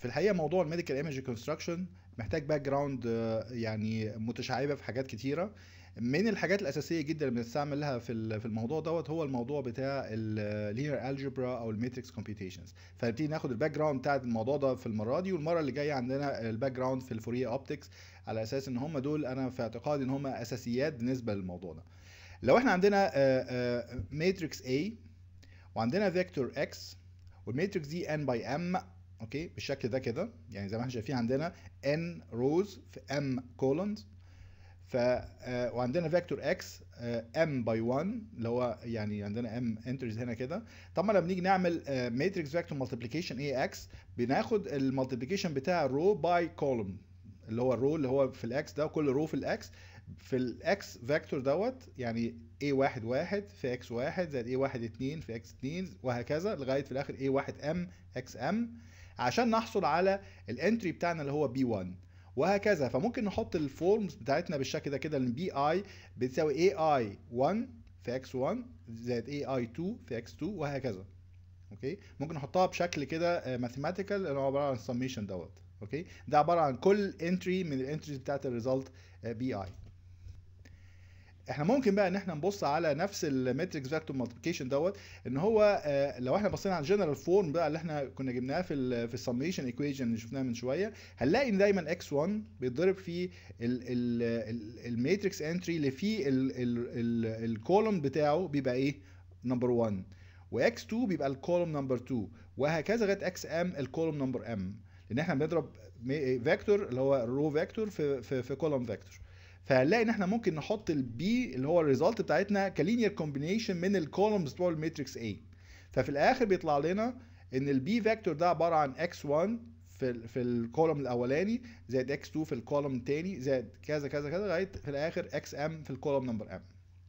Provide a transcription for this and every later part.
في الحقيقه موضوع الميديكال ايمج كونستراكشن محتاج باك آه، جراوند يعني متشعبه في حاجات كتيره من الحاجات الاساسيه جدا اللي بنستعملها في في الموضوع دوت هو الموضوع بتاع اللينير الجبرا آه، او الماتريكس كومبيوتيشنز فنبتدي ناخد الباك جراوند بتاع الموضوع ده في المره دي والمره اللي جايه عندنا الباك جراوند في الفوريه اوبتكس على اساس ان هم دول انا في اعتقادي ان هم اساسيات بالنسبه للموضوع ده لو احنا عندنا ماتريكس آه، A وعندنا فيكتور X والماتريكس دي N باي M اوكي بالشكل ده كده يعني زي ما احنا شايفين عندنا n rows في m columns ف آه، وعندنا فيكتور اكس ام باي 1 اللي هو يعني عندنا ام انترز هنا كده طب ما لما بنيجي نعمل ماتريكس فيكتور مالتيبيكيشن اي اكس بناخد المالتيبيكيشن بتاع الرو باي كولوم اللي هو الرو اللي هو في الاكس ده كل رو في الاكس في الاكس فيكتور دوت يعني a 1 1 في x 1 زائد a 1 2 في x 2 وهكذا لغايه في الاخر a 1 m x m عشان نحصل على الانتري بتاعنا اللي هو بي 1 وهكذا فممكن نحط الفورمز بتاعتنا بالشكل ده كده ان بي اي بتساوي اي اي 1 في x1 زائد اي اي 2 في x2 وهكذا اوكي ممكن نحطها بشكل كده ماثيماتيكال آه، اللي هو عباره عن سميشن دوت اوكي ده عباره عن كل انتري من الانتريز بتاعت الريزلت بي اي احنا ممكن بقى ان احنا نبص على نفس الماتريكس فاكتور مالتيبيكيشن دوت ان هو آه، لو احنا بصينا على الجنرال فورم بقى اللي احنا كنا جبناه في في السميشن ايكويشن اللي شفناها من شويه هنلاقي ان دايما اكس 1 بيتضرب في الماتريكس انتري اللي فيه الكولوم بتاعه بيبقى ايه نمبر 1 واكس 2 بيبقى الكولوم نمبر 2 وهكذا لغايه اكس ام الكولوم نمبر ام لان احنا بنضرب فيكتور اللي هو رو فيكتور في في, في كولوم فيكتور فهنلاقي ان احنا ممكن نحط البي اللي هو الريزلت بتاعتنا كلينير كومبينيشن من الكولومز بتوع الماتريكس A ففي الاخر بيطلع لنا ان البي فيكتور ده عباره عن x1 في في الكولوم الاولاني زائد x2 في الكولوم الثاني زائد كذا كذا كذا لغايه في الاخر xm في الكولوم نمبر ام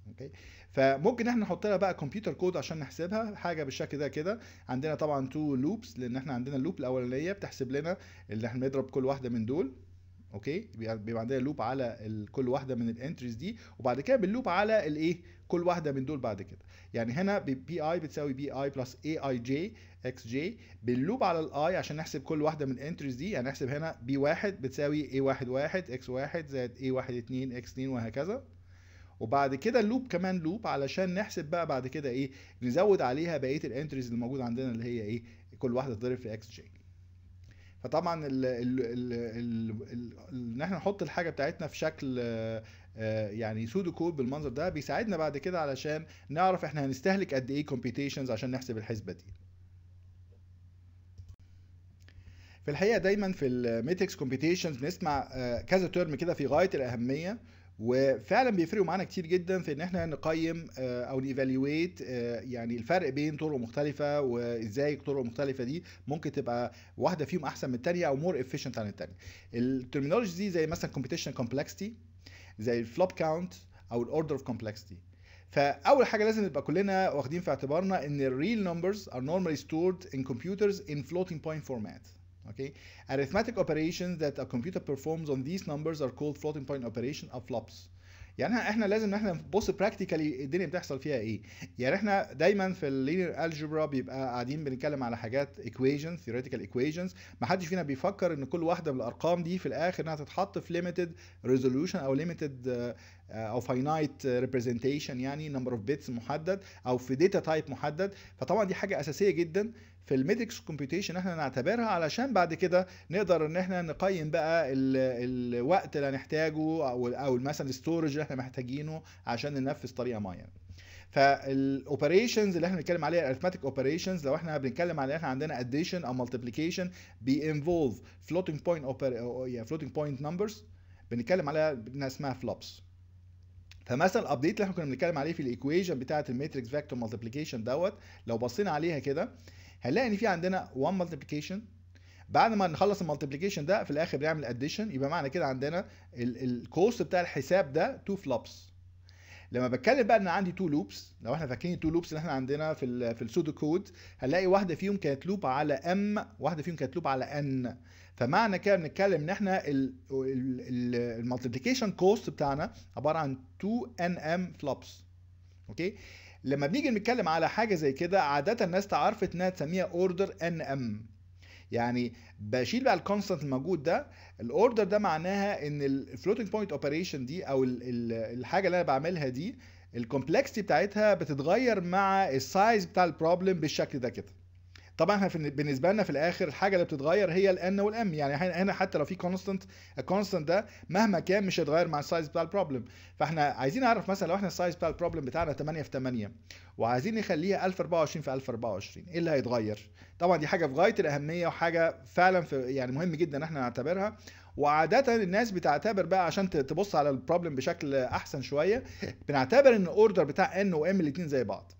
اوكي فممكن احنا نحط لها بقى كمبيوتر كود عشان نحسبها حاجه بالشكل ده كده عندنا طبعا تو لوبس لان احنا عندنا اللوب الاولانيه بتحسب لنا اللي احنا بنضرب كل واحده من دول اوكي بيبقى عندنا لوب على كل واحده من الانتريز دي وبعد كده باللوب على الايه كل واحده من دول بعد كده يعني هنا بي اي بتساوي بي اي بلس اي اي جي اكس جي باللوب على الاي عشان نحسب كل واحده من الانتريز دي يعني نحسب هنا بي واحد بتساوي اي واحد واحد اكس واحد زائد اي واحد اتنين اكس اتنين وهكذا وبعد كده اللوب كمان لوب علشان نحسب بقى بعد كده ايه نزود عليها بقيه الانتريز اللي موجوده عندنا اللي هي ايه كل واحده تضرب في اكس جي فطبعا ان احنا نحط الحاجه بتاعتنا في شكل آه، آه، يعني سودو كود بالمنظر ده بيساعدنا بعد كده علشان نعرف احنا هنستهلك قد ايه كومبيتيشنز عشان نحسب الحسبه دي في الحقيقه دايما في الميتكس كومبيتيشنز نسمع كذا ترم كده في غايه الاهميه وفعلا بيفرقوا معانا كتير جدا في ان احنا نقيم آه، او نيفاليويت آه، يعني الفرق بين طرق مختلفه وازاي الطرق المختلفه دي ممكن تبقى واحده فيهم احسن من الثانيه او مور افيشنت عن الثانيه الترمينولوجي دي زي مثلا كومبيتيشن كومبلكسيتي زي الفلوب كاونت او الاوردر اوف كومبلكسيتي فاول حاجه لازم نبقى كلنا واخدين في اعتبارنا ان الريل نمبرز ار نورمالي ستورد ان كمبيوترز ان فلوتنج بوينت فورمات Okay, arithmetic operations that a computer performs on these numbers are called floating point operation or flops. يعني احنا لازم احنا بص براكتيكالي الدنيا بتحصل فيها ايه يعني احنا دايما في اللينير الجبرا بيبقى قاعدين بنتكلم على حاجات ايكويشنز ثيوريتيكال ايكويشنز ما حدش فينا بيفكر ان كل واحده من الارقام دي في الاخر انها تتحط في ليميتد ريزوليوشن او ليميتد آه، او فاينايت ريبريزنتيشن يعني نمبر اوف بيتس محدد او في داتا تايب محدد فطبعا دي حاجه اساسيه جدا في الميديكس كومبيوتيشن احنا نعتبرها علشان بعد كده نقدر ان احنا نقيم بقى الـ الوقت اللي هنحتاجه او او مثلا الستورج اللي احنا محتاجينه عشان ننفذ طريقه معينه فالاوبريشنز اللي احنا بنتكلم عليها الارثماتيك اوبريشنز لو احنا بنتكلم على احنا عندنا اديشن او بي انفولف فلوتنج بوينت فلوتنج بوينت نمبرز بنتكلم عليها اسمها فلوبس فمثلا الابديت اللي احنا كنا بنتكلم عليه في الايكويشن بتاعه الماتريكس فيكتور مالتيبليكيشن دوت لو بصينا عليها كده هنلاقي ان في عندنا 1 مالتيبليكيشن بعد ما نخلص المالتيبليكيشن ده في الاخر بنعمل اديشن يبقى معنى كده عندنا الكوست بتاع الحساب ده 2 فلوبس لما بتكلم بقى ان عندي 2 لوبس لو احنا فاكرين 2 لوبس اللي احنا عندنا في ال في السودو كود هنلاقي واحده فيهم كانت لوب على ام واحده فيهم كانت لوب على ان فمعنى كده بنتكلم ان احنا المالتيبليكيشن كوست بتاعنا عباره عن 2 ان ام فلوبس اوكي لما بنيجي نتكلم على حاجه زي كده عاده الناس تعرفت انها تسميها اوردر ان ام يعني بشيل بقى الكونستنت الموجود ده الاوردر ده معناها ان الفلوتنج بوينت اوبريشن دي او الحاجه اللي انا بعملها دي الكومبلكسيتي بتاعتها بتتغير مع السايز بتاع البروبلم بالشكل ده كده طبعا احنا بالنسبه لنا في الاخر الحاجه اللي بتتغير هي الان والام يعني هنا حتى لو في كونستنت الكونستنت ده مهما كان مش هيتغير مع السايز بتاع البروبلم فاحنا عايزين نعرف مثلا لو احنا السايز بتاع البروبلم بتاعنا 8 في 8 وعايزين نخليها 1024 في 1024 ايه اللي هيتغير طبعا دي حاجه في غايه الاهميه وحاجه فعلا في يعني مهم جدا احنا نعتبرها وعادة الناس بتعتبر بقى عشان تبص على البروبلم بشكل احسن شوية بنعتبر ان الاوردر بتاع ان وام الاثنين زي بعض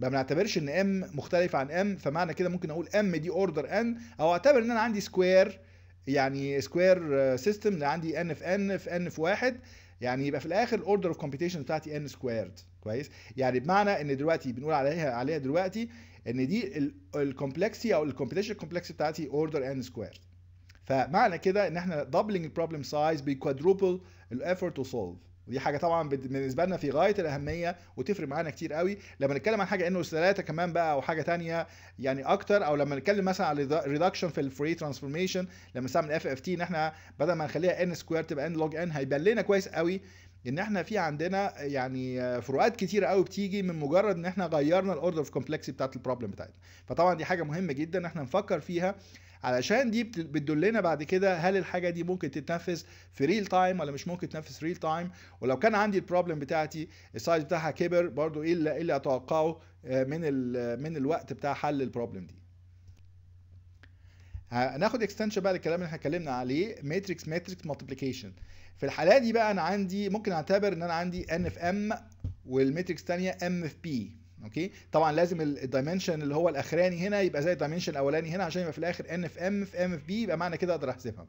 ما نعتبرش ان ام مختلف عن ام فمعنى كده ممكن اقول ام دي اوردر ان او اعتبر ان انا عندي سكوير يعني سكوير سيستم اللي عندي ان في ان في ان في واحد يعني يبقى في الاخر الاوردر اوف كومبيتيشن بتاعتي ان سكويرد كويس يعني بمعنى ان دلوقتي بنقول عليها عليها دلوقتي ان دي الكومبلكسي او الكومبيتيشن كومبلكس بتاعتي اوردر ان سكويرد فمعنى كده ان احنا دبلنج البروبلم سايز بكوادروبل الافورت تو سولف ودي حاجه طبعا بالنسبه لنا في غايه الاهميه وتفرق معانا كتير قوي لما نتكلم عن حاجه انه ثلاثه كمان بقى او حاجه تانية يعني اكتر او لما نتكلم مثلا على ريدكشن في الفري ترانسفورميشن لما نستعمل اف اف تي ان احنا بدل ما نخليها ان سكوير تبقى ان لوج ان هيبان لنا كويس قوي ان احنا في عندنا يعني فروقات كتيره قوي بتيجي من مجرد ان احنا غيرنا الاوردر اوف كومبلكسيتي بتاعت البروبلم بتاعتنا فطبعا دي حاجه مهمه جدا احنا نفكر فيها علشان دي بتدلنا بعد كده هل الحاجه دي ممكن تتنفذ في ريل تايم ولا مش ممكن تتنفذ في ريل تايم ولو كان عندي البروبلم بتاعتي السايز بتاعها كبر برضو ايه اللي, إيه اللي اتوقعه آه، من من الوقت بتاع حل البروبلم دي هناخد اكستنشن بقى للكلام اللي احنا اتكلمنا عليه ماتريكس ماتريكس مالتيبليكيشن في الحاله دي بقى انا عندي ممكن اعتبر ان انا عندي ان اف ام والماتريكس الثانيه ام اف بي اوكي طبعا لازم الدايمنشن اللي هو الاخراني هنا يبقى زي الدايمنشن الاولاني هنا عشان يبقى في الاخر ان في ام في ام في بي يبقى معنى كده اقدر احذفها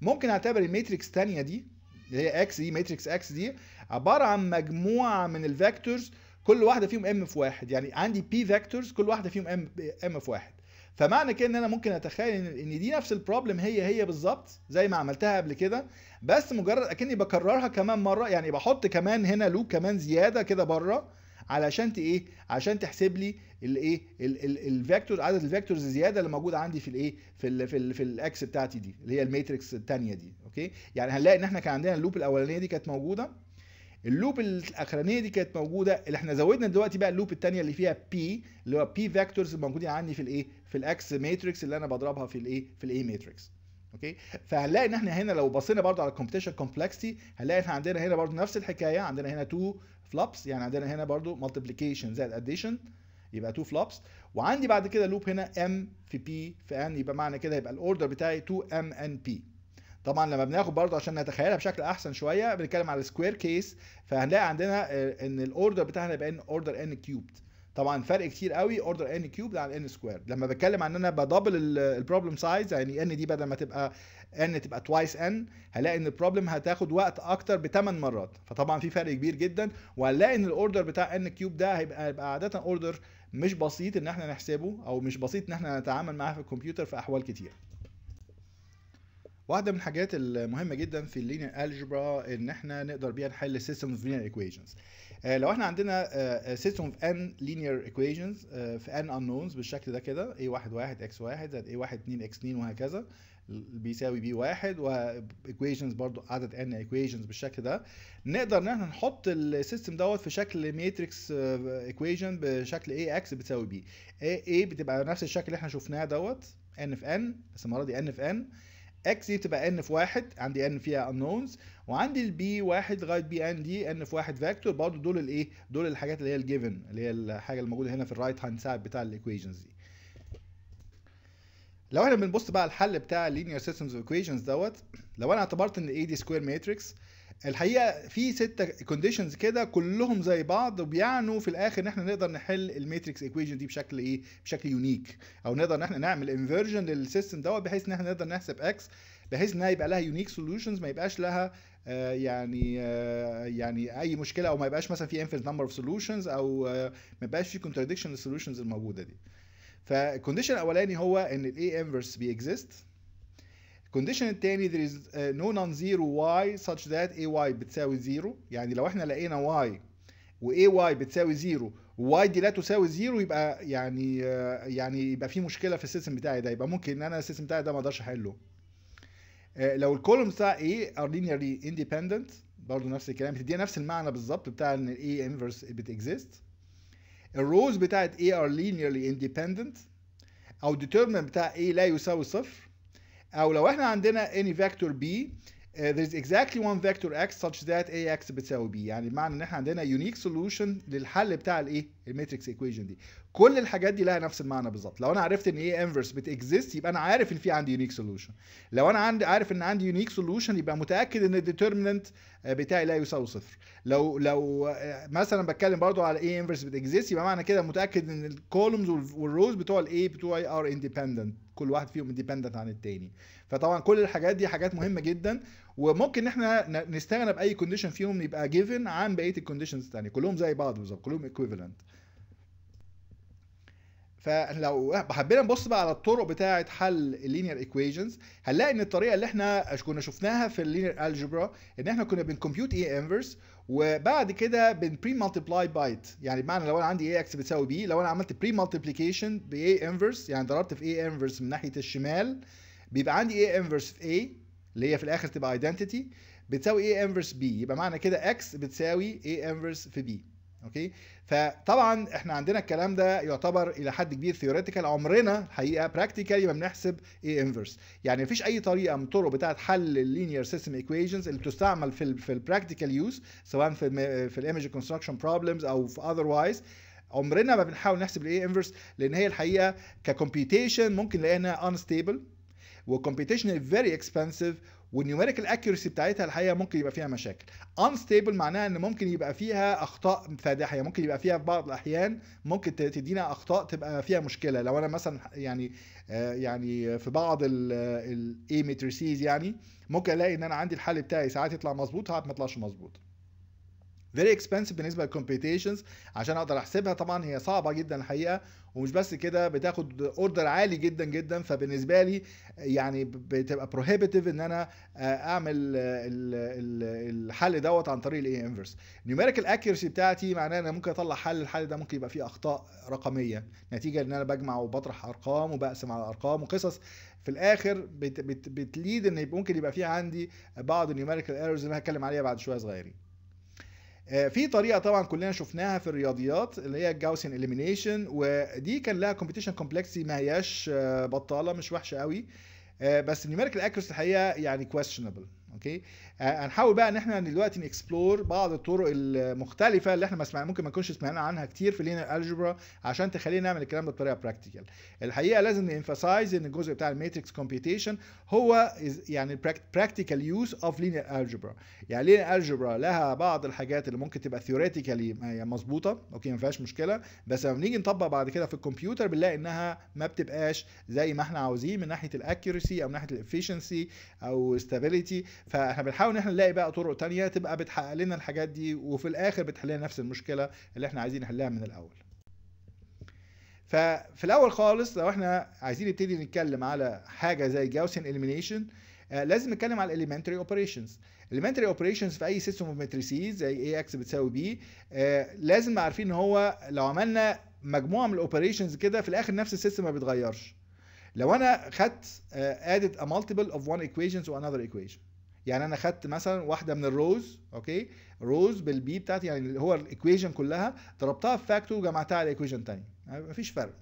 ممكن اعتبر الماتريكس الثانيه دي اللي هي اكس دي ماتريكس اكس دي عباره عن مجموعه من الفيكتورز كل واحده فيهم ام في واحد يعني عندي بي فيكتورز كل واحده فيهم ام ام في واحد فمعنى كده ان انا ممكن اتخيل ان دي نفس البروبلم هي هي بالظبط زي ما عملتها قبل كده بس مجرد اكني بكررها كمان مره يعني بحط كمان هنا لوب كمان زياده كده بره علشان ايه عشان تحسب لي الايه الفيكتور عدد الفيكتورز الزياده اللي موجوده عندي في الايه في ال في ال في الاكس بتاعتي دي اللي هي الماتريكس الثانيه دي اوكي يعني هنلاقي ان احنا كان عندنا اللوب الاولانيه دي كانت موجوده اللوب الاخرانيه دي كانت موجوده اللي احنا زودنا دلوقتي بقى اللوب الثانيه اللي فيها بي اللي هو بي فيكتورز موجودين عندي في الايه في الاكس ماتريكس اللي انا بضربها في الايه في الاي ماتريكس اوكي فهنلاقي ان احنا هنا لو بصينا برضو على الكومبيتيشن كومبلكسيتي هنلاقي ان عندنا هنا برضو نفس الحكايه عندنا هنا 2 فلوبس يعني عندنا هنا برضو مالتيبليكيشن زائد اديشن يبقى 2 فلوبس وعندي بعد كده لوب هنا ام في بي في ان يبقى معنى كده يبقى الاوردر بتاعي 2 ام ان بي طبعا لما بناخد برضه عشان نتخيلها بشكل احسن شويه بنتكلم على السكوير كيس فهنلاقي عندنا آه، ان الاوردر بتاعنا يبقى ان اوردر ان كيوبد طبعا فرق كتير قوي اوردر ان كيوب عن ان سكوير لما بتكلم عن ان انا بدبل البروبلم سايز يعني ان دي بدل ما تبقى ان تبقى توايس ان هلاقي ان البروبلم هتاخد وقت اكتر ب 8 مرات فطبعا في فرق كبير جدا وهنلاقي ان الاوردر بتاع ان كيوب ده هيبقى هيبقى عاده اوردر مش بسيط ان احنا نحسبه او مش بسيط ان احنا نتعامل معاه في الكمبيوتر في احوال كتير واحده من الحاجات المهمه جدا في اللينير الجبرا ان احنا نقدر بيها نحل سيستم اوف لينير ايكويشنز آه، لو احنا عندنا سيستم اوف ان لينير ايكويشنز في ان انونز بالشكل ده كده اي 1 1 x 1 زائد a 1 2 x 2 وهكذا بيساوي بي واحد وايكويشنز برضو عدد ان ايكويشنز بالشكل ده نقدر ان احنا نحط السيستم دوت في شكل ماتريكس ايكويشن آه، بشكل اي اكس بتساوي بي اي بتبقى نفس الشكل اللي احنا شفناه دوت ان في ان بس المره دي ان في ان اكس دي بتبقى ان في واحد عندي ان فيها unknowns وعندي البي واحد لغايه بي ان دي ان في واحد فيكتور برضه دول الايه دول الحاجات اللي هي الجيفن اللي هي الحاجه الموجوده هنا في الرايت هاند سايد بتاع الايكويشنز دي لو احنا بنبص بقى الحل بتاع linear systems of equations دوت لو انا اعتبرت ان الاي دي سكوير ماتريكس الحقيقه في ستة كونديشنز كده كلهم زي بعض وبيعنوا في الاخر ان احنا نقدر نحل الماتريكس ايكويشن دي بشكل ايه بشكل يونيك او نقدر ان احنا نعمل انفرجن للسيستم دوت بحيث ان احنا نقدر نحسب اكس بحيث انها يبقى لها يونيك سوليوشنز ما يبقاش لها آه، يعني آه، يعني اي مشكله او ما يبقاش مثلا في انفينيت نمبر اوف سوليوشنز او آه، ما يبقاش في كونتراديكشن للسوليوشنز الموجوده دي فالكونديشن الاولاني هو ان الاي انفرس بي اكزيست الكونديشن الثاني there is uh, no non-zero y such that ay بتساوي 0 يعني لو احنا لقينا y و y بتساوي 0 y دي لا تساوي 0 يبقى يعني uh، يعني يبقى في مشكله في السيستم بتاعي ده يبقى ممكن ان انا السيستم بتاعي ده ما اقدرش احله uh، لو الكولوم بتاع A are linearly independent برضه نفس الكلام بتديها نفس المعنى بالظبط بتاع ان A inverse بتexist الروز بتاعت A are linearly independent او determinant بتاع A لا يساوي صفر او لو احنا عندنا any vector b Uh, there is exactly one vector x such that ax بتساوي b يعني بمعنى ان احنا عندنا يونيك سولوشن للحل بتاع الايه الماتريكس ايكويشن دي كل الحاجات دي لها نفس المعنى بالظبط لو انا عرفت ان ايه انفرس بتكزيست يبقى انا عارف ان في عندي يونيك سولوشن لو انا عندي عارف ان عندي يونيك سولوشن يبقى متاكد ان الديترمنت uh, بتاعي لا يساوي صفر لو لو uh, مثلا بتكلم برضو على ايه انفرس بتكزيست يبقى معنى كده متاكد ان الكولومز والروز بتوع الايه بتوعي ار اندبندنت كل واحد فيهم اندبندنت عن التاني فطبعا كل الحاجات دي حاجات مهمه جدا وممكن احنا نستغنى باي كونديشن فيهم يبقى جيفن عن بقيه الكونديشنز الثانيه كلهم زي بعض بالظبط كلهم ايكويفالنت فلو حبينا نبص بقى على الطرق بتاعه حل اللينير ايكويشنز هنلاقي ان الطريقه اللي احنا كنا شفناها في اللينير الجبرا ان احنا كنا بنكمبيوت اي انفرس وبعد كده بن بري مالتيبلاي بايت يعني بمعنى لو انا عندي اي اكس بتساوي بي لو انا عملت بري ب باي انفرس يعني ضربت في اي انفرس من ناحيه الشمال بيبقى عندي اي انفرس في اي اللي هي في الاخر تبقى ايدنتيتي بتساوي اي انفرس بي يبقى معنى كده اكس بتساوي اي انفرس في بي اوكي فطبعا احنا عندنا الكلام ده يعتبر الى حد كبير ثيوريتيكال عمرنا الحقيقه براكتيكالي ما بنحسب ايه انفرس يعني مفيش اي طريقه من الطرق بتاعه حل اللينير سيستم ايكويشنز اللي بتستعمل في الـ في البراكتيكال يوز سواء في الـ في الايمج كونستراكشن بروبلمز او في اذروايز عمرنا ما بنحاول نحسب الايه انفرس لان هي الحقيقه ككمبيوتيشن ممكن نلاقيها انستابل انستيبل فيري اكسبنسيف والنيوميريكال اكيورسي بتاعتها الحقيقه ممكن يبقى فيها مشاكل انستيبل معناها ان ممكن يبقى فيها اخطاء فادحه يعني ممكن يبقى فيها في بعض الاحيان ممكن تدينا اخطاء تبقى فيها مشكله لو انا مثلا يعني آه، يعني في بعض الاي ماتريسيز يعني ممكن الاقي ان انا عندي الحل بتاعي ساعات يطلع مظبوط ساعات ما يطلعش مظبوط فيري اكسبنسيف بالنسبه للكومبيتيشنز عشان اقدر احسبها طبعا هي صعبه جدا الحقيقه ومش بس كده بتاخد اوردر عالي جدا جدا فبالنسبه لي يعني بتبقى بروهيبيتيف ان انا آه، اعمل آه، الحل دوت عن طريق الاي انفرس نيوميريكال اكيرسي بتاعتي معناها ان انا ممكن اطلع حل الحل ده ممكن يبقى فيه اخطاء رقميه نتيجه ان انا بجمع وبطرح ارقام وبقسم على ارقام وقصص في الاخر بت بت بتليد ان ممكن يبقى فيه عندي بعض النيوميريكال ايرورز اللي انا هتكلم عليها بعد شويه صغيرين آه، في طريقه طبعا كلنا شفناها في الرياضيات اللي هي الجاوسن اليمينيشن ودي كان لها كومبيتيشن كومبلكسي ما هياش آه، بطاله مش وحشه قوي آه، بس النيوميريكال اكيرسي الحقيقه يعني كويشنبل اوكي آه، هنحاول بقى ان احنا دلوقتي نكسبلور بعض الطرق المختلفه اللي احنا ما سمعنا ممكن ما نكونش سمعنا عنها كتير في لينير الجبرا عشان تخلينا نعمل الكلام ده بطريقه براكتيكال الحقيقه لازم نيمفاسايز ان الجزء بتاع الماتريكس كومبيوتيشن هو يعني براكتيكال يوز اوف لينير الجبرا يعني لينير الجبرا لها بعض الحاجات اللي ممكن تبقى ثيوريتيكالي يعني مظبوطه اوكي ما فيهاش مشكله بس لما بنيجي نطبق بعد كده في الكمبيوتر بنلاقي انها ما بتبقاش زي ما احنا عاوزين من ناحيه الاكيورسي او من ناحيه الافشنسي او stability فاحنا بنحاول ان احنا نلاقي بقى طرق تانية تبقى بتحقق لنا الحاجات دي وفي الاخر بتحل لنا نفس المشكله اللي احنا عايزين نحلها من الاول ففي الاول خالص لو احنا عايزين نبتدي نتكلم على حاجه زي جاوسين اليمينيشن آه، لازم نتكلم على الاليمنتري اوبريشنز الاليمنتري اوبريشنز في اي سيستم اوف ماتريسيز زي اي اكس بتساوي بي آه، لازم عارفين ان هو لو عملنا مجموعه من الاوبريشنز كده في الاخر نفس السيستم ما بيتغيرش لو انا خدت ادد ا مالتيبل اوف وان ايكويشنز وانذر ايكويشن يعني انا خدت مثلا واحده من الروز اوكي روز بالبي بتاعتي يعني اللي هو الايكويشن كلها ضربتها في فاكتور وجمعتها على ايكويشن ثانيه يعني مفيش فرق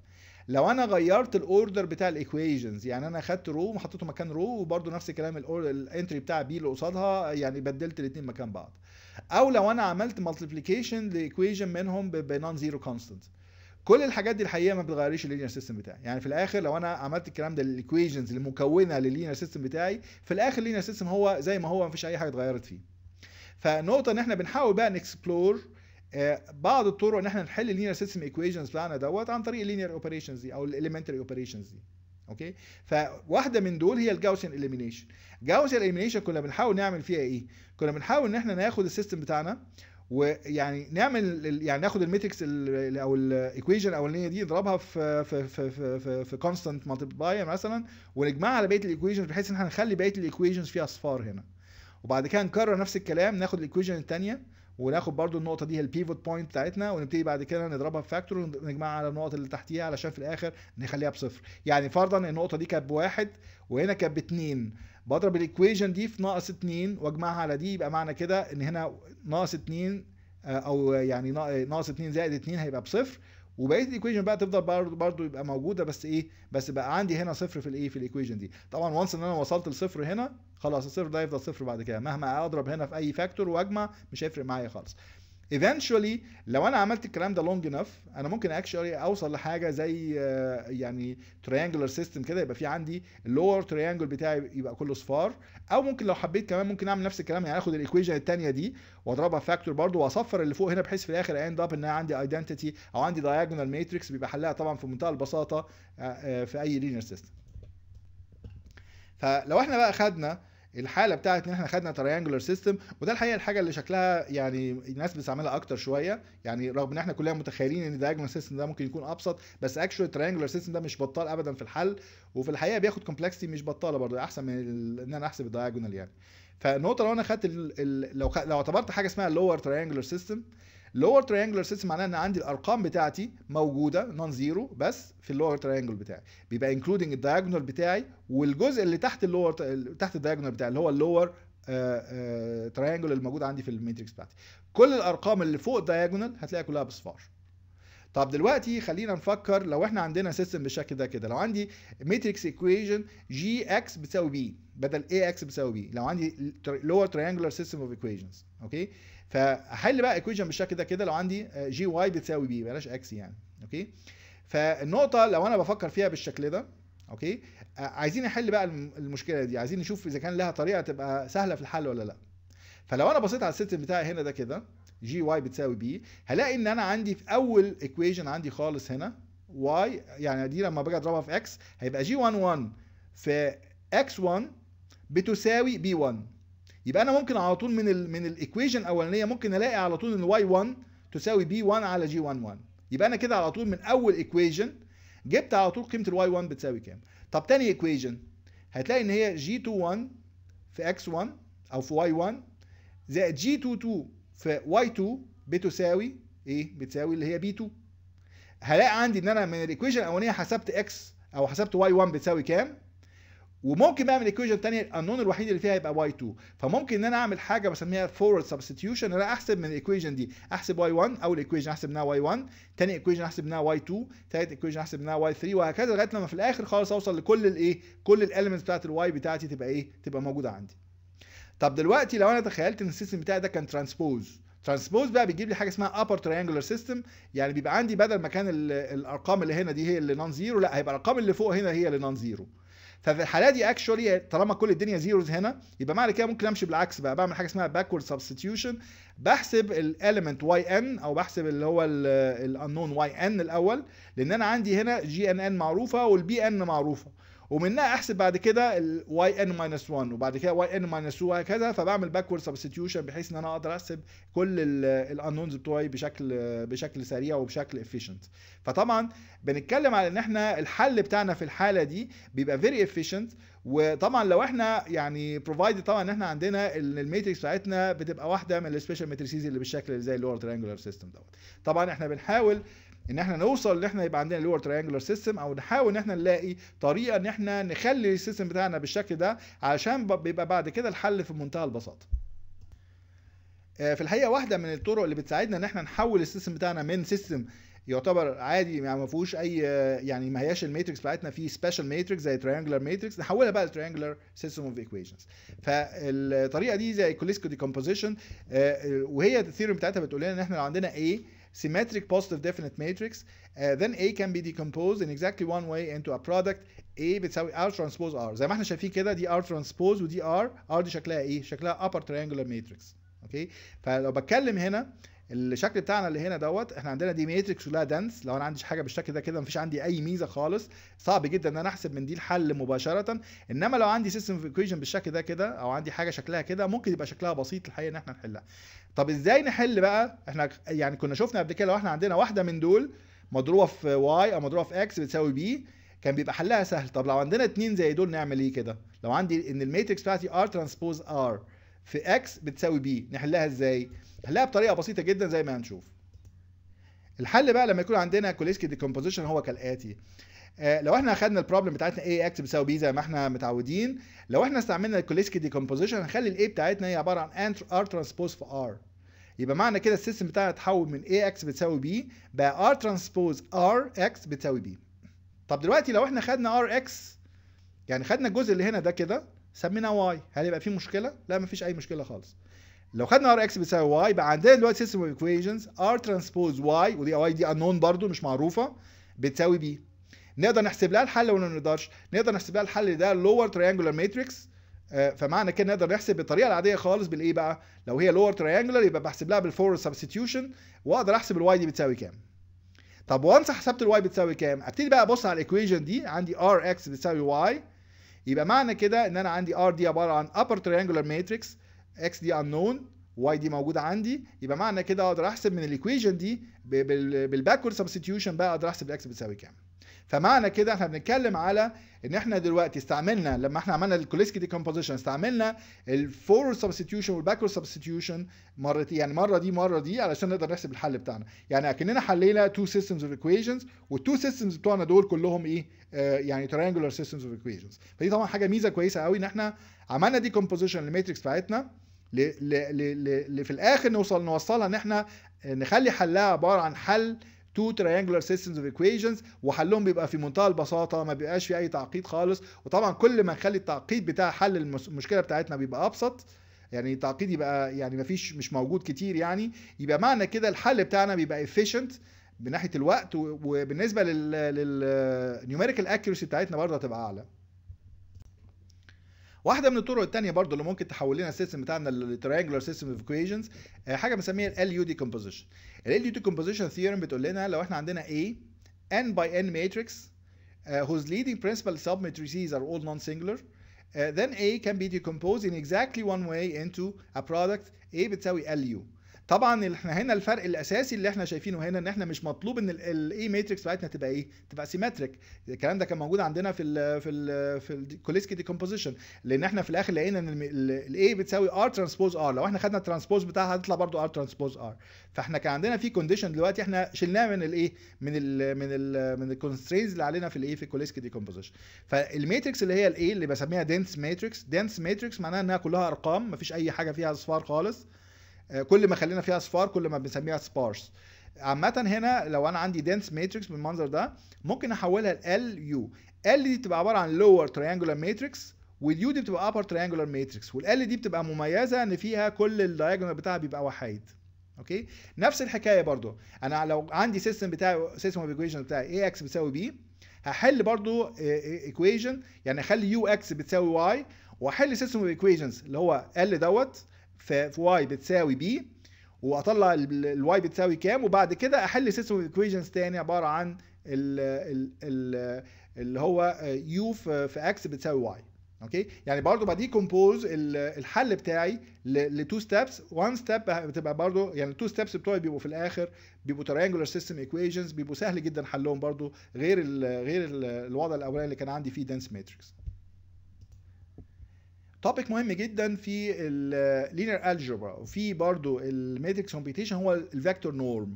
لو انا غيرت الاوردر بتاع الايكويشنز يعني انا خدت رو وحطيته مكان رو وبرده نفس الكلام الانتري بتاع بي اللي قصادها يعني بدلت الاثنين مكان بعض او لو انا عملت مالتيبليكيشن لايكويشن منهم بنون زيرو كونستانت كل الحاجات دي الحقيقه ما بتغيريش اللينير سيستم بتاعي يعني في الاخر لو انا عملت الكلام ده للايكويشنز المكونه للينير سيستم بتاعي في الاخر اللينير سيستم هو زي ما هو ما فيش اي حاجه اتغيرت فيه فالنقطه ان احنا بنحاول بقى نكسبلور آه، بعض الطرق ان احنا نحل اللينير سيستم ايكويشنز بتاعنا دوت عن طريق اللينير اوبريشنز دي او الاليمنتري اوبريشنز دي اوكي فواحده من دول هي الجاوسيان اليمينيشن جاوسيان اليمينيشن كنا بنحاول نعمل فيها ايه كنا بنحاول ان احنا ناخد السيستم بتاعنا ويعني نعمل يعني ناخد الميتريكس او الايكويجن الاولانيه دي نضربها في في في في, في كونستانت مالتيبلاير مثلا ونجمعها على بقيه الايكويجنز بحيث ان احنا نخلي بقيه الايكويجنز فيها اصفار هنا وبعد كده نكرر نفس الكلام ناخد الايكويجن الثانيه وناخد برضو النقطه دي البيفوت بوينت بتاعتنا ونبتدي بعد كده نضربها بفاكتور ونجمعها على النقط اللي تحتيها علشان في الاخر نخليها بصفر يعني فرضا النقطه دي كانت بواحد وهنا كانت باتنين بضرب الايكويشن دي في ناقص 2 واجمعها على دي يبقى معنى كده ان هنا ناقص 2 آه، او يعني ناقص 2 زائد 2 هيبقى بصفر وبقيه الايكويشن بقى تفضل برضه يبقى موجوده بس ايه بس بقى عندي هنا صفر في الايه في الايكويشن دي طبعا وانس ان انا وصلت لصفر هنا خلاص الصفر ده هيفضل صفر بعد كده مهما اضرب هنا في اي فاكتور واجمع مش هيفرق معايا خالص ايفينشولي لو انا عملت الكلام ده لونج انف انا ممكن اكشولي اوصل لحاجه زي آه، يعني تريانجولار سيستم كده يبقى في عندي اللور تريانجل بتاعي يبقى كله صفار او ممكن لو حبيت كمان ممكن اعمل نفس الكلام يعني اخد الايكويجن الثانيه دي واضربها فاكتور برضو واصفر اللي فوق هنا بحيث في الاخر اند اب ان انا عندي ايدنتيتي او عندي دايجونال ماتريكس بيبقى حلها طبعا في منتهى البساطه آه، آه، في اي لينير سيستم فلو احنا بقى خدنا الحاله بتاعت ان احنا خدنا تريانجولار سيستم وده الحقيقه الحاجه اللي شكلها يعني الناس بتستعملها اكتر شويه يعني رغم ان احنا كلنا متخيلين ان الدايجونال سيستم ده ممكن يكون ابسط بس اكشوال تريانجولار سيستم ده مش بطال ابدا في الحل وفي الحقيقه بياخد كومبلكسيتي مش بطاله برضه احسن من ان انا احسب الدايجونال يعني فالنقطه لو انا خدت لو خ... لو اعتبرت حاجه اسمها اللور تريانجولار سيستم lower triangular system معناها ان عندي الارقام بتاعتي موجوده نون زيرو بس في اللور تريانجل بتاعي بيبقى انكلودنج الدايجونال بتاعي والجزء اللي تحت اللور تحت الدايجونال بتاعي اللي هو اللور تريانجل آه، آه، الموجود عندي في الماتريكس بتاعتي كل الارقام اللي فوق الدايجونال هتلاقيها كلها بصفار طب دلوقتي خلينا نفكر لو احنا عندنا سيستم بالشكل ده كده لو عندي ماتريكس ايكويشن جي اكس بتساوي بي بدل اي اكس بتساوي بي لو عندي لور تريانجلر سيستم اوف ايكويشنز اوكي فاحل بقى ايكويشن بالشكل ده كده لو عندي جي آه، واي بتساوي بي بلاش اكس يعني اوكي فالنقطه لو انا بفكر فيها بالشكل ده اوكي آه، عايزين نحل بقى المشكله دي عايزين نشوف اذا كان لها طريقه تبقى سهله في الحل ولا لا فلو انا بصيت على السيستم بتاعي هنا ده كده جي واي بتساوي بي هلاقي ان انا عندي في اول ايكويشن عندي خالص هنا واي يعني دي لما باجي اضربها في اكس هيبقى جي 1 1 في اكس 1 بتساوي بي 1 يبقى انا ممكن على طول من الـ من الايكويشن الاولانيه ممكن الاقي على طول ان واي 1 تساوي بي 1 على جي 1 1 يبقى انا كده على طول من اول ايكويشن جبت على طول قيمه الواي 1 بتساوي كام طب تاني ايكويشن هتلاقي ان هي جي 2 1 في اكس 1 او في واي 1 زائد جي 2 2 في واي 2 بتساوي ايه بتساوي اللي هي بي 2 هلاقي عندي ان انا من الايكويشن الاولانيه حسبت اكس او حسبت واي 1 بتساوي كام وممكن بقى من الايكويشن الثانيه الانون الوحيد اللي فيها هيبقى y2 فممكن ان انا اعمل حاجه بسميها فورورد سبستيوشن انا احسب من الايكويشن دي احسب y1 اول ايكويشن احسب منها y1 ثاني ايكويشن احسب منها y2 ثالث ايكويشن احسب منها y3 وهكذا لغايه لما في الاخر خالص اوصل لكل الايه كل الاليمنتس بتاعت الواي بتاعتي تبقى ايه تبقى موجوده عندي طب دلوقتي لو انا تخيلت ان السيستم بتاعي ده كان ترانسبوز ترانسبوز بقى بيجيب لي حاجه اسمها upper triangular system يعني بيبقى عندي بدل ما كان الارقام اللي هنا دي هي اللي نون زيرو لا هيبقى الارقام اللي فوق هنا هي اللي نون زيرو ففي الحاله دي اكشولي طالما كل الدنيا زيروز هنا يبقى معنى كده ممكن امشي بالعكس بقى بعمل حاجه اسمها باكورد سبستيوشن بحسب الاليمنت واي ان او بحسب اللي هو الانون واي ان الاول لان انا عندي هنا جي ان ان معروفه والبي ان معروفه ومنها احسب بعد كده الواي ان ماينس 1 وبعد كده واي ان ماينس 2 وهكذا فبعمل باكورد سبستيوشن بحيث ان انا اقدر احسب كل الانونز بتوعي بشكل بشكل سريع وبشكل افيشنت فطبعا بنتكلم على ان احنا الحل بتاعنا في الحاله دي بيبقى فيري افيشنت وطبعا لو احنا يعني بروفايد طبعا ان احنا عندنا الماتريكس بتاعتنا بتبقى واحده من السبيشال ماتريسيز اللي بالشكل اللي زي اللور ترانجولار سيستم دوت طبعا احنا بنحاول ان احنا نوصل ان احنا يبقى عندنا لور تريانجولار سيستم او نحاول ان احنا نلاقي طريقه ان احنا نخلي السيستم بتاعنا بالشكل ده علشان بيبقى بعد كده الحل في منتهى البساطه آه، في الحقيقه واحده من الطرق اللي بتساعدنا ان احنا نحول السيستم بتاعنا من سيستم يعتبر عادي يعني ما فيهوش اي يعني ما هياش الماتريكس بتاعتنا في سبيشال ماتريكس زي تريانجلر ماتريكس نحولها بقى لتريانجلر سيستم اوف ايكويشنز فالطريقه دي زي كوليسكو ديكومبوزيشن آه، وهي الثيرم بتاعتها بتقول لنا ان احنا لو عندنا A symmetric positive definite matrix, uh, then A can be decomposed in exactly one way into a product A بتساوي R transpose R زي ما احنا شايفين كده دي R transpose ودي R R دي شكلها ايه؟ شكلها upper triangular matrix اوكي فلو بتكلم هنا الشكل بتاعنا اللي هنا دوت احنا عندنا دي ماتريكس ولا دنس لو انا عندي حاجه بالشكل ده كده مفيش عندي اي ميزه خالص صعب جدا ان انا احسب من دي الحل مباشره انما لو عندي سيستم اوف ايكويشن بالشكل ده كده او عندي حاجه شكلها كده ممكن يبقى شكلها بسيط الحقيقه ان احنا نحلها طب ازاي نحل بقى احنا يعني كنا شفنا قبل كده لو احنا عندنا واحده من دول مضروبه في واي او مضروبه في اكس بتساوي بي كان بيبقى حلها سهل طب لو عندنا اتنين زي دول نعمل ايه كده لو عندي ان الماتريكس بتاعتي ار ترانسبوز ار في اكس بتساوي بي نحلها ازاي هنلاقيها بطريقه بسيطه جدا زي ما هنشوف الحل بقى لما يكون عندنا كوليسكي ديكومبوزيشن هو كالاتي آه، لو احنا اخدنا البروبلم بتاعتنا اي اكس بتساوي بي زي ما احنا متعودين لو احنا استعملنا الكوليسكي ديكومبوزيشن هنخلي الاي بتاعتنا هي عباره عن ار ترانسبوز في ار يبقى معنى كده السيستم بتاعنا اتحول من اي اكس بتساوي بي بقى ار ترانسبوز ار اكس بتساوي بي طب دلوقتي لو احنا خدنا ار اكس يعني خدنا الجزء اللي هنا ده كده سميناه واي هل يبقى في مشكله لا مفيش اي مشكله خالص لو خدنا ار اكس بيساوي واي بقى عندنا دلوقتي سيستم اوف ايكويشنز ار ترانسبوز واي ودي واي دي انون برضو مش معروفه بتساوي بي نقدر نحسب لها الحل ولا ما نقدرش نقدر نحسب لها الحل ده لور تريانجولار ماتريكس فمعنى كده نقدر نحسب بالطريقه العاديه خالص بالايه بقى لو هي لور تريانجولار يبقى بحسب لها بالفور سبستيوشن واقدر احسب الواي دي بتساوي كام طب وانس حسبت الواي بتساوي كام ابتدي بقى ابص على الايكويشن دي عندي ار اكس بتساوي واي يبقى معنى كده ان انا عندي ار دي عباره عن upper triangular matrix اكس دي unknown واي دي موجوده عندي يبقى معنى كده اقدر احسب من الايكويشن دي بالباكورد سبستيوشن بقى اقدر احسب الاكس بتساوي كام فمعنى كده احنا بنتكلم على ان احنا دلوقتي استعملنا لما احنا عملنا الكوليسكي ديكومبوزيشن استعملنا الفور سبستيوشن والباكورد سبستيوشن مرتين يعني مره دي مره دي علشان نقدر نحسب الحل بتاعنا يعني اكننا حلينا تو سيستمز اوف ايكويشنز والتو سيستمز بتوعنا دول كلهم ايه آه، يعني تريانجولار سيستمز اوف ايكويشنز فدي طبعا حاجه ميزه كويسه قوي ان احنا عملنا ديكومبوزيشن للماتريكس بتاعتنا ل ل ل ل في الاخر نوصل نوصلها ان احنا نخلي حلها عباره عن حل تو تريانجلر سيستمز اوف ايكويشنز وحلهم بيبقى في منتهى البساطه ما بيبقاش في اي تعقيد خالص وطبعا كل ما نخلي التعقيد بتاع حل المشكله بتاعتنا بيبقى ابسط يعني التعقيد يبقى يعني ما فيش مش موجود كتير يعني يبقى معنى كده الحل بتاعنا بيبقى efficient من ناحيه الوقت وبالنسبه للنيوميريكال اكيورسي بتاعتنا برضه هتبقى اعلى واحده من الطرق الثانيه برضو اللي ممكن تحول لنا السيستم بتاعنا التريانجولار سيستم اوف ايكويشنز حاجه بنسميها ال يو دي كومبوزيشن ال يو دي كومبوزيشن ثيورم بتقول لنا لو احنا عندنا A n by n matrix آه، whose leading principal submatrices are all non-singular آه، then A can be decomposed in exactly one way into a product A بتساوي LU طبعا احنا هنا الفرق الاساسي اللي احنا شايفينه هنا ان احنا مش مطلوب ان الاي ماتريكس e بتاعتنا تبقى ايه تبقى سيمتريك الكلام ده كان موجود عندنا في الـ في الـ في الكوليسكي ديكومبوزيشن لان احنا في الاخر لقينا ان الاي بتساوي ار ترانسبوز ار لو احنا خدنا الترانسبوز بتاعها هتطلع برضو ار ترانسبوز ار فاحنا كان عندنا في كونديشن دلوقتي احنا شلناها من الايه من الـ من الـ من الكونسترينز اللي علينا في الايه في الكوليسكي ديكومبوزيشن فالماتريكس اللي هي الايه اللي بسميها دنس ماتريكس دنس ماتريكس معناها انها كلها ارقام مفيش اي حاجه فيها اصفار خالص آه، كل ما خلينا فيها اصفار كل ما بنسميها سبارس عامة هنا لو انا عندي دنس ماتريكس بالمنظر ده ممكن احولها ل ال يو ال دي بتبقى عبارة عن لور تريانجولار ماتريكس واليو دي بتبقى ابر تريانجولار ماتريكس والال دي بتبقى مميزة ان فيها كل الدايجونال بتاعها بيبقى وحيد اوكي نفس الحكاية برضو انا لو عندي سيستم بتاعي سيستم اوف ايكويشن بتاعي اي اكس بتساوي بي هحل برضو ايكويشن آه، آه، يعني اخلي يو اكس بتساوي واي واحل سيستم اوف ايكويشنز اللي هو ال دوت في واي بتساوي بي واطلع الواي بتساوي كام وبعد كده احل سيستم ايكويشنز تاني عباره عن ال ال ال اللي هو يو في اكس بتساوي واي اوكي يعني برضو كومبوز الحل بتاعي لتو ستيبس وان ستيب بتبقى برضو يعني التو ستيبس بتوعي بيبقوا في الاخر بيبقوا تريانجولار سيستم ايكويشنز بيبقوا سهل جدا حلهم برضو غير الـ غير الوضع الاولاني اللي كان عندي فيه دنس ماتريكس توبيك مهم جدا في اللينير الجبرا وفي برضو الماتريكس كومبيتيشن هو الفيكتور نورم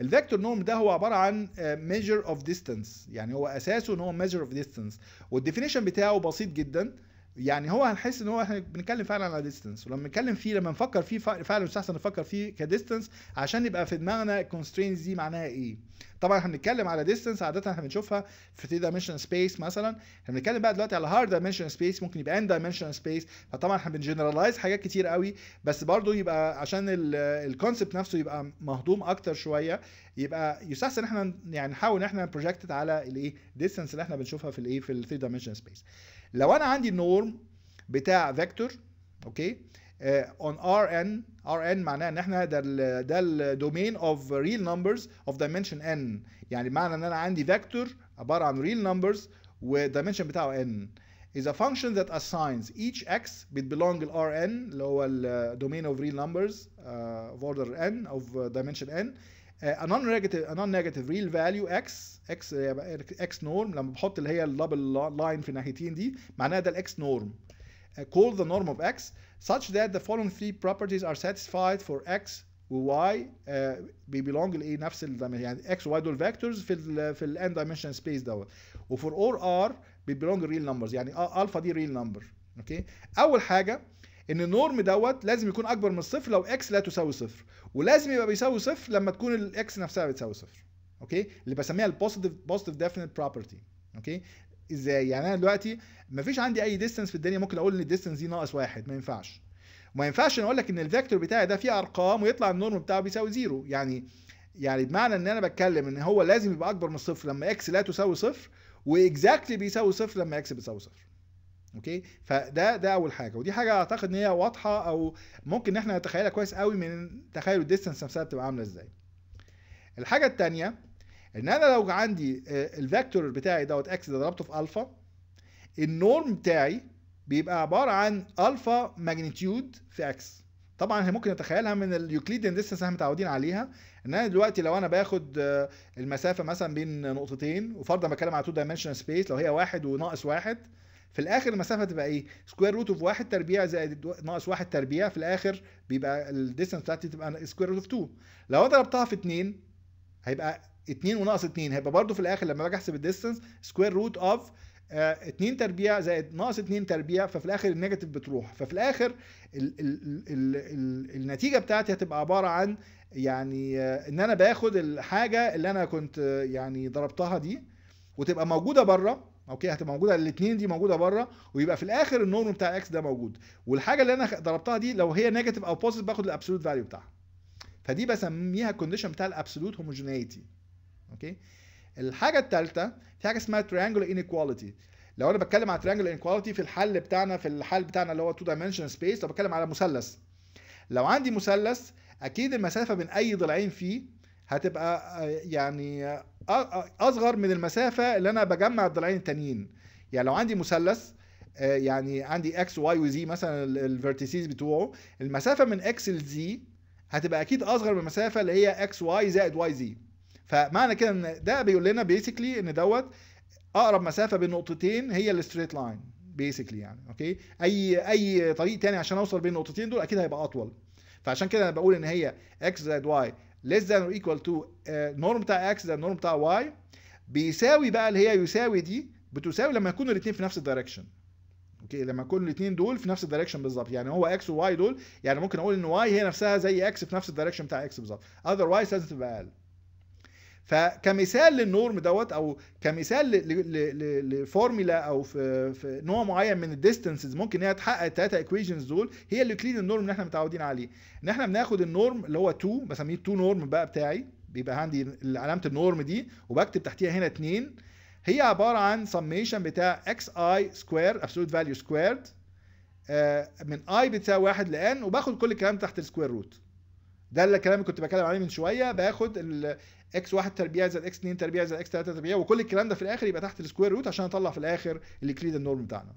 الفيكتور نورم ده هو عباره عن ميجر اوف ديستانس يعني هو اساسه ان هو ميجر اوف ديستانس والديفينيشن بتاعه بسيط جدا يعني هو هنحس ان هو احنا بنتكلم فعلا على ديستنس ولما نتكلم فيه لما نفكر فيه فعلا مستحسن نفكر فيه كديستنس عشان يبقى في دماغنا الكونسترينز دي معناها ايه طبعا احنا بنتكلم على ديستنس عاده احنا بنشوفها في 3 دايمنشن سبيس مثلا احنا بنتكلم بقى دلوقتي على هارد دايمنشن سبيس ممكن يبقى ان دايمنشن سبيس فطبعا احنا بنجنرالايز حاجات كتير قوي بس برضه يبقى عشان الكونسبت نفسه يبقى مهضوم اكتر شويه يبقى يستحسن احنا يعني نحاول ان احنا بروجكت على الايه ديستنس اللي احنا بنشوفها في الايه في 3 دايمنشن سبيس لو انا عندي النورم بتاع فيكتور اوكي اون ار ان ار ان معناه ان احنا ده ال ده الدومين اوف ريل نمبرز اوف دايمنشن ان يعني معنى ان انا عندي فيكتور عباره عن ريل نمبرز والدايمنشن بتاعه ان is a function that assigns each x بت belong ال rn اللي هو ال domain of real numbers uh, of order n of dimension n آه، a non negative a non negative real value x x x norm لما بحط اللي هي الدبل لاين في الناحيتين دي معناها ده الاكس norm آه، call the norm of x such that the following three properties are satisfied for x وواي آه، بيبيلونج لايه نفس يعني و y دول فيكتورز في ال في الان دايمنشن سبيس دوت وفور اور ار بيبيلونج ريل نمبرز يعني الفا دي ريل نمبر اوكي اول حاجه ان النورم دوت لازم يكون اكبر من الصفر لو اكس لا تساوي صفر ولازم يبقى بيساوي صفر لما تكون الاكس نفسها بتساوي صفر اوكي اللي بسميها البوزيتيف بوزيتيف ديفينيت بروبرتي اوكي ازاي يعني انا دلوقتي مفيش عندي اي ديستنس في الدنيا ممكن اقول ان الديستنس دي ناقص واحد ما ينفعش ما ينفعش اقول لك ان الفيكتور بتاعي ده فيه ارقام ويطلع النورم بتاعه بيساوي زيرو يعني يعني بمعنى ان انا بتكلم ان هو لازم يبقى اكبر من الصفر لما اكس لا تساوي صفر واكزاكتلي بيساوي صفر لما اكس بتساوي صفر اوكي فده ده اول حاجه ودي حاجه اعتقد ان هي واضحه او ممكن ان احنا نتخيلها كويس قوي من تخيل الديستنس نفسها بتبقى عامله ازاي الحاجه الثانيه ان انا لو عندي آه، الفيكتور بتاعي دوت اكس ده ضربته في الفا النورم بتاعي بيبقى عباره عن الفا ماجنتيود في اكس طبعا احنا ممكن نتخيلها من اليوكليديان ديستنس احنا متعودين عليها ان انا دلوقتي لو انا باخد آه، المسافه مثلا بين نقطتين وفرضا بتكلم على تو دايمنشنال سبيس لو هي واحد وناقص واحد في الاخر المسافه تبقى ايه سكوير روت اوف 1 تربيع زائد ناقص 1 تربيع في الاخر بيبقى الديستنس بتاعتي تبقى سكوير روت اوف 2 لو انا ضربتها في 2 هيبقى 2 وناقص 2 هيبقى برده في الاخر لما باجي احسب الديستنس سكوير روت اوف 2 تربيع زائد ناقص 2 تربيع ففي الاخر النيجاتيف بتروح ففي الاخر الـ ال ال ال النتيجه بتاعتي هتبقى عباره عن يعني آه، ان انا باخد الحاجه اللي انا كنت آه، يعني ضربتها دي وتبقى موجوده بره اوكي هتبقى موجوده الاثنين دي موجوده بره ويبقى في الاخر النورم بتاع اكس ده موجود والحاجه اللي انا ضربتها دي لو هي نيجاتيف او بوزيتيف باخد الابسولوت فاليو بتاعها فدي بسميها الكونديشن بتاع الابسولوت هوموجينيتي اوكي الحاجه الثالثه في حاجه اسمها تريانجل انيكواليتي لو انا بتكلم على تريانجل انيكواليتي في الحل بتاعنا في الحل بتاعنا اللي هو تو دايمنشن سبيس لو بتكلم على مثلث لو عندي مثلث اكيد المسافه بين اي ضلعين فيه هتبقى آه، يعني آه، اصغر من المسافه اللي انا بجمع الضلعين التانيين يعني لو عندي مثلث آه، يعني عندي اكس واي وزي مثلا الفيرتيسيز بتوعه المسافه من اكس لزي هتبقى اكيد اصغر من المسافه اللي هي اكس واي زائد واي زي فمعنى كده ان ده بيقول لنا بيسكلي ان دوت اقرب مسافه بين نقطتين هي الستريت لاين بيسكلي يعني اوكي اي اي طريق تاني عشان اوصل بين النقطتين دول اكيد هيبقى اطول فعشان كده انا بقول ان هي اكس زائد واي less than or equal to uh, norm بتاع x ده norm بتاع y بيساوي بقى اللي هي يساوي دي بتساوي لما يكونوا الاثنين في نفس الدايركشن اوكي لما يكون الاثنين دول في نفس الدايركشن بالظبط يعني هو x وy دول يعني ممكن اقول ان y هي نفسها زي x في نفس الدايركشن بتاع x بالظبط otherwise لازم تبقى اقل فكمثال للنورم دوت او كمثال لفورميلا او في, في نوع معين من الديستنسز ممكن هي تحقق الثلاثه ايكويشنز دول هي اليوكليديان النورم اللي احنا متعودين عليه ان احنا بناخد النورم اللي هو 2 بسميه 2 نورم بقى بتاعي بيبقى عندي علامه النورم دي وبكتب تحتيها هنا 2 هي عباره عن سميشن بتاع اكس اي سكوير ابسولوت فاليو سكويرد من اي بتساوي 1 لان وباخد كل الكلام تحت السكوير روت ده الكلام اللي كنت بتكلم عليه من شويه باخد اكس 1 تربيع زائد اكس 2 تربيع زائد اكس 3 تربيع وكل الكلام ده في الاخر يبقى تحت السكوير روت عشان اطلع في الاخر الكريد النورم بتاعنا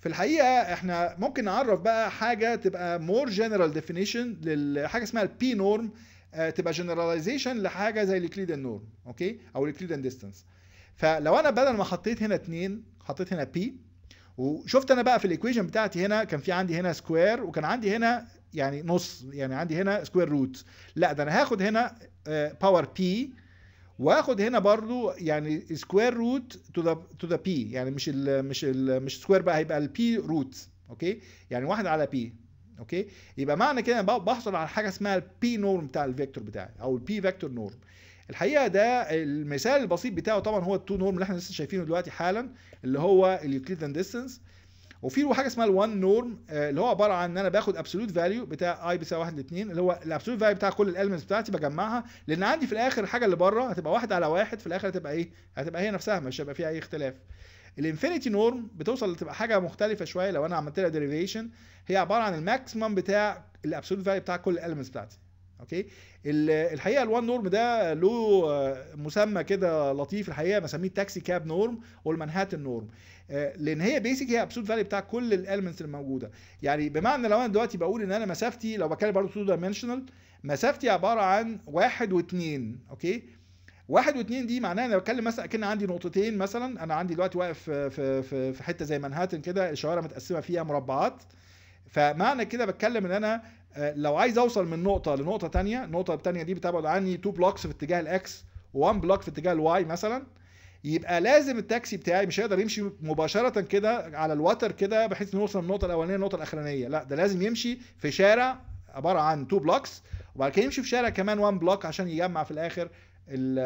في الحقيقه احنا ممكن نعرف بقى حاجه تبقى مور جنرال ديفينيشن لحاجه اسمها البي نورم آه، تبقى جنراليزيشن لحاجه زي اليوكليد النورم اوكي او اليوكليد ديستانس فلو انا بدل ما حطيت هنا 2 حطيت هنا بي وشفت انا بقى في الايكويشن بتاعتي هنا كان في عندي هنا سكوير وكان عندي هنا يعني نص يعني عندي هنا سكوير روت لا ده انا هاخد هنا باور بي واخد هنا برضو يعني سكوير روت تو ذا تو ذا بي يعني مش الـ مش الـ مش سكوير بقى هيبقى البي روت اوكي يعني واحد على بي اوكي يبقى معنى كده بحصل على حاجه اسمها البي نورم بتاع الفيكتور بتاعي او البي فيكتور نورم الحقيقه ده المثال البسيط بتاعه طبعا هو التو نورم اللي احنا لسه شايفينه دلوقتي حالا اللي هو اليوكليدن ديستانس وفي حاجه اسمها الوان آه، نورم اللي هو عباره عن ان انا باخد ابسولوت فاليو بتاع اي بيساوي 1 ل 2 اللي هو الابسولوت فاليو بتاع كل الالمنتس بتاعتي بجمعها لان عندي في الاخر الحاجه اللي بره هتبقى واحد على واحد في الاخر هتبقى ايه؟ هتبقى هي نفسها مش هيبقى فيها اي اختلاف. الانفينيتي نورم بتوصل لتبقى حاجه مختلفه شويه لو انا عملت لها ديريفيشن هي عباره عن الماكسيمم بتاع الابسولوت فاليو بتاع كل الالمنتس بتاعتي اوكي الحقيقه الوان نورم ده له آه، مسمى كده لطيف الحقيقه بسميه تاكسي كاب نورم والمنهاتن نورم آه، لان هي بيسك هي ابسولوت فاليو بتاع كل الالمنتس الموجوده يعني بمعنى لو انا دلوقتي بقول ان انا مسافتي لو بتكلم برضه تو دايمنشنال مسافتي عباره عن واحد واثنين اوكي واحد واثنين دي معناها انا بتكلم مثلا كان عندي نقطتين مثلا انا عندي دلوقتي واقف في في في حته زي منهاتن كده الشوارع متقسمه فيها مربعات فمعنى كده بتكلم ان انا آه، لو عايز اوصل من نقطه لنقطه ثانيه النقطه الثانيه دي بتبعد عني 2 بلوكس في اتجاه الاكس و1 بلوك في اتجاه الواي مثلا يبقى لازم التاكسي بتاعي مش هيقدر يمشي مباشره كده على الوتر كده بحيث نوصل من النقطه الاولانيه للنقطه الاخرانيه لا ده لازم يمشي في شارع عباره عن 2 بلوكس وبعد كده يمشي في شارع كمان 1 بلوك عشان يجمع في الاخر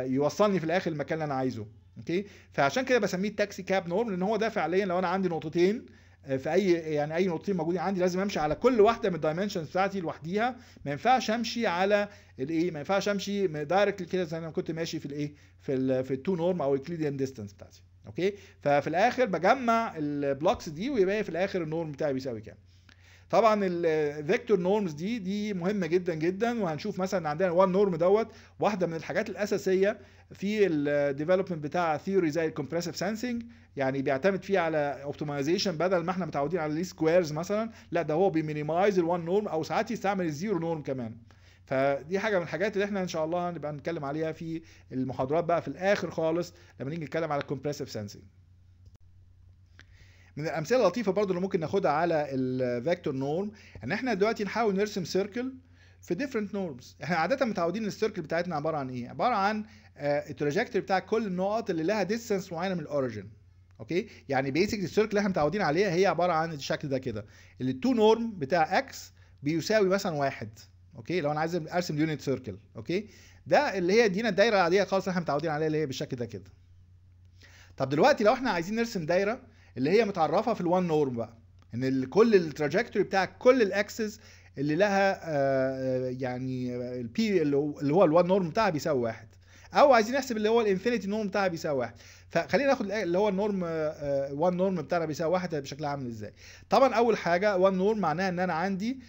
يوصلني في الاخر المكان اللي انا عايزه اوكي فعشان كده بسميه التاكسي كاب نورم لان هو ده فعليا لو انا عندي نقطتين في اي يعني اي نقطتين موجودين عندي لازم امشي على كل واحده من الدايمنشنز بتاعتي لوحديها ما ينفعش امشي على الايه ما ينفعش امشي دايركتلي كده زي ما كنت ماشي في الايه في الـ في التو نورم او الكليديان ديستانس بتاعتي اوكي ففي الاخر بجمع البلوكس دي ويبقى في الاخر النورم بتاعي بيساوي كام طبعا الفيكتور نورمز دي دي مهمه جدا جدا وهنشوف مثلا عندنا الوان نورم دوت واحده من الحاجات الاساسيه في الديفلوبمنت بتاع ثيوري زي الكومبرسيف سنسنج يعني بيعتمد فيه على اوبتمايزيشن بدل ما احنا متعودين على لي سكويرز مثلا لا ده هو بيمينيمايز الوان نورم او ساعات يستعمل الزيرو نورم كمان فدي حاجه من الحاجات اللي احنا ان شاء الله هنبقى نتكلم عليها في المحاضرات بقى في الاخر خالص لما نيجي نتكلم على الكومبرسيف سنسنج من الامثله اللطيفه برضو اللي ممكن ناخدها على الفيكتور نورم ان احنا دلوقتي نحاول نرسم سيركل في ديفرنت نورمز احنا عاده متعودين السيركل بتاعتنا عباره عن ايه عباره عن آه، التراجكتوري بتاع كل النقط اللي لها ديستنس معينه من الاوريجن اوكي يعني بيسك السيركل اللي احنا متعودين عليها هي عباره عن الشكل ده كده التو نورم بتاع اكس بيساوي مثلا واحد اوكي لو انا عايز ارسم اليونت سيركل اوكي ده اللي هي دينا الدايره العاديه خالص احنا متعودين عليها اللي هي بالشكل ده كده طب دلوقتي لو احنا عايزين نرسم دايره اللي هي متعرفه في الوان نورم بقى ان كل التراجكتوري بتاع كل الاكسس اللي لها آه، آه، يعني آه، البي اللي هو الوان نورم بتاعها بيساوي واحد او عايزين نحسب اللي هو الانفينيتي نورم بتاعها بيساوي واحد فخلينا ناخد اللي هو النورم 1 وان نورم بتاعنا بيساوي واحد بشكل عامل ازاي طبعا اول حاجه وان نورم معناها ان انا عندي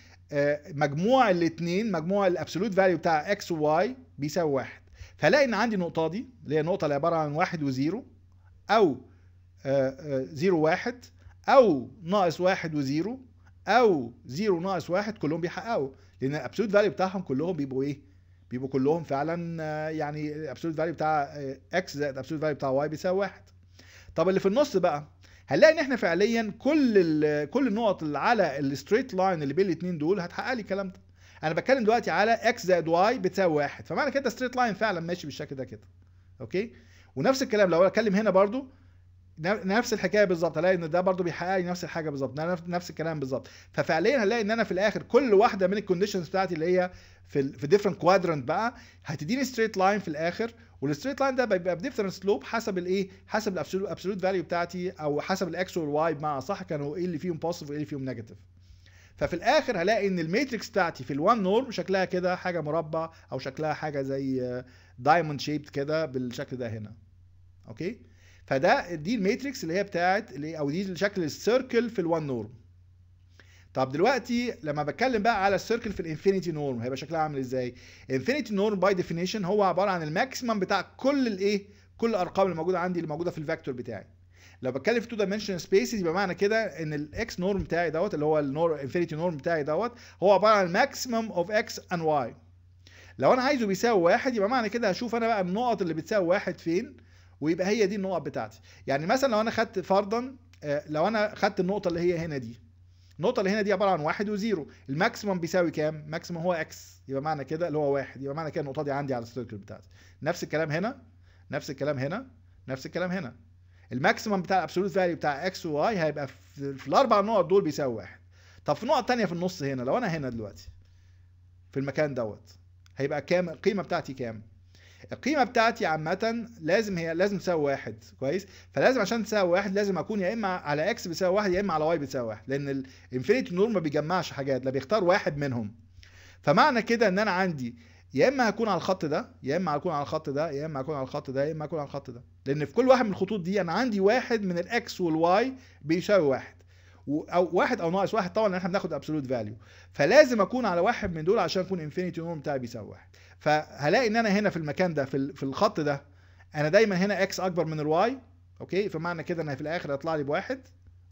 مجموع الاثنين مجموع الابسولوت فاليو بتاع اكس وواي بيساوي واحد فلاقي ان عندي النقطه دي اللي هي النقطه اللي عباره عن واحد وزيرو او 0 آه، 1 آه، آه، او ناقص 1 و0 او 0 ناقص 1 كلهم بيحققوا لان الابسولوت فاليو بتاعهم كلهم بيبقوا ايه؟ بيبقوا كلهم فعلا يعني الابسولوت فاليو بتاع اكس زائد الابسولوت فاليو بتاع واي بيساوي 1 طب اللي في النص بقى هنلاقي ان احنا فعليا كل كل النقط اللي على الستريت لاين اللي بين الاثنين دول هتحقق لي الكلام ده انا بتكلم دلوقتي على اكس زائد واي بتساوي واحد فمعنى كده ستريت لاين فعلا ماشي بالشكل ده كده اوكي ونفس الكلام لو اتكلم هنا برضو نفس الحكايه بالظبط هلاقي ان ده برضو بيحقق لي نفس الحاجه بالظبط نفس الكلام بالظبط ففعليا هلاقي ان انا في الاخر كل واحده من الكونديشنز بتاعتي اللي هي في في ديفرنت كوادرنت بقى هتديني ستريت لاين في الاخر والستريت لاين ده بيبقى بديفرنت سلوب حسب الايه حسب الابسولوت فاليو بتاعتي او حسب الاكس والواي بمعنى صح كانوا ايه اللي فيهم بوزيتيف وايه اللي فيهم نيجاتيف ففي الاخر هلاقي ان الماتريكس بتاعتي في الوان نورم شكلها كده حاجه مربع او شكلها حاجه زي دايموند شيبت كده بالشكل ده هنا اوكي فده دي الماتريكس اللي هي بتاعت او دي شكل السيركل في ال1 نورم طب دلوقتي لما بتكلم بقى على السيركل في الانفينيتي نورم هيبقى شكلها عامل ازاي انفينيتي نورم باي ديفينيشن هو عباره عن الماكسيمم بتاع كل الايه كل الارقام اللي موجوده عندي اللي موجوده في الفيكتور بتاعي لو بتكلم في 2 dimensional سبيس يبقى معنى كده ان الاكس نورم بتاعي دوت اللي هو النور انفينيتي نورم بتاعي دوت هو عباره عن الماكسيمم اوف اكس اند واي لو انا عايزه بيساوي واحد يبقى معنى كده هشوف انا بقى النقط اللي بتساوي واحد فين ويبقى هي دي النقط بتاعتي يعني مثلا لو انا خدت فرضا آه، لو انا خدت النقطه اللي هي هنا دي النقطه اللي هنا دي عباره عن واحد وزيرو الماكسيمم بيساوي كام ماكسيمم هو اكس يبقى معنى كده اللي هو واحد يبقى معنى كده النقطه دي عندي على السيركل بتاعتي نفس الكلام هنا نفس الكلام هنا نفس الكلام هنا الماكسيمم بتاع الابسولوت فاليو بتاع اكس وواي هيبقى في الاربع نقط دول بيساوي واحد طب في نقط تانية في النص هنا لو انا هنا دلوقتي في المكان دوت هيبقى كام القيمه بتاعتي كام القيمه بتاعتي عامه لازم هي لازم تساوي واحد كويس فلازم عشان تساوي واحد لازم اكون يا اما على اكس بتساوي واحد يا اما على واي بتساوي واحد لان الانفينيتي نور ما بيجمعش حاجات لا بيختار واحد منهم فمعنى كده ان انا عندي يا اما هكون على الخط ده يا اما هكون على الخط ده يا اما هكون على الخط ده يا اما هكون على الخط ده لان في كل واحد من الخطوط دي انا عندي واحد من الاكس والواي بيساوي واحد او واحد او ناقص واحد طبعا احنا بناخد ابسولوت فاليو فلازم اكون على واحد من دول عشان اكون انفينيتي نورم بتاعي بيساوي واحد فهلاقي ان انا هنا في المكان ده في, في الخط ده انا دايما هنا اكس اكبر من الواي اوكي فمعنى كده ان في الاخر هيطلع لي بواحد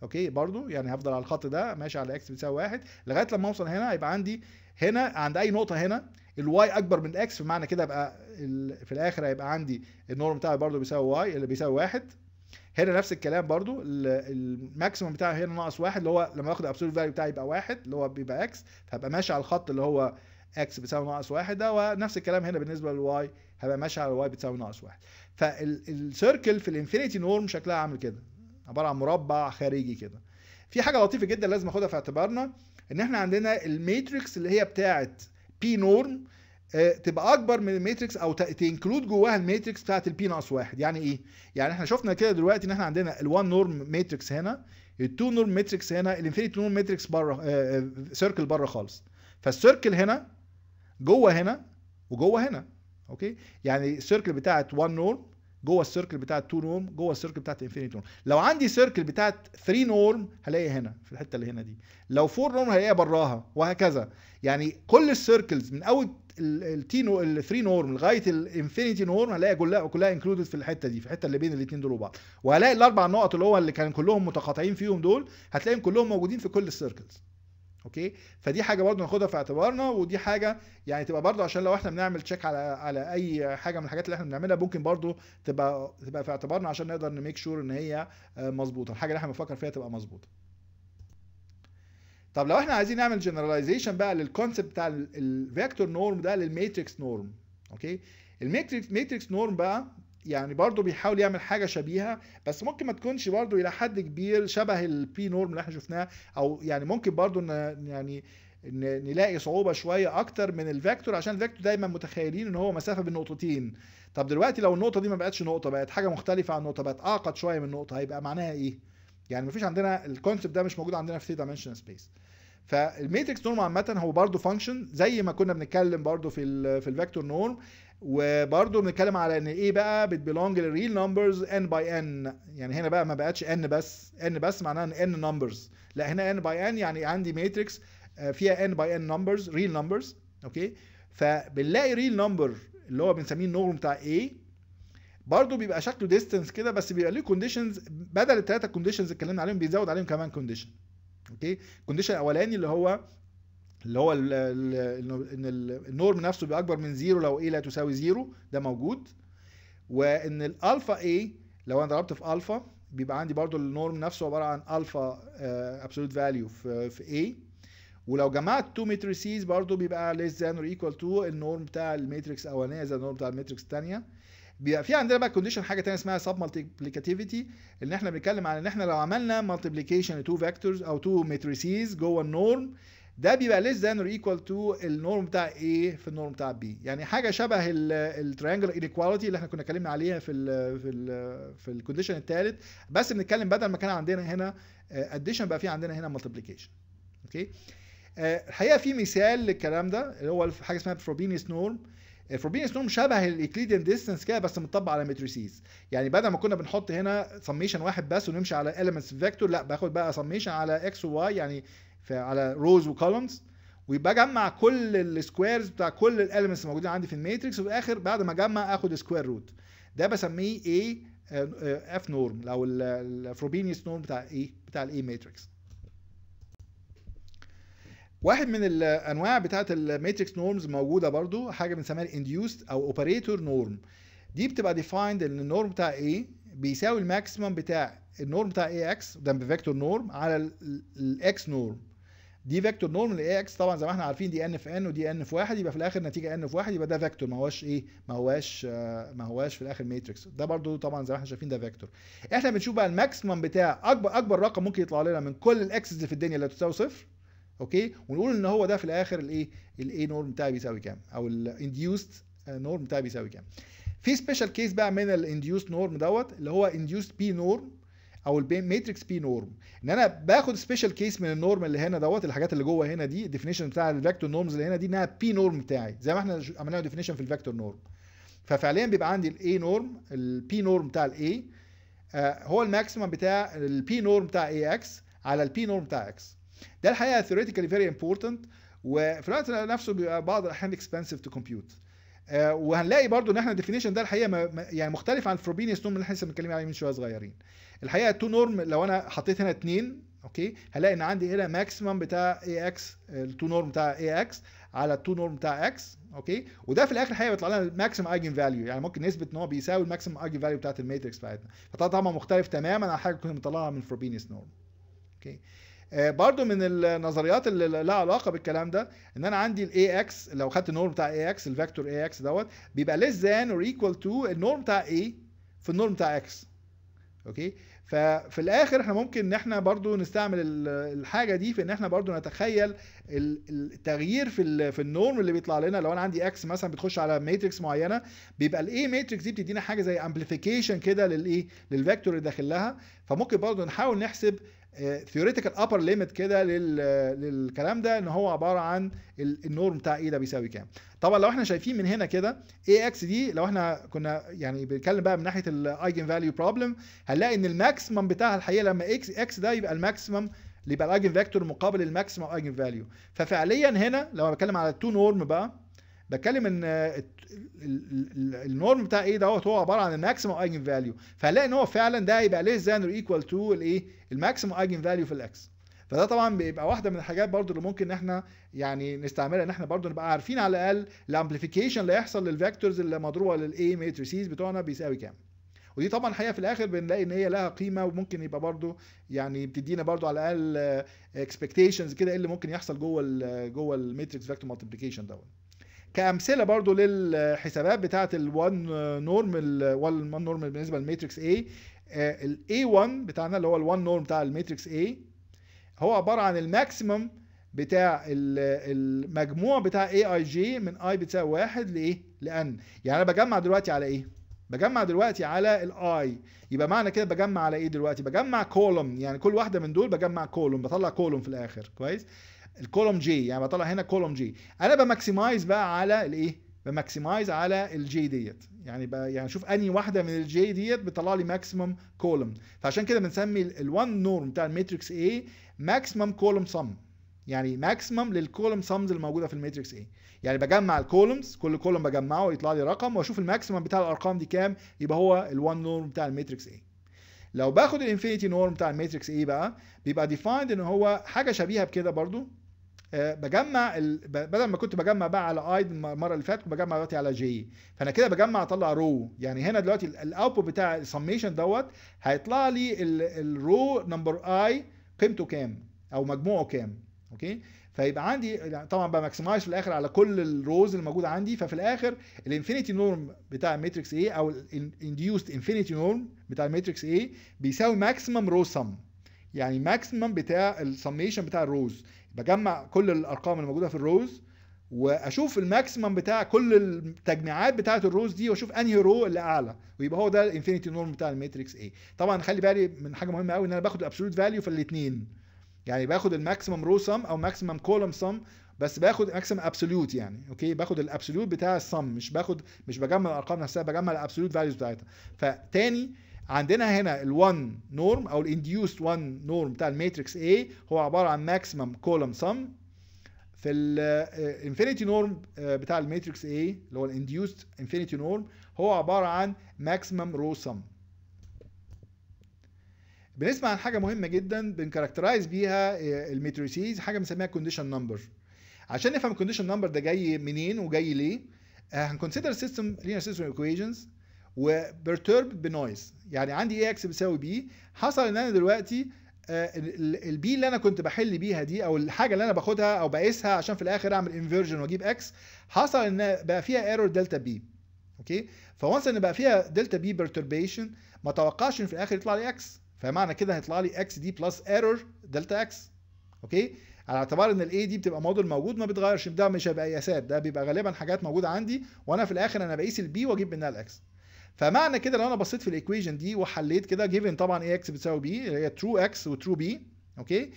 اوكي برضو يعني هفضل على الخط ده ماشي على اكس بيساوي واحد لغايه لما اوصل هنا هيبقى عندي هنا عند اي نقطه هنا الواي اكبر من الاكس فمعنى كده يبقى في الاخر هيبقى عندي النورم بتاعي برضو بيساوي واي اللي بيساوي واحد هنا نفس الكلام برضو الماكسيموم بتاعي هنا ناقص واحد اللي هو لما اخد الابسولوت فاليو بتاعي يبقى واحد اللي هو بيبقى اكس فهبقى ماشي على الخط اللي هو اكس بتساوي ناقص واحد ده ونفس الكلام هنا بالنسبه للواي هبقى ماشي على الواي بتساوي ناقص واحد فالسيركل في الانفينيتي نورم شكلها عامل كده عباره عن مربع خارجي كده في حاجه لطيفه جدا لازم اخدها في اعتبارنا ان احنا عندنا الماتريكس اللي هي بتاعه بي نورم آه، تبقى اكبر من الماتريكس او تنكلود جواها الماتريكس بتاعه البي ناقص واحد يعني ايه يعني احنا شفنا كده دلوقتي ان احنا عندنا ال1 نورم ماتريكس هنا ال2 نورم ماتريكس هنا الانفينيتي نورم ماتريكس بره سيركل آه، آه، بره خالص فالسيركل هنا جوه هنا وجوه هنا اوكي يعني السيركل بتاعت 1 نورم جوه السيركل بتاعت 2 نورم جوه السيركل بتاعت انفينيتي نورم لو عندي سيركل بتاعت 3 نورم هلاقيها هنا في الحته اللي هنا دي لو 4 نورم هلاقيها براها وهكذا يعني كل السيركلز من اول التي نو ال 3 نورم لغايه الانفينيتي نورم هلاقي كلها كلها انكلودد في الحته دي في الحته اللي بين الاثنين دول وبعض وهلاقي الاربع نقط اللي هو اللي كان كلهم متقاطعين فيهم دول هتلاقيهم كلهم موجودين في كل السيركلز اوكي فدي حاجه برضو ناخدها في اعتبارنا ودي حاجه يعني تبقى برضو عشان لو احنا بنعمل تشيك على على اي حاجه من الحاجات اللي احنا بنعملها ممكن برضو تبقى تبقى في اعتبارنا عشان نقدر نميك شور ان هي آه، مظبوطه الحاجه اللي احنا بنفكر فيها تبقى مظبوطه طب لو احنا عايزين نعمل جنراليزيشن بقى للكونسيبت بتاع الفيكتور نورم ده للماتريكس نورم اوكي الماتريكس ماتريكس نورم بقى يعني برضه بيحاول يعمل حاجه شبيهه بس ممكن ما تكونش برضه الى حد كبير شبه البي نورم اللي احنا شفناه او يعني ممكن برضه يعني نلاقي صعوبة شوية أكتر من الفيكتور عشان الفيكتور دايما متخيلين إن هو مسافة بين نقطتين طب دلوقتي لو النقطة دي ما بقتش نقطة بقت حاجة مختلفة عن نقطة بقت أعقد شوية من نقطة هيبقى معناها إيه؟ يعني مفيش عندنا الكونسبت ده مش موجود عندنا في 3 دايمنشن سبيس فالميتريكس نورم عامة هو برضه فانكشن زي ما كنا بنتكلم برضه في الـ في الفيكتور نورم وبرضه بنتكلم على ان ايه بقى بتبيلونج للريل نمبرز ان باي ان يعني هنا بقى ما بقتش ان بس ان بس معناها ان ان نمبرز لا هنا ان باي ان يعني عندي ماتريكس آه، فيها ان باي ان نمبرز ريل نمبرز اوكي فبنلاقي ريل نمبر اللي هو بنسميه النورم بتاع A برضه بيبقى شكله ديستنس كده بس بيبقى ليه كونديشنز بدل الثلاثه كونديشنز اللي اتكلمنا عليهم بيزود عليهم كمان كونديشن اوكي الكونديشن الاولاني اللي هو اللي هو الـ الـ ان النورم نفسه بيبقى اكبر من زيرو لو ايه لا تساوي زيرو ده موجود وان الالفا اي لو انا ضربت في الفا بيبقى عندي برضو النورم نفسه عباره عن الفا ابسولوت فاليو في اي ولو جمعت تو ماتريسيز برضو بيبقى ليس ذان اور ايكوال تو النورم بتاع الماتريكس الاولانيه زي النورم بتاع الماتريكس الثانيه بيبقى في عندنا بقى كونديشن حاجه ثانيه اسمها سب مالتيبليكاتيفيتي ان احنا بنتكلم عن ان احنا لو عملنا مالتيبليكيشن تو فيكتورز او تو ماتريسيز جوه النورم ده بيبقى less than or equal to النورم بتاع A في النورم بتاع B يعني حاجه شبه الترينجل inequality اللي احنا كنا اتكلمنا عليها في الـ في الـ في الكونديشن الثالث بس بنتكلم بدل ما كان عندنا هنا آه، addition بقى في عندنا هنا multiplication اوكي آه، الحقيقه في مثال للكلام ده اللي هو حاجه اسمها فروبينيس نورم الفروبينيس نورم شبه الايكليديان ديستنس كده بس مطبق على ماتريسيز يعني بدل ما كنا بنحط هنا سميشن واحد بس ونمشي على elements فيكتور لا باخد بقى سميشن على اكس وواي يعني على روز وكولمز ويبقى اجمع كل السكويرز بتاع كل الاليمنتس الموجودين عندي في الماتريكس وفي الاخر بعد ما اجمع اخد سكوير روت ده بسميه ايه اف نورم او الفروبينيوس نورم بتاع ايه بتاع الاي ماتريكس واحد من الانواع بتاعت الماتريكس نورمز موجوده برضو حاجه بنسميها الانديوست او اوبريتور نورم دي بتبقى ديفايند ان النورم بتاع ايه بيساوي الماكسيمم بتاع النورم بتاع اي اكس ده بفيكتور نورم على الاكس نورم دي فيكتور نورمال اي اكس طبعا زي ما احنا عارفين دي ان في ان ودي ان في واحد يبقى في الاخر نتيجه ان في واحد يبقى ده فيكتور ما هواش ايه ما هواش ما هواش في الاخر ماتريكس ده برده طبعا زي ما احنا شايفين ده فيكتور احنا بنشوف بقى الماكسيمم بتاع اكبر اكبر رقم ممكن يطلع لنا من كل الاكسز اللي في الدنيا اللي تساوي صفر اوكي ونقول ان هو ده في الاخر الايه الاي نورم بتاعي بيساوي كام او الانديوست نورم بتاعي بيساوي كام في سبيشال كيس بقى من الانديوست نورم دوت اللي هو انديوست بي نورم او الماتريكس بي نورم ان انا باخد سبيشال كيس من النورم اللي هنا دوت الحاجات اللي جوه هنا دي الديفينيشن بتاع الفيكتور نورمز اللي هنا دي انها بي نورم بتاعي زي ما احنا عملنا ديفينيشن في الفيكتور نورم ففعليا بيبقى عندي الاي نورم البي نورم بتاع الاي آه، هو الماكسيمم بتاع البي نورم بتاع اي اكس على البي نورم بتاع اكس ده الحقيقه ثيوريتيكالي فيري امبورتنت وفي الوقت نفسه بيبقى بعض الاحيان اكسبنسيف تو كومبيوت آه، وهنلاقي برضو ان احنا الديفينيشن ده الحقيقه ما يعني مختلف عن الفروبينيوس نورم اللي احنا لسه بنتكلم عليه من شويه صغيرين الحقيقه التو نورم لو انا حطيت هنا اثنين اوكي هلاقي ان عندي هنا ماكسيمم بتاع اي اكس التو نورم بتاع اي اكس على التو نورم بتاع اكس اوكي وده في الاخر الحقيقه بيطلع لنا الماكسيمم ايجن فاليو يعني ممكن نثبت ان هو بيساوي الماكسيمم ايجن فاليو بتاعت الماتريكس بتاعتنا فطبعا مختلف تماما عن حاجه كنا بنطلعها من فروبينيوس نورم اوكي آه، برضو من النظريات اللي لها علاقه بالكلام ده ان انا عندي الاي اكس لو خدت النورم بتاع اي اكس الفيكتور اي اكس دوت بيبقى ليس ذان اور ايكوال تو النورم بتاع اي في النورم بتاع اكس اوكي ففي الاخر احنا ممكن ان احنا برضو نستعمل الحاجه دي في ان احنا برضو نتخيل التغيير في في النورم اللي بيطلع لنا لو انا عندي اكس مثلا بتخش على ماتريكس معينه بيبقى الاي ماتريكس دي بتدينا حاجه زي امبليفيكيشن كده للايه للفيكتور اللي داخل لها فممكن برضو نحاول نحسب ثيوريتيكال ابر ليميت كده للكلام ده ان هو عباره عن النورم بتاع ايه ده بيساوي كام طبعا لو احنا شايفين من هنا كده اي اكس دي لو احنا كنا يعني بنتكلم بقى من ناحيه الايجن فاليو بروبلم هنلاقي ان الماكسيمم بتاعها الحقيقه لما اكس اكس ده يبقى الماكسيمم اللي يبقى الايجن فيكتور مقابل الماكسيمم ايجن فاليو ففعليا هنا لو بتكلم على التو نورم بقى بتكلم ان النورم بتاع ايه دوت هو عباره عن الماكسيمم ايجن فاليو فهنلاقي ان هو فعلا ده هيبقى ليس ذان ايكوال تو الايه الماكسيمم ايجن فاليو في الاكس فده طبعا بيبقى واحده من الحاجات برضو اللي ممكن ان احنا يعني نستعملها ان احنا برضو نبقى عارفين على الاقل الامبليفيكيشن اللي هيحصل للفيكتورز اللي مضروبه للاي ماتريسيز بتوعنا بيساوي كام ودي طبعا الحقيقه في الاخر بنلاقي ان هي لها قيمه وممكن يبقى برضو يعني بتدينا برضو على الاقل اكسبكتيشنز كده ايه اللي ممكن يحصل جوه الـ جوه الماتريكس فيكتور مالتيبليكيشن دوت كامثله برضو للحسابات بتاعه ال1 نورم وال 1 نورم بالنسبه للماتريكس A آه، ال A1 بتاعنا اللي هو ال1 نورم بتاع الماتريكس A هو عباره عن الماكسيمم بتاع المجموع بتاع AIJ من I بتساوي 1 لايه؟ لان يعني انا بجمع دلوقتي على ايه؟ بجمع دلوقتي على الاي يبقى معنى كده بجمع على ايه دلوقتي؟ بجمع كولوم يعني كل واحده من دول بجمع كولوم بطلع كولوم في الاخر كويس؟ الكولوم جي يعني بطلع هنا كولوم جي انا بماكسمايز بقى على الايه بماكسمايز على الجي ديت يعني بقى يعني شوف اني واحده من الجي ديت بتطلع لي ماكسيمم كولوم فعشان كده بنسمي ال1 نورم بتاع الماتريكس A ماكسيمم كولوم سم يعني ماكسيمم للكولوم سمز الموجوده في الماتريكس A يعني بجمع الكولومز كل كولوم بجمعه يطلع لي رقم واشوف الماكسيمم بتاع الارقام دي كام يبقى هو ال1 نورم بتاع الماتريكس A لو باخد الانفينيتي نورم بتاع الماتريكس A بقى بيبقى ديفايند ان هو حاجه شبيهه بكده برضو آه، بجمع ال... بدل ما كنت بجمع بقى على اي المره اللي فاتت بجمع دلوقتي على جي فانا كده بجمع اطلع رو يعني هنا دلوقتي الاوتبوت بتاع السميشن دوت هيطلع لي الرو نمبر اي قيمته كام او مجموعه كام اوكي فيبقى عندي يعني طبعا بماكسمايز في الاخر على كل الروز اللي موجوده عندي ففي الاخر الانفينيتي نورم بتاع الماتريكس ايه او الانديوست انفينيتي نورم بتاع الماتريكس ايه بيساوي ماكسيمم رو سم يعني ماكسيمم بتاع السميشن بتاع الروز بجمع كل الارقام اللي موجوده في الروز واشوف الماكسيمم بتاع كل التجميعات بتاعه الروز دي واشوف انهي رو اللي اعلى ويبقى هو ده الانفينيتي نورم بتاع الماتريكس ايه طبعا خلي بالي من حاجه مهمه قوي ان انا باخد الابسولوت فاليو في الاثنين يعني باخد الماكسيمم رو سم او ماكسيمم كولوم سم بس باخد ماكسيمم ابسولوت يعني اوكي باخد الابسولوت بتاع السم مش باخد مش بجمع الارقام نفسها بجمع الابسولوت فاليوز بتاعتها فتاني عندنا هنا ال1 نورم او الانديوست 1 نورم بتاع الماتريكس A هو عباره عن ماكسيمم كولوم سم في الانفينيتي آه، نورم آه، بتاع الماتريكس A اللي هو الانديوست انفينيتي نورم هو عباره عن ماكسيمم رو سم بنسمع عن حاجه مهمه جدا بنكاركترايز بيها آه، الماتريسيز حاجه بنسميها كونديشن نمبر عشان نفهم الكونديشن نمبر ده جاي منين وجاي ليه هنكونسيدر سيستم لينير سيستم ايكويشنز وبرتيرب بنويز يعني عندي اي اكس بيساوي بي حصل ان انا دلوقتي آه، البي اللي انا كنت بحل بيها دي او الحاجه اللي انا باخدها او بقيسها عشان في الاخر اعمل انفيرجن واجيب اكس حصل ان بقى فيها ايرور دلتا بي اوكي فونس ان بقى فيها دلتا بي بيرتربيشن ما توقعش ان في الاخر يطلع لي اكس فمعنى كده هيطلع لي اكس دي بلس ايرور دلتا اكس اوكي على اعتبار ان الاي دي بتبقى موديل موجود ما بيتغيرش ده مش هيبقى قياسات ده بيبقى غالبا حاجات موجوده عندي وانا في الاخر انا بقيس البي واجيب منها الاكس فمعنى كده لو انا بصيت في الايكويشن دي وحليت كده جيفن طبعا اي اكس بتساوي بي اللي هي ترو اكس وترو بي اوكي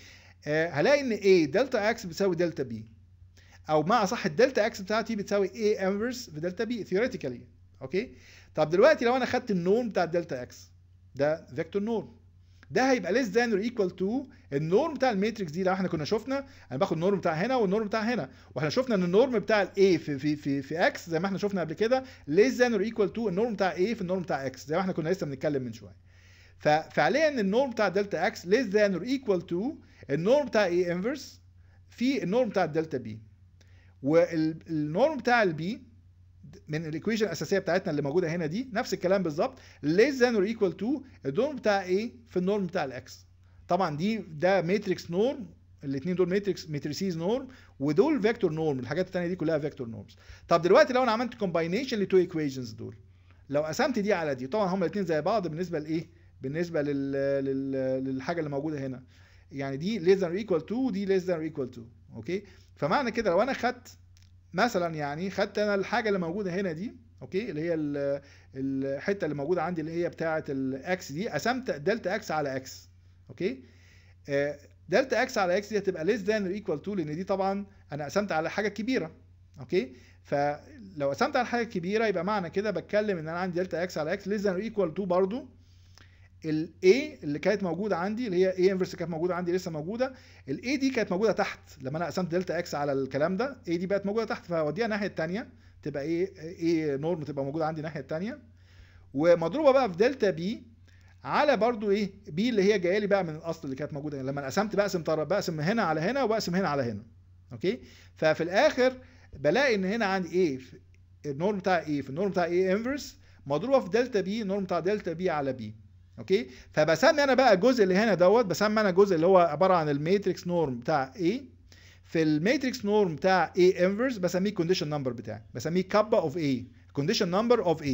آه، هلاقي ان اي دلتا اكس بتساوي دلتا بي او مع صح الدلتا اكس بتاعتي بتساوي اي انفرس في دلتا بي ثيوريتيكالي اوكي طب دلوقتي لو انا خدت النورم بتاع الدلتا اكس ده فيكتور نورم ده هيبقى ليس ذان اور ايكوال تو النورم بتاع الماتريكس دي لو احنا كنا شفنا انا باخد النورم بتاع هنا والنورم بتاع هنا واحنا شفنا ان النورم بتاع الاي في في في في اكس زي ما احنا شفنا قبل كده ليس ذان اور ايكوال تو النورم بتاع اي في النورم بتاع اكس زي ما احنا كنا لسه بنتكلم من شويه ففعليا النورم بتاع دلتا اكس ليس ذان اور ايكوال تو النورم بتاع اي انفرس في النورم بتاع دلتا بي والنورم بتاع البي من الايكويشن الاساسيه بتاعتنا اللي موجوده هنا دي نفس الكلام بالظبط less than or equal to الدور بتاع ايه في النورم بتاع الاكس طبعا دي ده ماتريكس نورم الاثنين دول ماتريكس ماتريسيز نورم ودول فيكتور نورم الحاجات الثانيه دي كلها فيكتور نورمز طب دلوقتي لو انا عملت كومباينيشن لتو ايكويشنز دول لو قسمت دي على دي طبعا هما الاثنين زي بعض بالنسبه لايه بالنسبه لل... لل... للحاجه اللي موجوده هنا يعني دي less than or equal to ودي less than or equal to اوكي فمعنى كده لو انا خدت مثلا يعني خدت انا الحاجه اللي موجوده هنا دي اوكي اللي هي الحته اللي موجوده عندي اللي هي بتاعه الاكس دي قسمت دلتا اكس على اكس اوكي آه، دلتا اكس على اكس دي هتبقى ليس ذان ايكوال تو لان دي طبعا انا قسمت على حاجه كبيره اوكي فلو قسمت على حاجه كبيره يبقى معنى كده بتكلم ان انا عندي دلتا اكس على اكس ليس ذان ايكوال تو برضو الاي اللي كانت موجوده عندي اللي هي اي انفرس كانت موجوده عندي لسه موجوده الاي دي كانت موجوده تحت لما انا قسمت دلتا اكس على الكلام ده اي دي بقت موجوده تحت فهوديها الناحيه الثانيه تبقى ايه ايه نورم تبقى موجوده عندي الناحيه الثانيه ومضروبه بقى في دلتا بي على برضو ايه بي اللي هي جايه لي بقى من الاصل اللي كانت موجوده يعني لما انا قسمت بقسم طرف بقسم هنا على هنا وبقسم هنا على هنا اوكي ففي الاخر بلاقي ان هنا عندي ايه النورم بتاع ايه في النورم بتاع ايه انفرس مضروبه في دلتا بي النورم بتاع دلتا بي على بي اوكي فبسمي انا بقى الجزء اللي هنا دوت بسمي انا الجزء اللي هو عباره عن الماتريكس نورم بتاع A في الماتريكس نورم بتاع A انفرس بسميه كونديشن نمبر بتاعي بسميه كابا اوف A كونديشن نمبر اوف A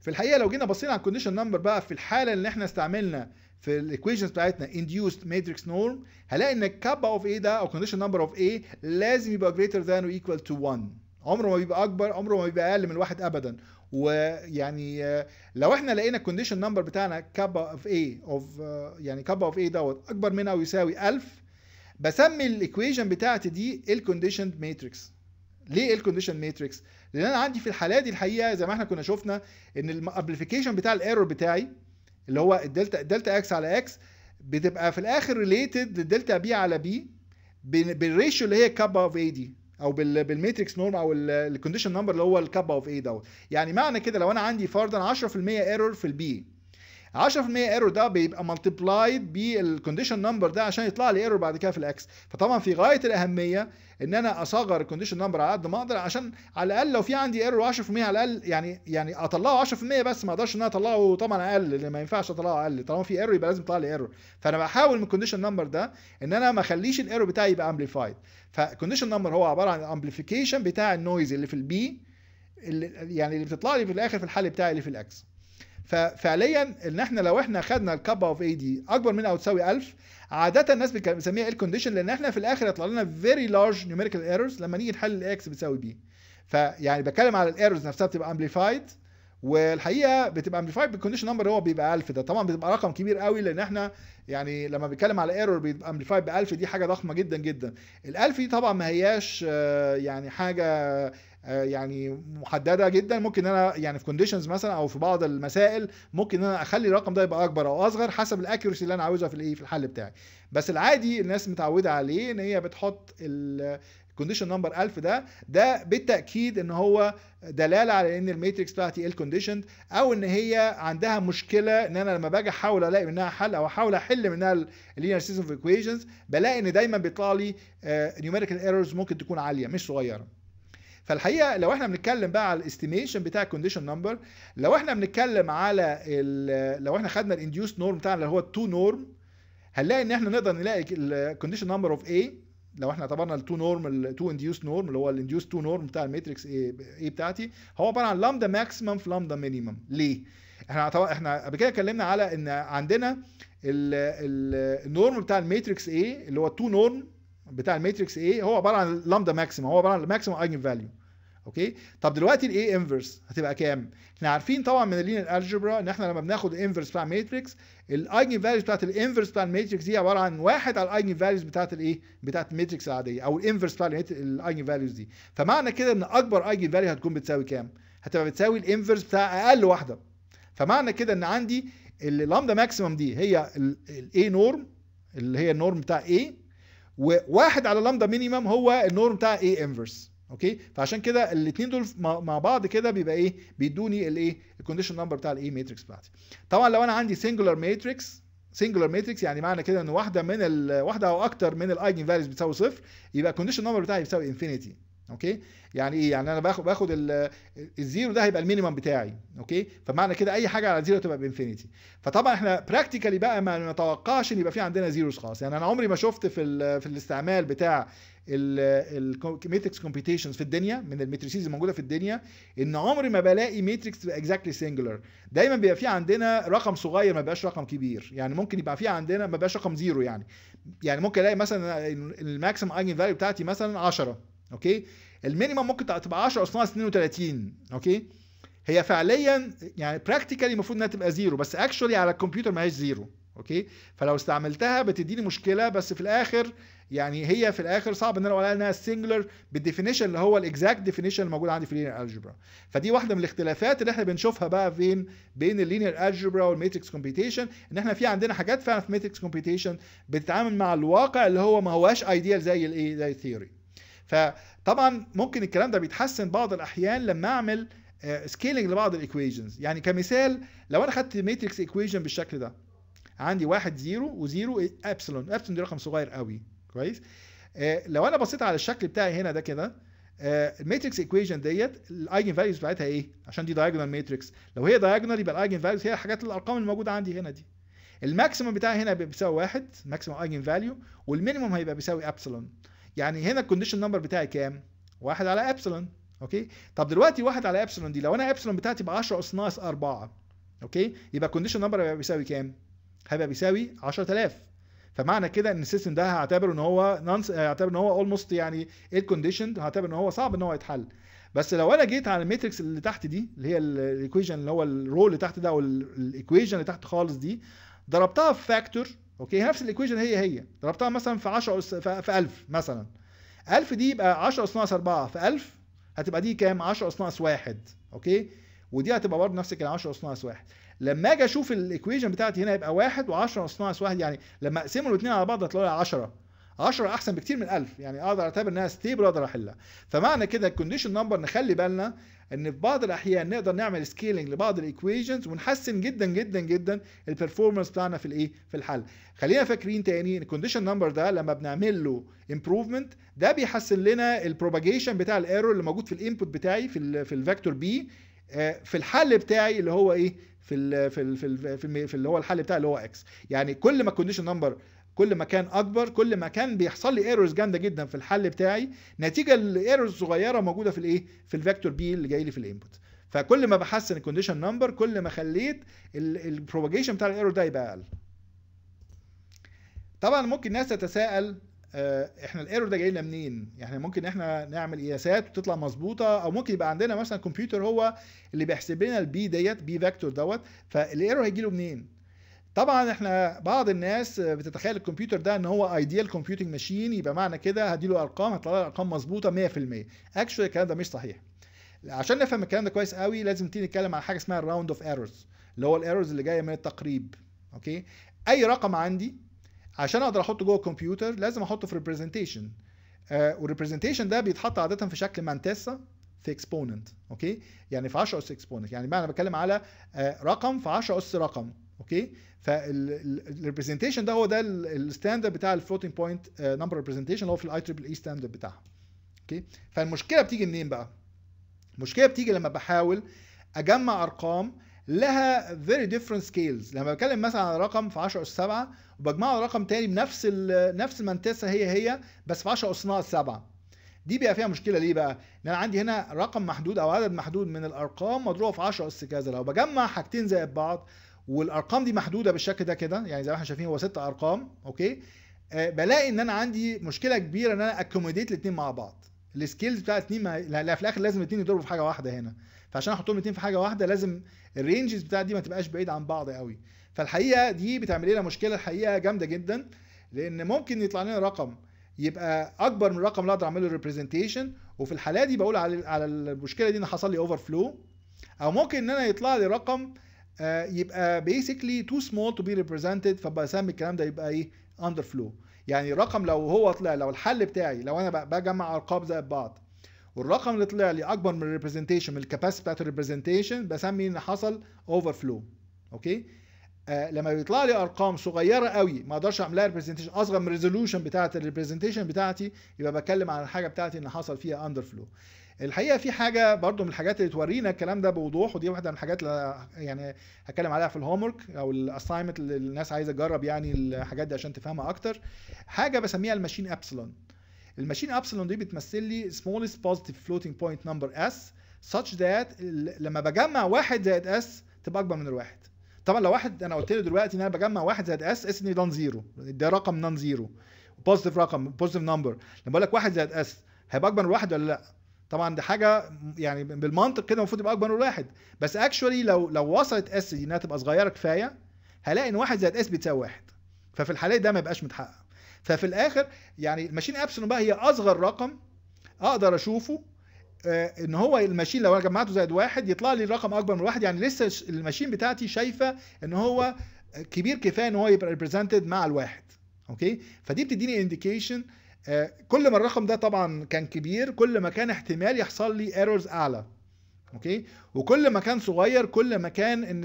في الحقيقه لو جينا بصينا على الكونديشن نمبر بقى في الحاله اللي احنا استعملنا في الايكويشنز بتاعتنا induced matrix norm هلاقي ان الكابا اوف A ده او كونديشن نمبر اوف A لازم يبقى greater than or equal to 1 عمره ما بيبقى اكبر عمره ما بيبقى اقل من واحد ابدا ويعني آه، لو احنا لقينا الكونديشن نمبر بتاعنا كابا اوف اي اوف يعني كابا اوف اي دوت اكبر من او يساوي 1000 بسمي الايكويشن بتاعتي دي الكونديشن ماتريكس ليه الكونديشن ماتريكس لان انا عندي في الحاله دي الحقيقه زي ما احنا كنا شفنا ان الامبليفيكيشن بتاع الايرور بتاعي اللي هو الدلتا دلتا اكس على اكس بتبقى في الاخر ريليتد للدلتا بي على بي بالريشيو اللي هي كابا اوف اي دي او بالماتريكس نورم او الكونديشن نمبر اللي هو الكاب اوف ايه دوت يعني معنى كده لو انا عندي فرضا 10% ايرور في البي 10% ايرور ده بيبقى ملتبلايد بالكونديشن نمبر ده عشان يطلع لي ايرور بعد كده في الاكس فطبعا في غايه الاهميه ان انا اصغر الكونديشن نمبر على قد ما اقدر عشان على الاقل لو في عندي ايرور 10% على الاقل يعني يعني اطلعه 10% بس ما اقدرش ان انا اطلعه طبعا اقل لان ما ينفعش اطلعه اقل طالما في ايرور يبقى لازم يطلع لي ايرور فانا بحاول من الكونديشن نمبر ده ان انا ما اخليش الايرور بتاعي يبقى امبليفايد فالكونديشن نمبر هو عباره عن الامبليفيكيشن بتاع النويز اللي في البي اللي يعني اللي بتطلع لي في الاخر في الحل بتاعي اللي في الاكس ففعليا ان احنا لو احنا خدنا الكاب اوف اي دي اكبر من او تساوي 1000 عاده الناس بنسميها الكونديشن لان احنا في الاخر يطلع لنا فيري لارج نيوميريكال ايرورز لما نيجي نحل الاكس بتساوي بي فيعني بتكلم على الايرورز نفسها بتبقى امبليفايد والحقيقه بتبقى امبليفايد بالكونديشن نمبر هو بيبقى 1000 ده طبعا بتبقى رقم كبير قوي لان احنا يعني لما بنتكلم على ايرور بيبقى امبليفايد ب 1000 دي حاجه ضخمه جدا جدا ال 1000 دي طبعا ما هياش آه، يعني حاجه آه، يعني محدده جدا ممكن انا يعني في كونديشنز مثلا او في بعض المسائل ممكن انا اخلي الرقم ده يبقى اكبر او اصغر حسب الاكيورسي اللي انا عاوزها في الايه في الحل بتاعي بس العادي الناس متعوده عليه ان هي بتحط الكونديشن نمبر 1000 ده ده بالتاكيد ان هو دلاله على ان الماتريكس بتاعتي الكونديشند او ان هي عندها مشكله ان انا لما باجي احاول الاقي منها حل او احاول احل منها اللينير سيستم اوف ايكويشنز بلاقي ان دايما بيطلع لي نيوميريكال آه، ايرورز ممكن تكون عاليه مش صغيره فالحقيقه لو احنا بنتكلم بقى على الاستيميشن بتاع الكونديشن نمبر لو احنا بنتكلم على لو احنا خدنا الانديوس نورم بتاعنا اللي هو التو نورم هنلاقي ان احنا نقدر نلاقي الكونديشن نمبر اوف اي لو احنا اعتبرنا التو نورم التو انديوس نورم اللي هو الانديوس تو نورم بتاع الماتريكس اي بتاعتي هو عباره عن لامدا ماكسيمم في لامدا مينيمم ليه؟ احنا احنا قبل كده اتكلمنا على ان عندنا النورم بتاع الماتريكس اي اللي هو التو نورم بتاع الماتريكس A هو عباره عن لامدا ماكسيمم هو عباره عن الماكسيمم ايجن فاليو اوكي طب دلوقتي الاي انفرس هتبقى كام احنا عارفين طبعا من اللينير الجبرا ان احنا لما بناخد انفرس بتاع ماتريكس الايجن فاليوز بتاعت الانفرس بتاع الماتريكس دي عباره عن واحد على الايجن فاليوز بتاعت الايه بتاعت الماتريكس العاديه او الانفرس بتاع الايجن فاليوز دي فمعنى كده ان اكبر ايجن فاليو هتكون بتساوي كام هتبقى بتساوي الانفرس بتاع اقل واحده فمعنى كده ان عندي اللامدا ماكسيمم دي هي الاي نورم اللي هي النورم بتاع ايه وواحد على لامدا مينيمم هو النورم بتاع اي انفرس اوكي فعشان كده الاثنين دول مع بعض كده بيبقى ايه بيدوني الايه الكونديشن نمبر بتاع الاي ماتريكس بتاعتي طبعا لو انا عندي سنجولار ماتريكس سنجولار ماتريكس يعني معنى كده ان واحده من واحده او اكتر من الايجن فاليوز بتساوي صفر يبقى الكونديشن نمبر بتاعي بيساوي انفينيتي اوكي يعني ايه يعني انا باخد باخد الزيرو ده هيبقى المينيمم بتاعي اوكي فمعنى كده اي حاجه على زيرو تبقى بانفينيتي فطبعا احنا براكتيكالي بقى ما نتوقعش ان يبقى في عندنا زيروز خالص يعني انا عمري ما شفت في في الاستعمال بتاع الميتريكس كومبيتيشنز في الدنيا من الماتريسيز الموجوده في الدنيا ان عمري ما بلاقي ماتريكس اكزاكتلي سنجولار دايما بيبقى في عندنا رقم صغير ما بيبقاش رقم كبير يعني ممكن يبقى في عندنا ما بيبقاش رقم زيرو يعني يعني ممكن الاقي مثلا الماكسيم ايجن فاليو بتاعتي مثلا 10 اوكي المينيمم ممكن تبقى 10 اصلها 32 اوكي هي فعليا يعني براكتيكالي المفروض انها تبقى زيرو بس اكشولي على الكمبيوتر ما هيش زيرو اوكي فلو استعملتها بتديني مشكله بس في الاخر يعني هي في الاخر صعب ان انا اقول انها سنجلر بالديفينيشن اللي هو الاكزاكت ديفينيشن الموجود عندي في اللينير الجبرا فدي واحده من الاختلافات اللي احنا بنشوفها بقى فين بين اللينير الجبرا والماتريكس كومبيتيشن ان احنا في عندنا حاجات فعلا في ماتريكس كومبيتيشن بتتعامل مع الواقع اللي هو ما هواش ايديال زي الايه زي الثيوري فطبعا ممكن الكلام ده بيتحسن بعض الاحيان لما اعمل سكيلنج آه، لبعض الايكويشنز يعني كمثال لو انا خدت ماتريكس ايكويشن بالشكل ده عندي 1 0 و0 ابسلون ابسلون دي رقم صغير قوي كويس آه، لو انا بصيت على الشكل بتاعي هنا ده كده الماتريكس آه، ايكويشن ديت الايجن فاليوز بتاعتها ايه عشان دي دايجونال ماتريكس لو هي دايجونال يبقى الايجن فاليوز هي الحاجات الارقام الموجوده عندي هنا دي الماكسيمم بتاعي هنا بيساوي واحد ماكسيمم ايجن فاليو والمينيمم هيبقى بيساوي ابسلون يعني هنا الكونديشن نمبر بتاعي كام؟ 1 على ابسلون اوكي طب دلوقتي 1 على ابسلون دي لو انا ابسلون بتاعتي ب 10 اس ناقص 4 اوكي يبقى الكونديشن نمبر هيبقى بيساوي كام؟ هيبقى بيساوي 10000 فمعنى كده ان السيستم ده هعتبر ان هو نونس هعتبر ان هو اولموست يعني ايه الكونديشن هعتبر ان هو صعب ان هو يتحل بس لو انا جيت على الماتريكس اللي تحت دي اللي هي الايكويشن اللي هو الرول اللي تحت ده او الايكويشن اللي تحت خالص دي ضربتها في فاكتور اوكي نفس الايكويشن هي هي ضربتها مثلا في 10 أس... في 1000 مثلا 1000 دي يبقى 10 اس ناقص 4 في 1000 هتبقى دي كام 10 اس ناقص 1 اوكي ودي هتبقى برضه نفس الكلام 10 اس ناقص 1 لما اجي اشوف الايكويشن بتاعتي هنا يبقى 1 و10 اس ناقص 1 يعني لما اقسمهم الاثنين على بعض هيطلع لي 10 10 احسن بكتير من 1000 يعني اقدر اعتبر انها ستيبل اقدر احلها فمعنى كده الكونديشن نمبر نخلي بالنا ان في بعض الاحيان نقدر نعمل سكيلينج لبعض الايكويشنز ونحسن جدا جدا جدا البرفورمانس بتاعنا في الايه في الحل خلينا فاكرين تاني ان الكونديشن نمبر ده لما بنعمل له امبروفمنت ده بيحسن لنا البروباجيشن بتاع الايرور اللي موجود في الانبوت بتاعي في الـ في الفيكتور بي آه، في الحل بتاعي اللي هو ايه في الـ في الـ في الـ في, في اللي هو الحل بتاعي اللي هو اكس يعني كل ما الكونديشن نمبر كل ما كان اكبر كل ما كان بيحصل لي ايرورز جامده جدا في الحل بتاعي نتيجه الايرورز صغيره موجوده في الايه في الفيكتور بي اللي جاي لي في الانبوت فكل ما بحسن الكونديشن نمبر كل ما خليت البروباجيشن بتاع الايرور ده يبقى اقل طبعا ممكن الناس تتساءل آه، احنا الايرور ده جاي لنا منين يعني ممكن احنا نعمل قياسات وتطلع مظبوطه او ممكن يبقى عندنا مثلا كمبيوتر هو اللي بيحسب لنا البي ديت بي فيكتور دوت فالايرور هيجي له منين طبعا احنا بعض الناس بتتخيل الكمبيوتر ده ان هو ايديال كومبيوتنج ماشين يبقى معنى كده هديله ارقام هيطلع ارقام مظبوطه 100% اكشوالي الكلام ده مش صحيح عشان نفهم الكلام ده كويس قوي لازم تيجي نتكلم عن حاجه اسمها الراوند اوف ايرورز اللي هو الايرورز اللي جايه من التقريب اوكي اي رقم عندي عشان اقدر احطه جوه الكمبيوتر لازم احطه في ريبريزنتيشن آه، والريبريزنتيشن ده بيتحط عاده في شكل مانتسا في اكسبوننت اوكي يعني في 10 اس اكسبوننت يعني بقى انا بتكلم على آه، رقم في 10 اس رقم اوكي فالريبريزنتيشن ده هو ده الستاندرد بتاع الفلوتنج بوينت نمبر ريبريزنتيشن اللي هو في الاي تريبل اي ستاندرد بتاعها اوكي فالمشكله بتيجي منين بقى المشكله بتيجي لما بحاول اجمع ارقام لها فيري ديفرنت سكيلز لما بتكلم مثلا على رقم في 10 اس 7 وبجمعه رقم تاني بنفس نفس المنتسه هي هي بس في 10 اس 7 دي بيبقى فيها مشكله ليه بقى؟ ان انا عندي هنا رقم محدود او عدد محدود من الارقام مضروبه في 10 اس كذا لو بجمع حاجتين زي بعض والارقام دي محدوده بالشكل ده كده يعني زي ما احنا شايفين هو ست ارقام اوكي آه، بلاقي ان انا عندي مشكله كبيره ان انا اكوموديت الاثنين مع بعض السكيلز بتاع الاثنين ما... في الاخر لازم الاثنين يضربوا في حاجه واحده هنا فعشان احطهم الاثنين في حاجه واحده لازم الرينجز بتاع دي ما تبقاش بعيد عن بعض قوي فالحقيقه دي بتعمل لنا مشكله الحقيقه جامده جدا لان ممكن يطلع لنا رقم يبقى اكبر من الرقم اللي اقدر اعمله ريبريزنتيشن وفي الحاله دي بقول على على المشكله دي ان حصل لي اوفر فلو او ممكن ان انا يطلع لي رقم آه، يبقى بيسكلي تو سمول تو بي ريبريزنتد فبسمي الكلام ده يبقى ايه اندر فلو يعني رقم لو هو طلع لو الحل بتاعي لو انا بجمع ارقام زي بعض والرقم اللي طلع لي اكبر من الريبريزنتيشن من الكباسيتي بتاعت الريبريزنتيشن بسمي ان حصل اوفر فلو اوكي آه، لما بيطلع لي ارقام صغيره قوي ما اقدرش اعملها ريبريزنتيشن اصغر من الريزولوشن بتاعه الريبريزنتيشن بتاعتي يبقى بتكلم عن الحاجه بتاعتي ان حصل فيها اندر فلو الحقيقه في حاجه برضو من الحاجات اللي تورينا الكلام ده بوضوح ودي واحده من الحاجات اللي يعني هتكلم عليها في ورك او الاساينمنت اللي الناس عايزه تجرب يعني الحاجات دي عشان تفهمها اكتر حاجه بسميها الماشين ابسلون الماشين ابسلون دي بتمثل لي سمولست بوزيتيف فلوتنج بوينت نمبر اس such that لما بجمع واحد زائد اس تبقى اكبر من الواحد طبعا لو واحد انا قلت له دلوقتي ان انا بجمع واحد زائد اس اس ان نون زيرو ده رقم نون زيرو بوزيتيف رقم بوزيتيف نمبر لما بقول لك واحد زائد اس هيبقى اكبر من واحد ولا لا؟ طبعا دي حاجه يعني بالمنطق كده المفروض يبقى اكبر من واحد بس اكشولي لو لو وصلت اس دي انها تبقى صغيره كفايه هلاقي ان واحد زائد اس بتساوي واحد ففي الحالات ده ما يبقاش متحقق ففي الاخر يعني الماشين ابسلون بقى هي اصغر رقم اقدر اشوفه آه، ان هو الماشين لو انا جمعته زائد واحد يطلع لي رقم اكبر من واحد يعني لسه الماشين بتاعتي شايفه ان هو كبير كفايه ان هو يبقى ريبريزنتد مع الواحد اوكي فدي بتديني انديكيشن آه، كل ما الرقم ده طبعا كان كبير كل ما كان احتمال يحصل لي ايرورز اعلى اوكي وكل ما كان صغير كل ما كان ان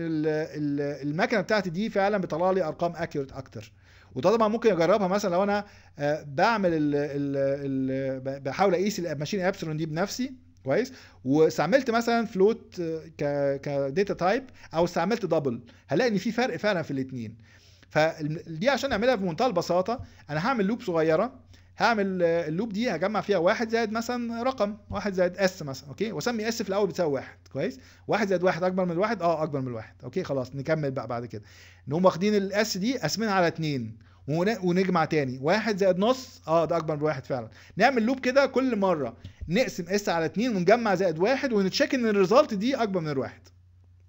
المكنه بتاعتي دي فعلا بتطلع لي ارقام اكيوريت اكتر وده طبعا ممكن اجربها مثلا لو انا آه، بعمل ال ال بحاول اقيس الماشين ابسلون دي بنفسي كويس واستعملت مثلا فلوت ك تايب او استعملت دبل هلاقي ان في فرق فعلا في الاثنين فدي عشان اعملها بمنتهى البساطه انا هعمل لوب صغيره هعمل اللوب آه، دي هجمع فيها واحد زائد مثلا رقم واحد زائد اس مثلا اوكي واسمي اس في الاول بتساوي واحد كويس واحد زائد واحد اكبر من واحد اه اكبر من واحد اوكي خلاص نكمل بقى بعد كده نقوم واخدين الاس دي قاسمينها على اتنين ونجمع تاني واحد زائد نص اه ده اكبر من واحد فعلا نعمل لوب كده كل مره نقسم اس على 2 ونجمع زائد واحد ونتشيك ان الريزلت دي اكبر من الواحد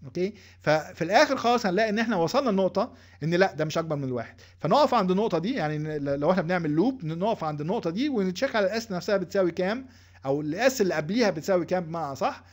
اوكي ففي الاخر خالص هنلاقي ان احنا وصلنا لنقطه ان لا ده مش اكبر من الواحد فنقف عند النقطه دي يعني لو احنا بنعمل لوب نقف عند النقطه دي ونتشيك على الاس نفسها بتساوي كام او الاس اللي قبليها بتساوي كام بمعنى صح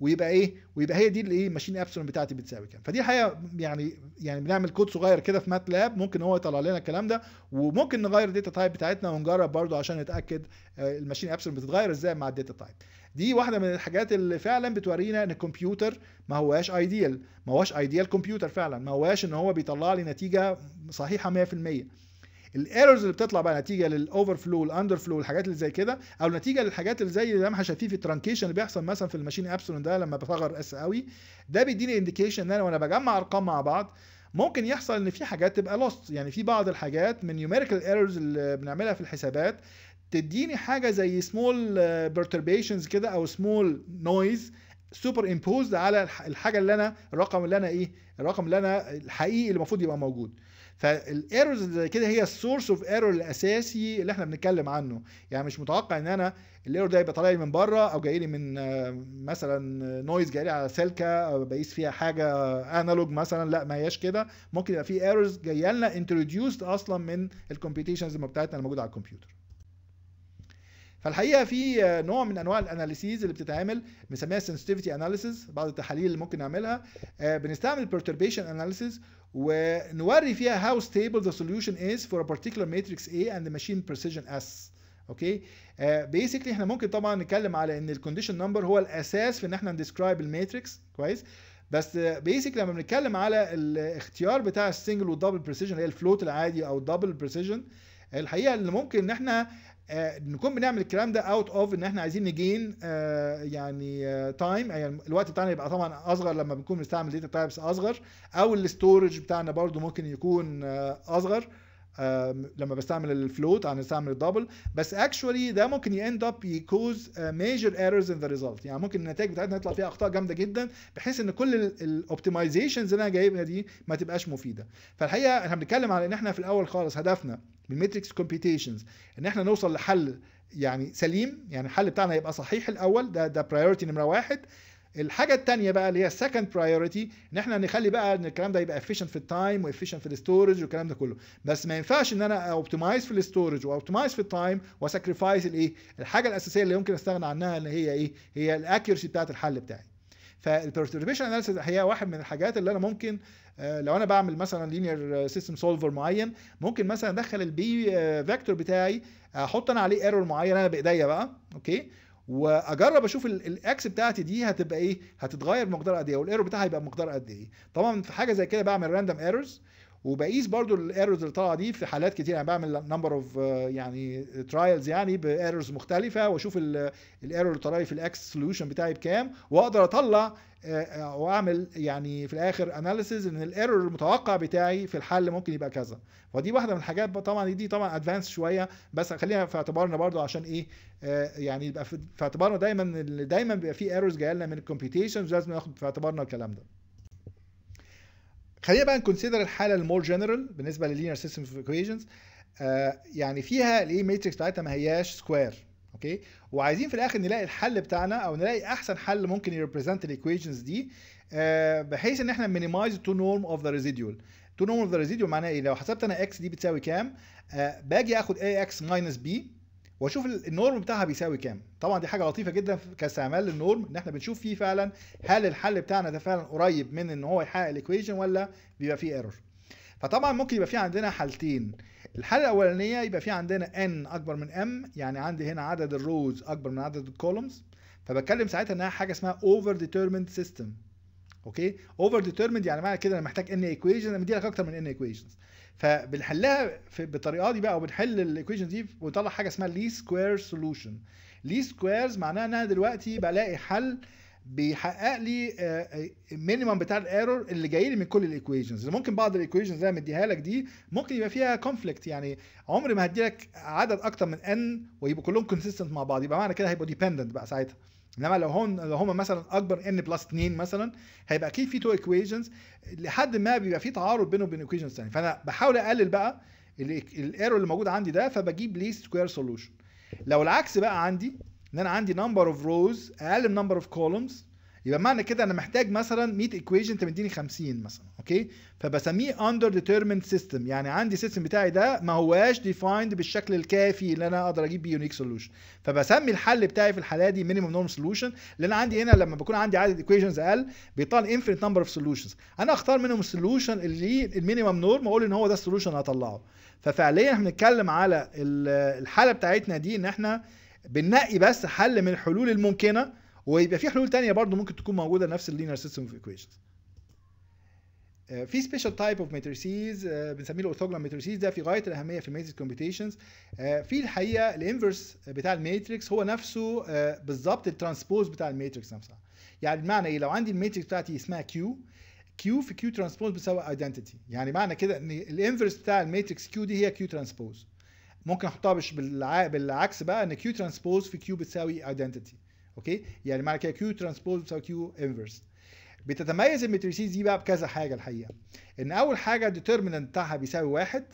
ويبقى ايه ويبقى هي دي الايه ماشين ابسلون بتاعتي بتساوي كام فدي حقيقه يعني يعني بنعمل كود صغير كده في ماتلاب ممكن هو يطلع لنا الكلام ده وممكن نغير الداتا تايب بتاعتنا ونجرب برده عشان نتاكد آه، الماشين ابسلون بتتغير ازاي مع الداتا تايب دي واحده من الحاجات اللي فعلا بتورينا ان الكمبيوتر ما هواش ايديال ما هواش ايديال كمبيوتر فعلا ما هواش ان هو بيطلع لي نتيجه صحيحه 100% الايرورز اللي بتطلع بقى نتيجه للاوفر فلو والاندر فلو والحاجات اللي زي كده او نتيجه للحاجات اللي زي لمحه في الترانكيشن اللي بيحصل مثلا في الماشين ابسلون ده لما بصغر اس قوي ده بيديني انديكيشن ان انا وانا بجمع ارقام مع بعض ممكن يحصل ان في حاجات تبقى لوست يعني في بعض الحاجات من نيوميريكال ايرورز اللي بنعملها في الحسابات تديني حاجه زي سمول بيرتربيشنز آه، كده او سمول نويز سوبر امبوزد على الحاجه اللي انا الرقم اللي انا ايه الرقم اللي انا الحقيقي اللي المفروض يبقى موجود فالايرورز زي كده هي السورس اوف ايرور الاساسي اللي احنا بنتكلم عنه يعني مش متوقع ان انا الايرور ده يبقى طالع لي من بره او جاي لي من آه، مثلا نويز جاي لي على سلكه بقيس فيها حاجه انالوج مثلا لا ما هياش كده ممكن يبقى في ايرورز جايه لنا انتروديوسد اصلا من الكمبيوتيشنز بتاعتنا الموجوده على الكمبيوتر فالحقيقه في نوع من انواع الاناليسيز اللي بتتعمل بنسميها سنسيتيفيتي اناليسيز بعض التحاليل اللي ممكن نعملها آه، بنستعمل perturbation اناليسيز ونوري فيها how stable the solution is for a particular matrix A and the machine precision S اوكي آه، بيسكلي احنا ممكن طبعا نتكلم على ان الكونديشن نمبر هو الاساس في ان احنا نديسكرايب الماتريكس كويس بس بيسك لما بنتكلم على الاختيار بتاع السنجل والدبل بريسيجن اللي هي الفلوت العادي او الدبل بريسيجن الحقيقه اللي ممكن ان احنا آه نكون بنعمل الكلام ده اوت اوف ان احنا عايزين نجين آه يعني آه تايم يعني الوقت بتاعنا يبقى طبعا اصغر لما بنكون بنستعمل داتا تايبس اصغر او الاستورج بتاعنا برضو ممكن يكون آه اصغر لما بستعمل الفلوت عن استعمل الدبل بس اكشولي ده ممكن يند اب يكوز ميجر ايرورز ان ذا ريزلت يعني ممكن النتائج بتاعتنا يطلع فيها اخطاء جامده جدا بحيث ان كل الاوبتمايزيشنز اللي انا جايبها دي ما تبقاش مفيده فالحقيقه احنا بنتكلم على ان احنا في الاول خالص هدفنا من ماتريكس كومبيتيشنز ان احنا نوصل لحل يعني سليم يعني الحل بتاعنا يبقى صحيح الاول ده ده برايورتي نمره واحد الحاجه التانية بقى اللي هي السكند برايورتي ان احنا نخلي بقى ان الكلام ده يبقى افيشنت في التايم وافيشنت في الاستورج والكلام ده كله بس ما ينفعش ان انا اوبتمايز في الاستورج واوبتمايز في التايم وساكريفايس الايه الحاجه الاساسيه اللي يمكن استغنى عنها اللي هي ايه هي الاكيورسي بتاعه الحل بتاعي فالبرتربيشن اناليسيس هي واحد من الحاجات اللي انا ممكن آه، لو انا بعمل مثلا لينير سيستم سولفر معين ممكن مثلا ادخل البي فيكتور آه، بتاعي احط انا عليه ايرور معين انا بايديا بقى اوكي واجرب اشوف الاكس بتاعتي دي هتبقى ايه هتتغير مقدار قد ايه والايرور بتاعها هيبقى مقدار قد ايه طبعا في حاجه زي كده بعمل راندوم ايرورز وبقيس برضو الايرورز اللي طالعه دي في حالات كتير يعني بعمل نمبر اوف آه، يعني ترايلز يعني بايرورز مختلفه واشوف الايرور اللي طالع لي في الاكس سوليوشن بتاعي بكام واقدر اطلع آه، آه، واعمل يعني في الاخر اناليسيز ان الايرور المتوقع بتاعي في الحل ممكن يبقى كذا فدي واحده من الحاجات طبعا دي طبعا ادفانس شويه بس خلينا في اعتبارنا برضو عشان ايه يعني يبقى في اعتبارنا دايما دايما بيبقى في ايرورز جايه لنا من الكمبيوتيشنز لازم ناخد في اعتبارنا الكلام ده خلينا بقى نكونسيدر الحاله المور جنرال بالنسبه للينير سيستم اوف ايكويشنز يعني فيها الاي ماتريكس بتاعتها ما هياش سكوير اوكي وعايزين في الاخر نلاقي الحل بتاعنا او نلاقي احسن حل ممكن يريبريزنت الايكويشنز دي آه بحيث ان احنا مينيمايز تو نورم اوف ذا ريزيديوال تو نورم اوف ذا ريزيديوال معناها ايه لو حسبت انا اكس دي بتساوي كام آه باجي اخد اي اكس ماينس بي واشوف النورم بتاعها بيساوي كام طبعا دي حاجه لطيفه جدا كاستعمال للنورم ان احنا بنشوف فيه فعلا هل الحل بتاعنا ده فعلا قريب من ان هو يحقق الايكويشن ولا بيبقى فيه ايرور فطبعا ممكن يبقى في عندنا حالتين الحاله الاولانيه يبقى في عندنا ان اكبر من ام يعني عندي هنا عدد الروز اكبر من عدد الكولومز فبتكلم ساعتها انها حاجه اسمها اوفر ديترمند سيستم اوكي اوفر ديترمند يعني معنى كده انا محتاج ان ايكويشن انا مديلك اكتر من ان ايكويشنز فبنحلها بالطريقه دي بقى وبنحل الايكويشن دي ونطلع حاجه اسمها لي سكوير سولوشن لي سكويرز معناها ان انا دلوقتي بلاقي حل بيحقق لي المينيمم آه، آه، بتاع الايرور اللي جاي لي من كل الايكويشنز ممكن بعض الايكويشنز اللي انا مديها لك دي ممكن يبقى فيها كونفليكت يعني عمري ما هدي لك عدد اكتر من ان ويبقوا كلهم كونسيستنت مع بعض يبقى معنى كده هيبقوا ديبندنت بقى ساعتها انما لو هون لو هم مثلا اكبر ان بلس 2 مثلا هيبقى اكيد في تو ايكويشنز لحد ما بيبقى في تعارض بينه وبين ايكويشنز ثانيه فانا بحاول اقلل بقى الايرور اللي موجود عندي ده فبجيب ليست سكوير سولوشن لو العكس بقى عندي ان انا عندي نمبر اوف روز اقل من نمبر اوف كولومز يبقى معنى كده انا محتاج مثلا 100 ايكويشن انت مديني 50 مثلا اوكي فبسميه اندر ديترميند سيستم يعني عندي السيستم بتاعي ده ما هواش ديفايند بالشكل الكافي اللي انا اقدر اجيب بيه يونيك سولوشن فبسمي الحل بتاعي في الحاله دي مينيمم نورم سولوشن لان عندي هنا لما بكون عندي عدد ايكويشنز اقل بيطلع انفينيت نمبر اوف سولوشنز انا اختار منهم السولوشن اللي المينيمم نورم واقول ان هو ده السولوشن اللي هطلعه ففعليا احنا بنتكلم على الحاله بتاعتنا دي ان احنا بننقي بس حل من الحلول الممكنه ويبقى في حلول تانية برضه ممكن تكون موجودة نفس اللينير سيستم اوف ايكويشنز في سبيشال تايب اوف ماتريسيز بنسميه الاورثوجونال ماتريسيز ده في غايه الاهميه في ماتريكس آه، كومبيتيشنز في الحقيقه الانفرس بتاع الماتريكس هو نفسه آه، بالظبط الترانسبوز بتاع الماتريكس نفسها يعني بمعنى ايه لو عندي الماتريكس بتاعتي اسمها كيو كيو في كيو ترانسبوز بتساوي ايدنتيتي يعني معنى كده ان الانفرس بتاع الماتريكس كيو دي هي كيو ترانسبوز ممكن احطها بالعكس بقى ان كيو ترانسبوز في كيو بتساوي ايدنتيتي اوكي يعني معنى كده كيو ترانسبوز بتساوي كيو انفرس بتتميز المتريسيز دي بقى بكذا حاجه الحقيقه ان اول حاجه الديترمينانت بتاعها بيساوي واحد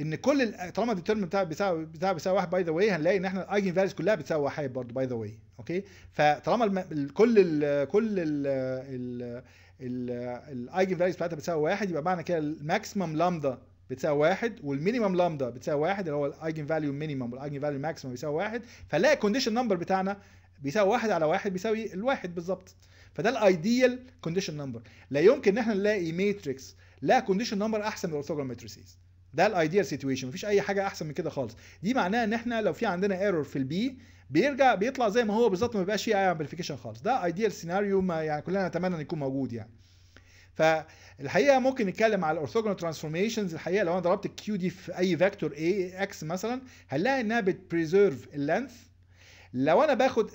ان كل طالما الديترمنت بتاعها بيساوي بتاعها بيساوي واحد باي ذا واي هنلاقي ان احنا الايجن فاليوز كلها بتساوي واحد برضه باي ذا واي اوكي فطالما كل الـ كل ال الايجن فاليوز بتاعتها بتساوي واحد يبقى معنى كده الماكسيمم لامدا بتساوي واحد والمينيمم لامدا بتساوي واحد اللي هو الايجن فاليو مينيمم والايجن فاليو ماكسيمم بيساوي واحد فنلاقي الكونديشن نمبر بتاعنا بيساوي واحد على واحد بيساوي الواحد بالظبط فده الايديال كونديشن نمبر لا يمكن ان احنا نلاقي ماتريكس لا كونديشن نمبر احسن من الاورثوجونال ماتريسيز ده الايديال سيتويشن مفيش اي حاجه احسن من كده خالص دي معناها ان احنا لو في عندنا ايرور في البي بيرجع بيطلع زي ما هو بالظبط ما بيبقاش فيه اي امبليفيكيشن خالص ده ايديال سيناريو ما يعني كلنا نتمنى ان يكون موجود يعني فالحقيقه ممكن نتكلم على الاورثوجونال ترانسفورميشنز الحقيقه لو انا ضربت الكيو دي في اي فيكتور اي اكس مثلا هنلاقي انها بتبريزيرف اللينث لو انا باخد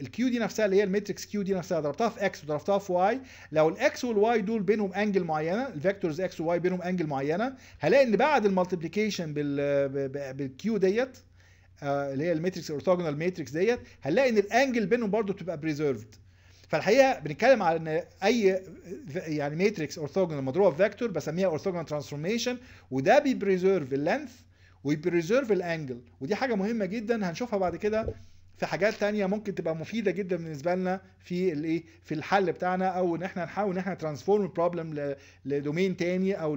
الكيو دي نفسها اللي هي الماتريكس كيو دي نفسها ضربتها في اكس وضربتها في واي لو الاكس والواي دول بينهم انجل معينه الفيكتورز اكس وواي بينهم انجل معينه هلاقي ان بعد المالتيبليكيشن بالكيو ديت آه، اللي هي الماتريكس اورثوجونال ماتريكس ديت هنلاقي ان الانجل بينهم برضو بتبقى بريزيرفد فالحقيقه بنتكلم على ان اي يعني ماتريكس اورثوجونال مضروبه في فيكتور بسميها اورثوجونال ترانسفورميشن وده بيبريزيرف اللينث وبيبريزيرف الانجل ودي حاجه مهمه جدا هنشوفها بعد كده في حاجات تانية ممكن تبقى مفيده جدا بالنسبه لنا في الايه في الحل بتاعنا او ان احنا نحاول ان احنا ترانسفورم البروبلم لدومين تاني او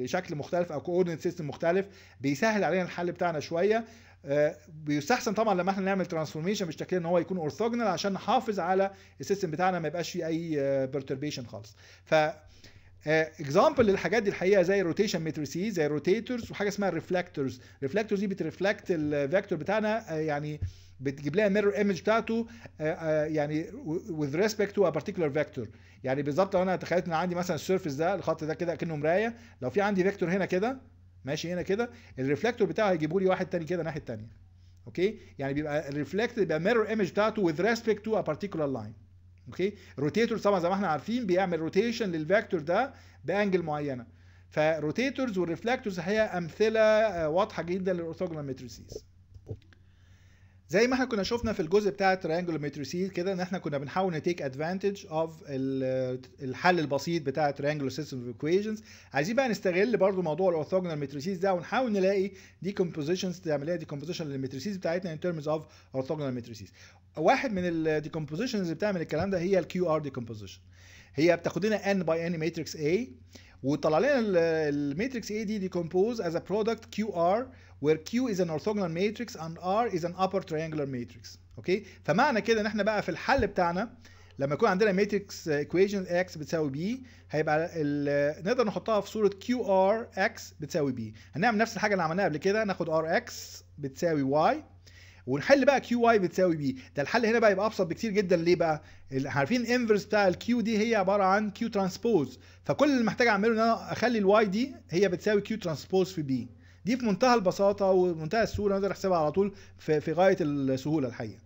لشكل مختلف او كوردينيت سيستم مختلف بيسهل علينا الحل بتاعنا شويه آه، بيستحسن طبعا لما احنا نعمل ترانسفورميشن بالشكل ان هو يكون اورثوجونال عشان نحافظ على السيستم بتاعنا ما يبقاش فيه اي بيرتربيشن آه، خالص ف اكزامبل آه، للحاجات دي الحقيقه زي الروتيشن ماتريسيز زي الروتيتورز وحاجه اسمها الريفلكتورز الريفلكتورز دي بترفلكت الفيكتور بتاعنا آه، يعني بتجيب لها ميرور ايمج بتاعته آه، يعني وذ ريسبكت تو ا particular فيكتور يعني بالظبط لو انا تخيلت ان عندي مثلا السيرفيس ده الخط ده كده كانه مرايه لو في عندي فيكتور هنا كده ماشي هنا كده الريفلكتور بتاعه هيجيبوا لي واحد تاني كده الناحيه التانيه اوكي يعني بيبقى الريفلكت بيبقى ميرور ايمج بتاعته وذ ريسبكت تو ا particular لاين اوكي روتيتور طبعا زي ما احنا عارفين بيعمل روتيشن للفيكتور ده بانجل معينه فروتيتورز والريفلكتورز هي امثله آه، واضحه جدا للاورثوجونال ماتريسيز زي ما احنا كنا شفنا في الجزء بتاع التريانجل ماتريسيز كده ان احنا كنا بنحاول نتيك ادفانتج اوف الحل البسيط بتاع التريانجل سيستم اوف ايكويشنز عايزين بقى نستغل برضو موضوع الاورثوجونال ماتريسيز ده ونحاول نلاقي دي كومبوزيشنز تعمل لها دي كومبوزيشن للمتريسيز بتاعتنا ان ترمز اوف اورثوجونال ماتريسيز واحد من الديكومبوزيشنز اللي بتعمل الكلام ده هي الكيو ار ديكومبوزيشن هي بتاخد لنا ان باي ان ماتريكس A وطلع لنا الماتريكس A دي ديكومبوز از ا برودكت كيو ار where Q is an orthogonal matrix and R is an upper triangular matrix اوكي فمعنى كده ان احنا بقى في الحل بتاعنا لما يكون عندنا matrix equation x بتساوي b هيبقى ال... نقدر نحطها في صوره q r x بتساوي b هنعمل نفس الحاجه اللي عملناها قبل كده ناخد r x بتساوي y ونحل بقى QY بتساوي b ده الحل هنا بقى يبقى ابسط بكتير جدا ليه بقى عارفين الانفرس بتاع ال q دي هي عباره عن q ترانسبوز فكل اللي محتاج اعمله ان انا اخلي ال y دي هي بتساوي q ترانسبوز في b دي في منتهى البساطه ومنتهى السهوله نقدر نحسبها على طول في, في غايه السهوله الحقيقه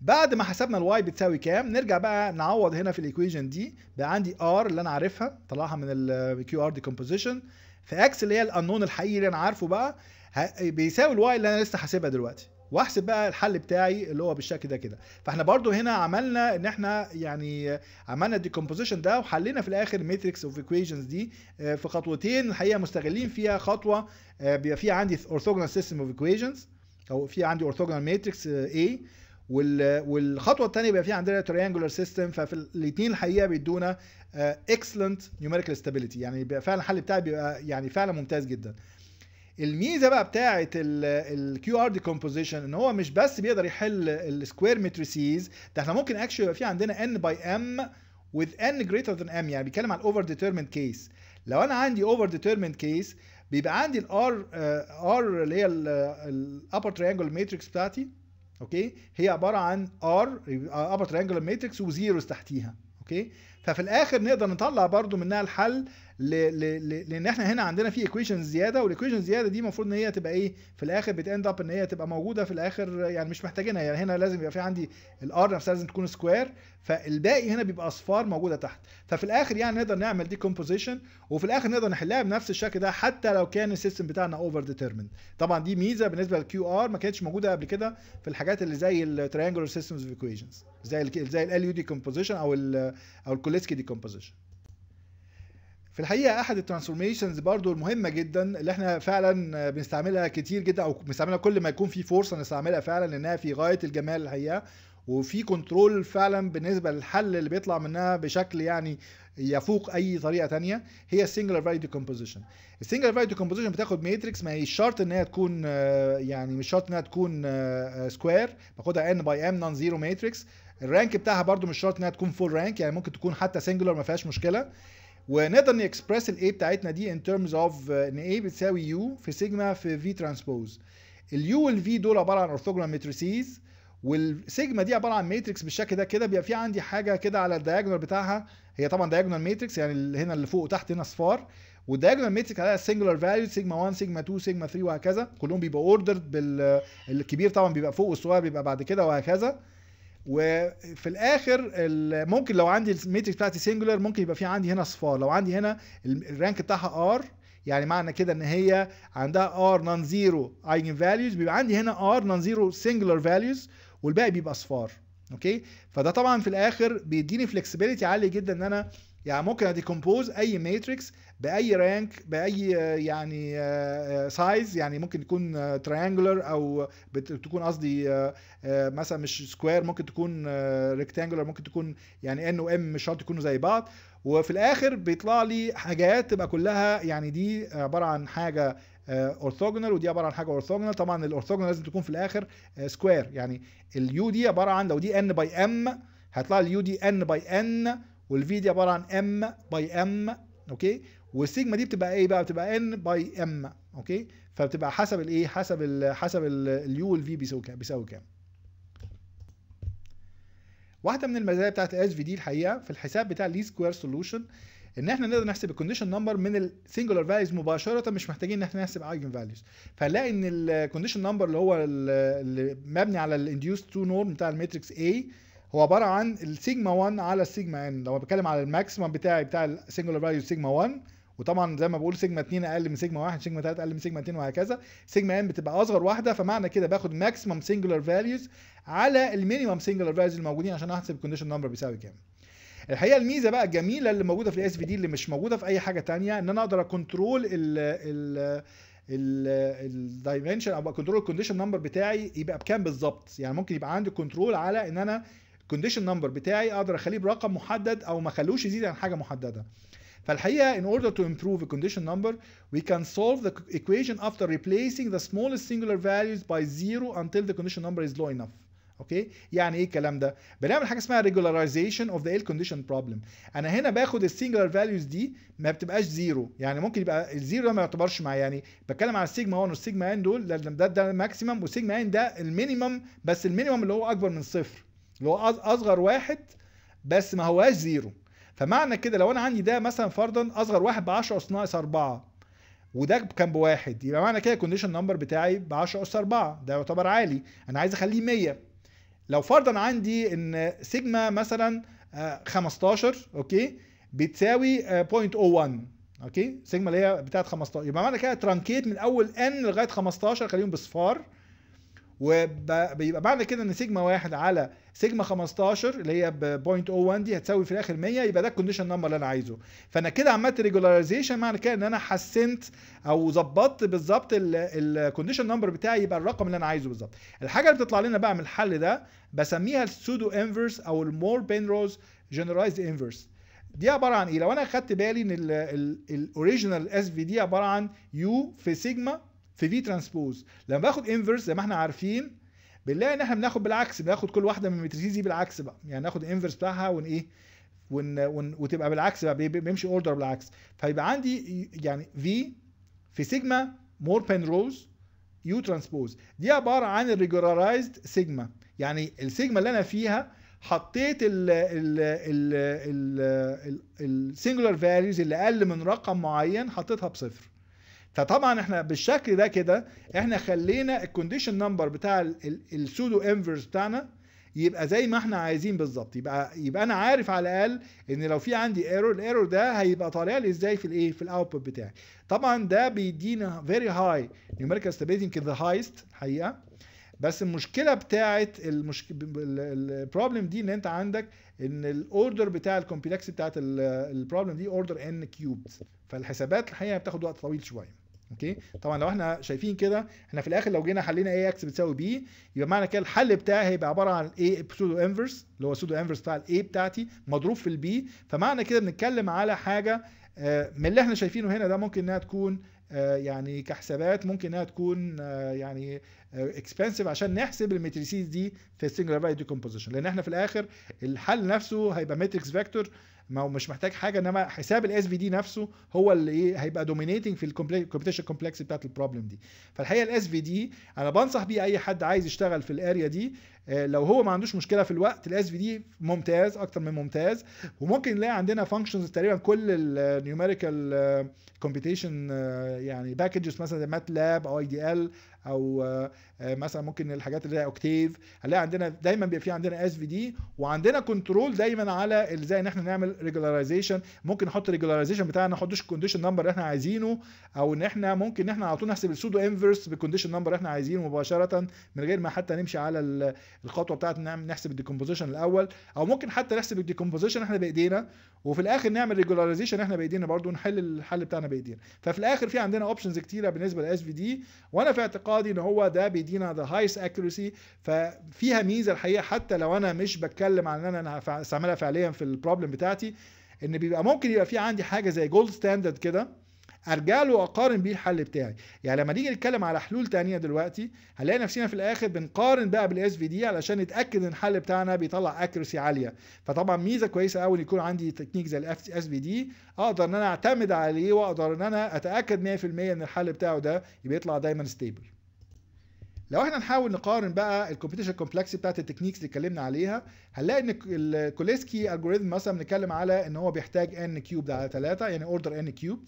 بعد ما حسبنا الواي بتساوي كام نرجع بقى نعوض هنا في الايكويشن دي بقى عندي ار اللي انا عارفها طلعها من الكيو ار ديكومبوزيشن في اكس اللي هي الانون الحقيقي اللي انا عارفه بقى بيساوي الواي اللي انا لسه حاسبها دلوقتي واحسب بقى الحل بتاعي اللي هو بالشكل ده كده فاحنا برضو هنا عملنا ان احنا يعني عملنا الديكومبوزيشن ده وحلينا في الاخر ماتريكس اوف ايكويشنز دي آه، في خطوتين الحقيقه مستغلين فيها خطوه آه، بيبقى فيها عندي اورثوجونال سيستم اوف ايكويشنز او في عندي اورثوجونال ماتريكس اي والخطوه الثانيه بيبقى فيها عندنا تريانجولار سيستم ففي الاثنين الحقيقه بيدونا اكسلنت نيوميريكال ستابيليتي يعني بيبقى فعلا الحل بتاعي بيبقى يعني فعلا ممتاز جدا الميزه بقى بتاعه الكيو ار ديكومبوزيشن ان هو مش بس بيقدر يحل السكوير ماتريسيز ده احنا ممكن اكشلي يبقى في عندنا ان باي ام with n greater than m يعني بيتكلم على الاوفر ديترميند كيس لو انا عندي اوفر ديترميند كيس بيبقى عندي الار ار آه، اللي هي الابر triangular ماتريكس بتاعتي اوكي هي عباره عن ار ابر آه، triangular ماتريكس وزيروز تحتيها اوكي ففي الاخر نقدر نطلع برضو منها الحل ل... ل... ل... لان احنا هنا عندنا في ايكويشن زياده والايكويشن زياده دي المفروض ان هي تبقى ايه في الاخر بتاند اب ان هي تبقى موجوده في الاخر يعني مش محتاجينها يعني هنا لازم يبقى في عندي الار نفسها لازم تكون سكوير فالباقي هنا بيبقى اصفار موجوده تحت ففي الاخر يعني نقدر نعمل دي كومبوزيشن وفي الاخر نقدر نحلها بنفس الشكل ده حتى لو كان السيستم بتاعنا اوفر ديترمند طبعا دي ميزه بالنسبه للكيو ار ما كانتش موجوده قبل كده في الحاجات اللي زي التريانجولار سيستمز اوف ايكويشنز زي الـ زي الال يو دي كومبوزيشن او الـ او الكوليسكي دي كومبوزيشن في الحقيقه احد الترانسفورميشنز برضو المهمه جدا اللي احنا فعلا بنستعملها كتير جدا او بنستعملها كل ما يكون في فرصه نستعملها فعلا لانها في غايه الجمال الحقيقه وفي كنترول فعلا بالنسبه للحل اللي بيطلع منها بشكل يعني يفوق اي طريقه تانية هي السنجلر فاليو ديكومبوزيشن السنجلر فاليو ديكومبوزيشن بتاخد ماتريكس ما هي شرط ان هي تكون آه، يعني آه، آه، مش شرط انها تكون سكوير باخدها ان باي ام نون زيرو ماتريكس الرانك بتاعها برده مش شرط انها تكون فول رانك يعني ممكن تكون حتى سنجلر ما فيهاش مشكله ونقدر نكسبرس الاي بتاعتنا دي آه، ان terms اوف ان اي بتساوي يو في سيجما في في ترانسبوز اليو والفي دول عباره عن اورثوجونال ماتريسيز والسيجما دي عباره عن ماتريكس بالشكل ده كده بيبقى في عندي حاجه كده على الدايجونال بتاعها هي طبعا دايجونال ماتريكس يعني هنا اللي فوق وتحت هنا صفار والدايجونال ماتريكس عليها سنجولار فاليو سيجما 1 سيجما 2 سيجما 3 وهكذا كلهم بيبقوا اوردرد بالكبير آه، طبعا بيبقى فوق والصغير بيبقى بعد كده وهكذا وفي الاخر ممكن لو عندي الميتريكس بتاعتي سنجولار ممكن يبقى في عندي هنا صفار لو عندي هنا الرانك بتاعها ار يعني معنى كده ان هي عندها ار نون زيرو ايجن فاليوز بيبقى عندي هنا ار نون زيرو سنجولار فاليوز والباقي بيبقى صفار اوكي فده طبعا في الاخر بيديني فلكسبيليتي عاليه جدا ان انا يعني ممكن اديكمبوز اي ماتريكس باي رانك باي يعني سايز يعني ممكن يكون تريانجلر او تكون قصدي مثلا مش سكوير ممكن تكون ريكتانجلر ممكن تكون يعني ان وام مش شرط يكونوا زي بعض وفي الاخر بيطلع لي حاجات تبقى كلها يعني دي عباره عن حاجه اورثوجونال ودي عباره عن حاجه اورثوجونال طبعا الاورثوجونال لازم تكون في الاخر سكوير يعني اليو دي عباره عن لو دي ان باي ام هيطلع لي اليو دي ان باي ان والفي دي عباره عن ام باي ام اوكي والسيجما دي بتبقى ايه بقى بتبقى ان باي ام اوكي فبتبقى حسب الايه حسب الـ حسب اليو والفي بيساوي كام بيساوي كام واحده من المزايا بتاعت اس في دي الحقيقه في الحساب بتاع لي سكوير سولوشن ان احنا نقدر نحسب الكونديشن نمبر من السنجولار فاليوز مباشره مش محتاجين ان احنا نحسب ايجن فاليوز فهنلاقي ان الكونديشن نمبر اللي هو اللي مبني على الانديوس تو نورم بتاع الماتريكس A هو عباره عن السيجما 1 على السيجما ان لو بتكلم على الماكسيمم بتاعي بتاع السنجولار فاليو سيجما 1 وطبعا زي ما بقول سيجما 2 اقل من سيجما 1 سيجما 3 اقل من سيجما 2 وهكذا سيجما ان بتبقى اصغر واحده فمعنى كده باخد ماكسيمم سنجولار فاليوز على المينيمم سنجولار فاليوز الموجودين عشان احسب الكونديشن نمبر بيساوي كام الحقيقه الميزه بقى الجميله اللي موجوده في الاس في دي اللي مش موجوده في اي حاجه تانية ان انا اقدر اكنترول ال ال الدايمنشن او كنترول الكونديشن نمبر بتاعي يبقى بكام بالظبط يعني ممكن يبقى عندي كنترول على ان انا الكونديشن نمبر بتاعي اقدر اخليه برقم محدد او ما اخلوش يزيد عن حاجه محدده فالحقيقه in order to improve a condition number we can solve the equation after replacing the smallest singular values by zero until the condition number is low enough اوكي يعني ايه الكلام ده بنعمل حاجه اسمها regularization of the L condition problem انا هنا باخد السنجلر فاليوز دي ما بتبقاش زيرو يعني ممكن يبقى الزيرو ده ما يعتبرش معايا يعني بتكلم على السيجما 1 والسيجما ان دول ده ده الماكسيمم والسيجما ان ده المينيمم بس المينيمم اللي هو اكبر من صفر اللي هو اصغر واحد بس ما هواش زيرو فمعنى كده لو انا عندي ده مثلا فرضا اصغر واحد ب 10 اس ناقص 4 وده كان بواحد يبقى معنى كده الكونديشن نمبر بتاعي ب 10 اس 4 ده يعتبر عالي انا عايز اخليه 100 لو فرضا عندي ان سيجما مثلا 15 آه، اوكي بتساوي 0.01 آه، اوكي سيجما اللي هي بتاعت 15 يبقى معنى كده ترانكيت من اول ان لغايه 15 خليهم بصفار وبيبقى معنى كده ان سيجما 1 على سيجما 15 اللي هي ب 0.01 دي هتساوي في الاخر 100 يبقى ده الكونديشن نمبر اللي انا عايزه فانا كده عملت ريجولاريزيشن معنى كده ان انا حسنت او ظبطت بالظبط الكونديشن نمبر بتاعي يبقى الرقم اللي انا عايزه بالظبط الحاجه اللي بتطلع لنا بقى من الحل ده بسميها السودو انفرس او المور بينروز جنرايز انفرس دي عباره عن ايه لو انا خدت بالي ان الاوريجينال اس في دي عباره عن يو في سيجما في في ترانسبوز لما باخد انفرس زي ما احنا عارفين بنلاقي ان احنا بناخد بالعكس بناخد كل واحده من المتريسيز دي بالعكس بقى يعني ناخد الانفرس بتاعها ون ايه ون ون وتبقى بالعكس بقى بيمشي اوردر بالعكس فيبقى عندي يعني في في سيجما مور روز يو ترانسبوز دي عباره عن الريجولارايزد سيجما يعني السيجما اللي انا فيها حطيت ال ال ال ال السنجولار فاليوز اللي اقل من رقم معين حطيتها بصفر فطبعا احنا بالشكل ده كده احنا خلينا الكونديشن نمبر بتاع السودو انفرس بتاعنا يبقى زي ما احنا عايزين بالظبط يبقى يبقى انا عارف على الاقل ان لو في عندي ايرور الايرور ده هيبقى طالع لي ازاي في الايه في الاوتبوت بتاعي طبعا ده بيدينا فيري هاي نيوميريكال ستابيليتي يمكن ذا هايست الحقيقه بس المشكله بتاعه المشك... البروبلم دي ان انت عندك ان الاوردر بتاع الكومبلكس بتاعه البروبلم دي اوردر ان كيوبد فالحسابات الحقيقه بتاخد وقت طويل شويه اوكي طبعا لو احنا شايفين كده احنا في الاخر لو جينا حلينا اي اكس بتساوي بي يبقى معنى كده الحل بتاعي هيبقى عباره عن اي بسودو انفرس اللي هو سودو انفرس بتاع الاي بتاعتي مضروب في البي فمعنى كده بنتكلم على حاجه آه، من اللي احنا شايفينه هنا ده ممكن انها تكون آه، يعني كحسابات ممكن انها تكون آه، يعني اكسبنسيف عشان نحسب الماتريسيز دي في السنجلر فاليو ديكومبوزيشن لان احنا في الاخر الحل نفسه هيبقى ماتريكس فيكتور ما هو مش محتاج حاجه انما حساب الاس في دي نفسه هو اللي ايه هيبقى دومينيتنج في الكومبيتيشن كومبلكس بتاعت البروبلم دي فالحقيقه الاس في دي انا بنصح بيه اي حد عايز يشتغل في الاريا دي آه، لو هو ما عندوش مشكله في الوقت الاس في دي ممتاز اكتر من ممتاز وممكن نلاقي عندنا فانكشنز تقريبا كل النيوميريكال كومبيتيشن آه، آه، يعني باكجز مثلا مات لاب او اي دي ال أو آه، مثلا ممكن الحاجات اللي هي اوكتيف هنلاقي عندنا دايما بيبقى في عندنا اس في دي وعندنا كنترول دايما على ازاي ان احنا نعمل ريجولاريزيشن ممكن نحط ريجولاريزيشن بتاعنا ما نحطش الكونديشن نمبر اللي احنا عايزينه او ان احنا ممكن ان احنا على طول نحسب السودو انفرس بالكونديشن نمبر اللي احنا عايزينه مباشره من غير ما حتى نمشي على الخطوه بتاعت نحسب الديكومبوزيشن الاول او ممكن حتى نحسب الديكومبوزيشن احنا بايدينا وفي الاخر نعمل ريجولاريزيشن احنا بايدينا برضو نحل الحل بتاعنا بايدينا ففي الاخر في عندنا اوبشنز كتيره بالنسبه للاس في دي وانا في اعتقادي ان هو ده بيدي بتدينا ذا هايست اكيورسي ففيها ميزه الحقيقه حتى لو انا مش بتكلم عن ان انا استعملها فعليا في البروبلم بتاعتي ان بيبقى ممكن يبقى في عندي حاجه زي جولد ستاندرد كده ارجع له واقارن بيه الحل بتاعي يعني لما نيجي نتكلم على حلول تانية دلوقتي هنلاقي نفسنا في الاخر بنقارن بقى بالاس في دي علشان نتاكد ان الحل بتاعنا بيطلع اكيرسي عاليه فطبعا ميزه كويسه قوي ان يكون عندي تكنيك زي الاس في دي اقدر ان انا اعتمد عليه واقدر ان انا اتاكد 100% ان الحل بتاعه ده بيطلع دايما ستيبل لو احنا نحاول نقارن بقى الكومبيتيشن كومبلكسي بتاعت التكنيكس اللي اتكلمنا عليها هنلاقي ان الكوليسكي الجوريزم مثلا بنتكلم على ان هو بيحتاج ان كيوب على 3 يعني اوردر ان كيوب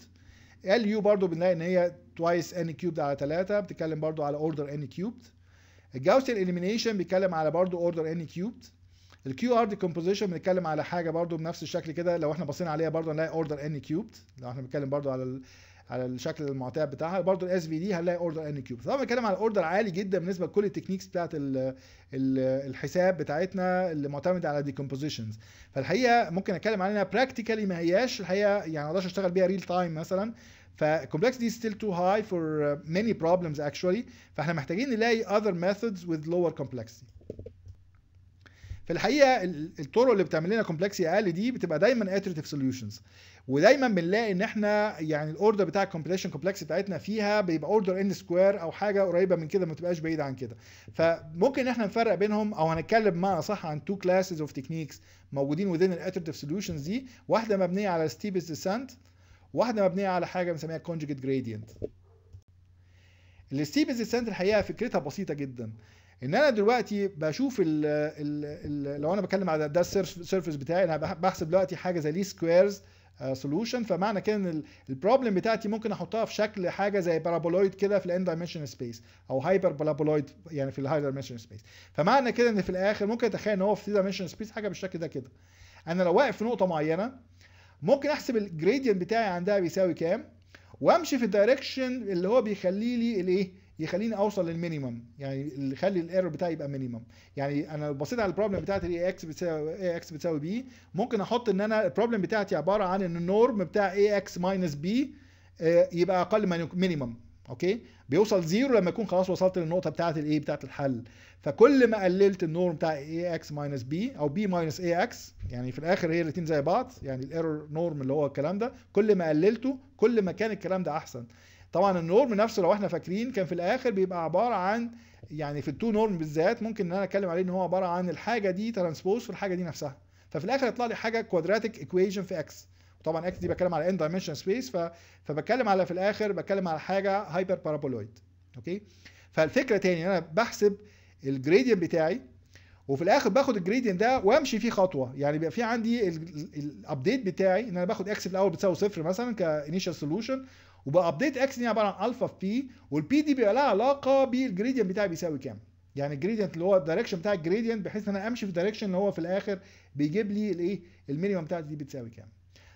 ال يو برضه بنلاقي ان هي توايس ان كيوب على 3 بتتكلم برضه على اوردر ان كيوبد الجاوسيان الاليمينيشن بيتكلم على برضه اوردر ان كيوبد الكيو ار ديكومبوزيشن بنتكلم على حاجه برضو بنفس الشكل كده لو احنا بصينا عليها برضو هنلاقي اوردر ان كيوبد لو احنا بنتكلم برضو على على الشكل المعتاد بتاعها برضو الاس في دي هنلاقي اوردر ان كيوب طبعا بنتكلم على اوردر عالي جدا بالنسبه لكل التكنيكس بتاعت الحساب بتاعتنا اللي معتمده على ديكومبوزيشنز فالحقيقه ممكن اتكلم عليها براكتيكالي ما هياش الحقيقه يعني ما اقدرش اشتغل بيها ريل تايم مثلا فكومبلكسيتي ستيل تو هاي فور ماني بروبلمز اكشولي فاحنا محتاجين نلاقي اذر ميثودز وذ لور كومبلكسيتي في الحقيقه الطرق اللي بتعمل لنا كومبلكسي اقل دي بتبقى دايما اتريتيف سوليوشنز ودايما بنلاقي ان احنا يعني الاوردر بتاع الكومبليشن كومبلكس بتاعتنا فيها بيبقى اوردر ان سكوير او حاجه قريبه من كده ما تبقاش بعيده عن كده فممكن ان احنا نفرق بينهم او هنتكلم مع صح عن تو كلاسز اوف تكنيكس موجودين وذين الاتريتيف سوليوشنز دي واحده مبنيه على ستيبس ديسنت واحده مبنيه على حاجه بنسميها كونجكت جريدينت الستيبس ديسنت الحقيقه فكرتها بسيطه جدا ان انا دلوقتي بشوف ال ال الـ لو انا بتكلم على ده السيرفيس بتاعي انا بحسب دلوقتي حاجه زي لي سكويرز سولوشن فمعنى كده ان البروبلم بتاعتي ممكن احطها في شكل حاجه زي بارابولويد كده في الان دايمنشن سبيس او هايبر بارابولويد يعني في الهاي دايمنشن سبيس فمعنى كده ان في الاخر ممكن اتخيل ان هو في دايمنشن سبيس حاجه بالشكل ده كده انا لو واقف في نقطه معينه ممكن احسب الجريدينت بتاعي عندها بيساوي كام وامشي في الدايركشن اللي هو بيخلي لي الايه يخليني اوصل للمينيمم يعني اللي يخلي الايرور بتاعي يبقى مينيمم يعني انا لو بصيت على البروبلم بتاعت الاي اكس بتساوي اي اكس بتساوي بي ممكن احط ان انا البروبلم بتاعتي عباره عن ان النورم بتاع اي اكس ماينس بي يبقى اقل من مينيمم اوكي بيوصل زيرو لما يكون خلاص وصلت للنقطه بتاعت الايه بتاعت الحل فكل ما قللت النورم بتاع اي اكس ماينس بي او بي ماينس اي اكس يعني في الاخر هي الاثنين زي بعض يعني الايرور نورم اللي هو الكلام ده كل ما قللته كل ما كان الكلام ده احسن طبعا النورم نفسه لو احنا فاكرين كان في الاخر بيبقى عباره عن يعني في التو نورم بالذات ممكن ان انا اتكلم عليه ان هو عباره عن الحاجه دي ترانسبوز في الحاجه دي نفسها ففي الاخر يطلع لي حاجه كوادراتيك ايكويشن في اكس طبعا اكس دي بتكلم على ان دايمنشن سبيس فبتكلم على في الاخر بتكلم على حاجه هايبر بارابولويد اوكي فالفكره تاني انا بحسب الجريدينت بتاعي وفي الاخر باخد الجريدينت ده وامشي فيه خطوه يعني بيبقى في عندي الابديت بتاعي ان انا باخد اكس في الاول بتساوي صفر مثلا كانيشال سولوشن وبقى ابديت اكس دي عباره عن الفا في بي والبي دي بيبقى لها علاقه بالجريدينت بتاعي بيساوي كام يعني الجريدينت اللي هو الدايركشن بتاع الجريدينت بحيث ان انا امشي في الدايركشن اللي هو في الاخر بيجيب لي الايه المينيمم بتاعتي دي بتساوي كام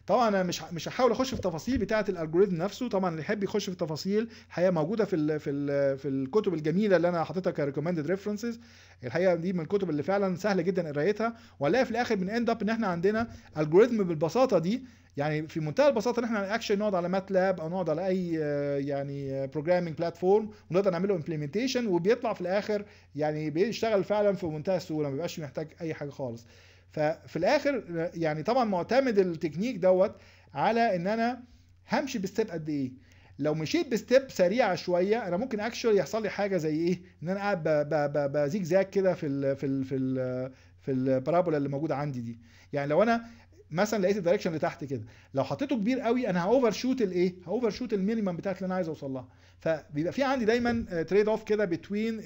طبعا انا مش مش هحاول اخش في تفاصيل بتاعه الالجوريزم نفسه طبعا اللي يحب يخش في تفاصيل الحقيقه موجوده في الـ في الـ في الكتب الجميله اللي انا حاططها كريكومندد ريفرنسز الحقيقه دي من الكتب اللي فعلا سهله جدا قرايتها ولا في الاخر بنend اب ان احنا عندنا الجوريزم بالبساطه دي يعني في منتهى البساطه ان احنا اكشلي نقعد على ماتلاب او نقعد على اي آه، يعني بروجرامنج آه، بلاتفورم ونقدر نعمله امبلمنتيشن وبيطلع في الاخر يعني بيشتغل فعلا في منتهى السهوله ما بيبقاش محتاج اي حاجه خالص ففي الاخر آه، يعني طبعا معتمد التكنيك دوت على ان انا همشي بستيب قد ايه لو مشيت بستيب سريعه شويه انا ممكن اكشوال يحصل لي حاجه زي ايه ان انا قاعد زاك كده في الـ في ال في ال في البارابولا اللي موجوده عندي دي يعني لو انا مثلا لقيت الدايركشن اللي تحت كده لو حطيته كبير قوي انا هاوفر شوت الايه هاوفر شوت المينيمم بتاعت اللي انا عايز اوصل لها فبيبقى في عندي دايما تريد اوف كده بتوين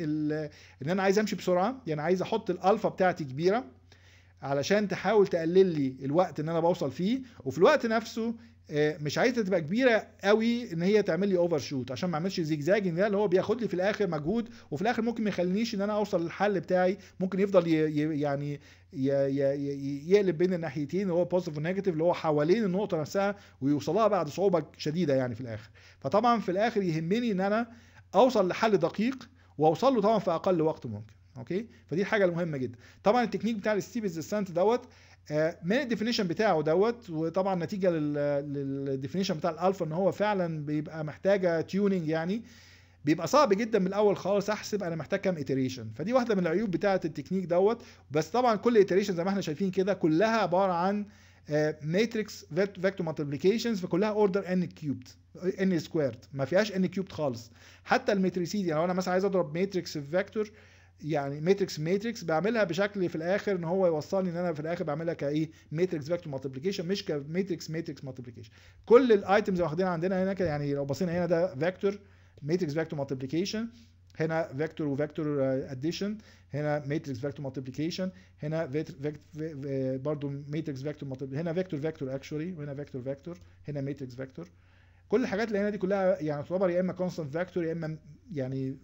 ان انا عايز امشي بسرعه يعني عايز احط الالفا بتاعتي كبيره علشان تحاول تقلل لي الوقت ان انا بوصل فيه وفي الوقت نفسه آه، مش عايزها تبقى كبيره قوي ان هي تعمل لي اوفر شوت عشان ما اعملش زيجزاج ان ده اللي هو بياخد لي في الاخر مجهود وفي الاخر ممكن ما يخلينيش ان انا اوصل للحل بتاعي ممكن يفضل يعني يقلب بين الناحيتين اللي هو بوزيتيف ونيجاتيف اللي هو حوالين النقطه نفسها ويوصلها بعد صعوبه شديده يعني في الاخر فطبعا في الاخر يهمني ان انا اوصل لحل دقيق واوصل له طبعا في اقل وقت ممكن اوكي فدي الحاجه المهمه جدا طبعا التكنيك بتاع الستيبز ديسنت دوت آه، من الديفينيشن بتاعه دوت وطبعا نتيجه للديفينيشن بتاع الالفا ان هو فعلا بيبقى محتاجه تيوننج يعني بيبقى صعب جدا من الاول خالص احسب انا محتاج كام ايتريشن فدي واحده من العيوب بتاعه التكنيك دوت بس طبعا كل ايتريشن زي ما احنا شايفين كده كلها عباره عن ماتريكس فيكتور مالتيبليكيشنز فكلها اوردر ان كيوبد ان سكويرد ما فيهاش ان كيوبد خالص حتى المتريسيز يعني لو انا مثلا عايز اضرب ماتريكس في فيكتور يعني ماتريكس ماتريكس بعملها بشكل في الاخر ان هو يوصلني ان انا في الاخر بعملها كايه ماتريكس فيكتور مالتيبليكيشن مش كماتريكس ماتريكس مالتيبليكيشن كل الايتمز اللي واخدينها عندنا هنا يعني لو بصينا هنا ده فيكتور ماتريكس فيكتور مالتيبليكيشن هنا فيكتور وفيكتور اديشن هنا ماتريكس فيكتور مالتيبليكيشن هنا برضه ماتريكس فيكتور هنا فيكتور فيكتور اكشولي وهنا فيكتور فيكتور هنا ماتريكس فيكتور كل الحاجات اللي هنا دي كلها يعني تعتبر يا اما كونستنت فيكتور يا اما يعني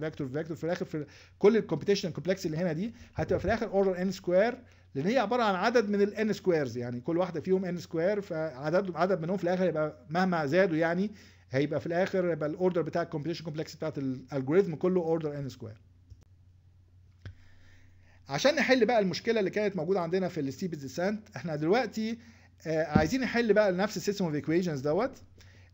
فيكتور فيكتور في الاخر في كل الكومبيتيشن كومبلكس اللي هنا دي هتبقى في الاخر اوردر ان سكوير لان هي عباره عن عدد من الان سكويرز يعني كل واحده فيهم ان سكوير فعدد عدد منهم في الاخر يبقى مهما زادوا يعني هيبقى في الاخر يبقى الاوردر بتاع الكومبيتيشن كومبلكس بتاعت الالجوريزم كله اوردر ان سكوير عشان نحل بقى المشكله اللي كانت موجوده عندنا في الستيب ديسنت احنا دلوقتي آه عايزين نحل بقى نفس السيستم اوف ايكويشنز دوت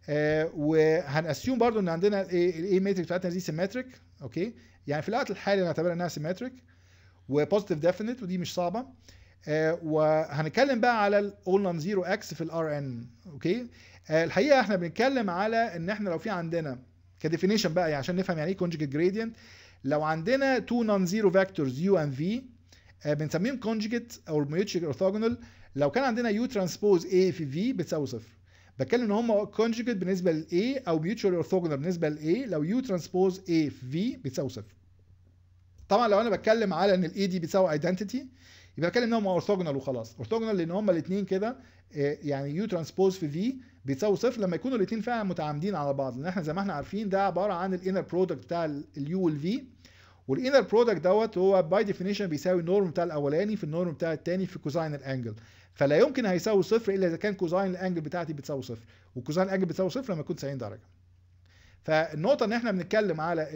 آه وهنأسيوم برضو ان عندنا الاي ماتريكس بتاعتنا دي سيمتريك اوكي يعني في الوقت الحالي نعتبرها انها سيمتريك وبوزيتيف ديفينيت ودي مش صعبه آه وهنتكلم بقى على الاول نون زيرو اكس في الار ان اوكي آه، الحقيقه احنا بنتكلم على ان احنا لو في عندنا كديفينيشن بقى يعني عشان نفهم يعني ايه كونجكت جريدينت لو عندنا تو نون زيرو فيكتورز يو اند في بنسميهم كونجكت او ميوتشال اورثوجونال لو كان عندنا يو ترانسبوز اي في في بتساوي صفر بتكلم ان هم كونجكت بالنسبه ل او ميوتشال اورثوجونال بالنسبه ل لو يو ترانسبوز اي في في بتساوي صفر طبعا لو انا بتكلم على ان الاي دي بتساوي ايدنتيتي يبقى بتكلم ان هم اورثوجونال وخلاص اورثوجونال لان هم الاثنين كده آه، يعني يو ترانسبوز في في بيساوي صفر لما يكونوا الاثنين فعلا متعامدين على بعض لان احنا زي ما احنا عارفين ده عباره عن الانر برودكت بتاع اليو والفي والانر برودكت دوت هو باي ديفينيشن بيساوي النورم بتاع الاولاني في النورم بتاع الثاني في كوزاين الانجل فلا يمكن هيساوي صفر الا اذا كان كوزاين الانجل بتاعتي بتساوي صفر وكوزاين الانجل بتساوي صفر لما يكون 90 درجه فالنقطه ان احنا بنتكلم على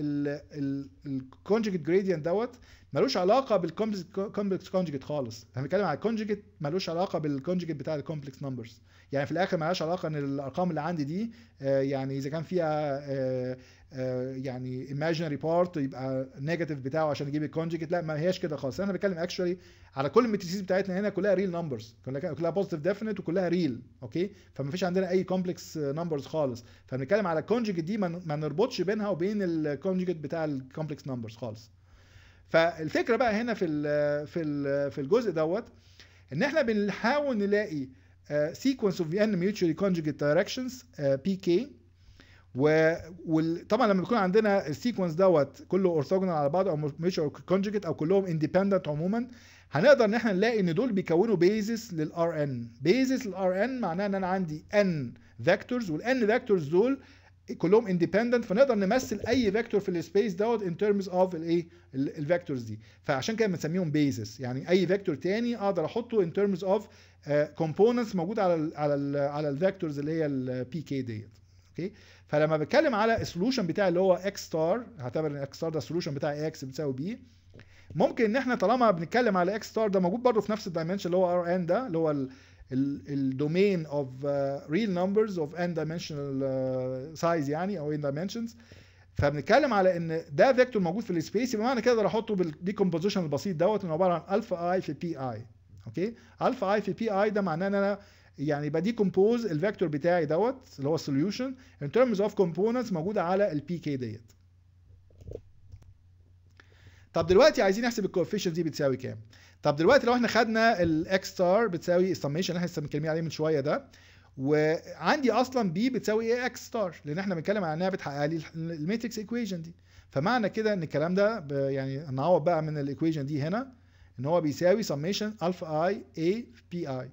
الكونجكت جريدينت دوت ملوش علاقه بالكومبلكس كونجكت خالص احنا بنتكلم على الكونجكت ملوش علاقه بالكونجكت بتاع الكومبلكس نمبرز يعني في الاخر مالهاش علاقه ان الارقام اللي عندي دي آه، يعني اذا كان فيها آه، آه، يعني imaginary part يبقى نيجاتيف بتاعه عشان اجيب الكونجكت لا ما هياش كده خالص انا بتكلم اكشولي على كل المتريسيز بتاعتنا هنا كلها ريل نمبرز كلها بوزيتيف ديفينيت وكلها ريل اوكي فما فيش عندنا اي كومبلكس نمبرز خالص فبنتكلم على الكونجكت دي ما نربطش بينها وبين الكونجكت بتاع الكومبلكس نمبرز خالص فالفكره بقى هنا في الـ في الـ في الجزء دوت ان احنا بنحاول نلاقي آه، sequence of n mutually conjugate directions بي آه، pk وطبعا لما بيكون عندنا السيكونس دوت كله اورثوجونال على بعضه او ميوتشوال كونجوجيت او كلهم اندبندنت عموما هنقدر ان احنا نلاقي ان دول بيكونوا بيزس للار ان بيزس للار ان معناه ان انا عندي ان فيكتورز والان فيكتورز دول كلهم اندبندنت فنقدر نمثل اي فيكتور في السبيس دوت ان ترمز اوف الايه الفيكتورز دي فعشان كده بنسميهم بيزس يعني اي فيكتور تاني اقدر احطه ان ترمز اوف كومبوننتس موجود على ال على ال على الفيكتورز اللي هي البي كي ديت اوكي فلما بتكلم على السولوشن بتاعي اللي هو اكس ستار هعتبر ان اكس ستار ده السولوشن بتاع اكس بتساوي بي ممكن ان احنا طالما بنتكلم على اكس ستار ده موجود برده في نفس الدايمنشن اللي هو ار ان ده اللي هو الدومين اوف ريل نمبرز اوف ان دايمنشنال سايز يعني او ان دايمنشنز فبنتكلم على ان ده فيكتور موجود في السبيس يبقى معنى كده اقدر احطه بالديكومبوزيشن البسيط دوت انه عباره عن الفا اي في بي اي اوكي الفا اي في بي اي ده معناه ان انا يعني بديكومبوز الفيكتور بتاعي دوت اللي هو السوليوشن ان ترمز اوف كومبوننتس موجوده على البي كي ديت طب دلوقتي عايزين نحسب الكوفيشنت دي بتساوي كام طب دلوقتي لو احنا خدنا الاكس ستار بتساوي السميشن اللي احنا لسه بنتكلم عليه من شويه ده وعندي اصلا بي بتساوي ايه اكس ستار لان احنا بنتكلم على انها بتحقق لي الماتريكس ايكويشن دي فمعنى كده ان الكلام ده يعني نعوض بقى من الايكويشن دي هنا ان هو بيساوي سميشن الفا اي اي بي اي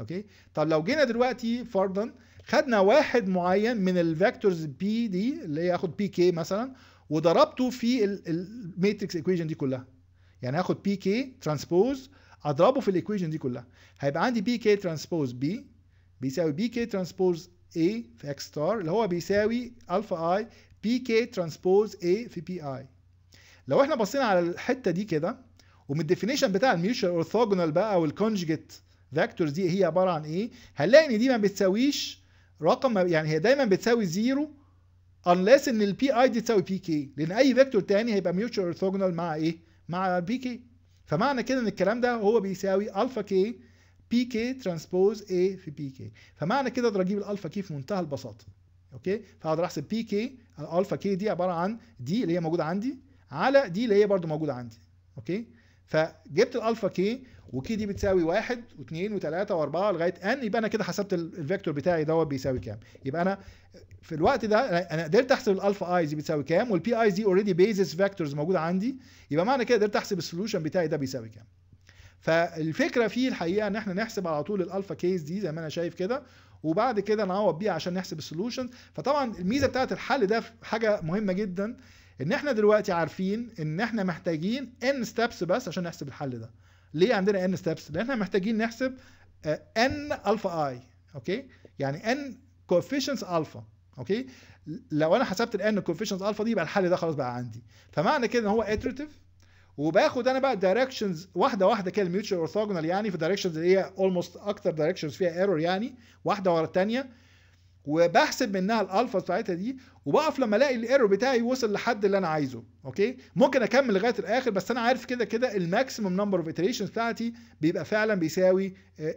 اوكي طب لو جينا دلوقتي فرضا خدنا واحد معين من الفيكتورز بي دي اللي هي اخد بي كي مثلا وضربته في الماتريكس ايكويشن دي كلها يعني هاخد بي كي ترانسبوز اضربه في الايكويشن دي كلها هيبقى عندي بي كي ترانسبوز بي بيساوي بي كي ترانسبوز A في X ستار اللي هو بيساوي ألفا I بي كي ترانسبوز A في بي اي لو احنا بصينا على الحتة دي كده ومن الديفينيشن بتاع الميوتشال اورثوجونال بقى والكونجيجيت فيكتورز دي هي عبارة عن ايه هنلاقي ان دي ما بتساويش رقم يعني هي دايما بتساوي زيرو unless ان البي اي دي تساوي بي كي لان اي فيكتور تاني هيبقى ميوتشوال اورثوجونال مع ايه مع بي كي فمعنى كده ان الكلام ده هو بيساوي الفا كي بي كي ترانسبوز اي في بي كي فمعنى كده اقدر اجيب الالفا كي في منتهى البساطه اوكي فاقدر احسب بي كي الالفا كي دي عباره عن دي اللي هي موجوده عندي على دي اللي هي برده موجوده عندي اوكي فجبت الالفا كي وكي دي بتساوي واحد واثنين وثلاثة واربعة لغاية ان يبقى انا كده حسبت الفيكتور بتاعي دوت بيساوي كام يبقى انا في الوقت ده انا قدرت احسب الالفا اي دي بتساوي كام والبي اي دي اوريدي بيزس فيكتورز موجودة عندي يبقى معنى كده قدرت احسب السولوشن بتاعي ده بيساوي كام فالفكره فيه الحقيقه ان احنا نحسب على طول الالفا كيس دي زي ما انا شايف كده وبعد كده نعوض بيها عشان نحسب السولوشن فطبعا الميزه بتاعت الحل ده حاجه مهمه جدا ان احنا دلوقتي عارفين ان احنا محتاجين ان ستابس بس عشان نحسب الحل ده ليه عندنا ان ستيبس لان احنا محتاجين نحسب ان الفا اي اوكي يعني ان coefficients الفا اوكي لو انا حسبت الان coefficients الفا دي يبقى الحل ده خلاص بقى عندي فمعنى كده ان هو اتريتيف وباخد انا بقى دايركشنز واحده واحده كده ميوتشوال اورثوجونال يعني في دايركشنز اللي هي اولموست اكتر دايركشنز فيها ايرور يعني واحده ورا الثانيه وبحسب منها الالفا بتاعتها دي وبقف لما الاقي الايرور بتاعي وصل لحد اللي انا عايزه اوكي ممكن اكمل لغايه الاخر بس انا عارف كده كده الماكسيمم نمبر اوف ايتريشنز بتاعتي بيبقى فعلا بيساوي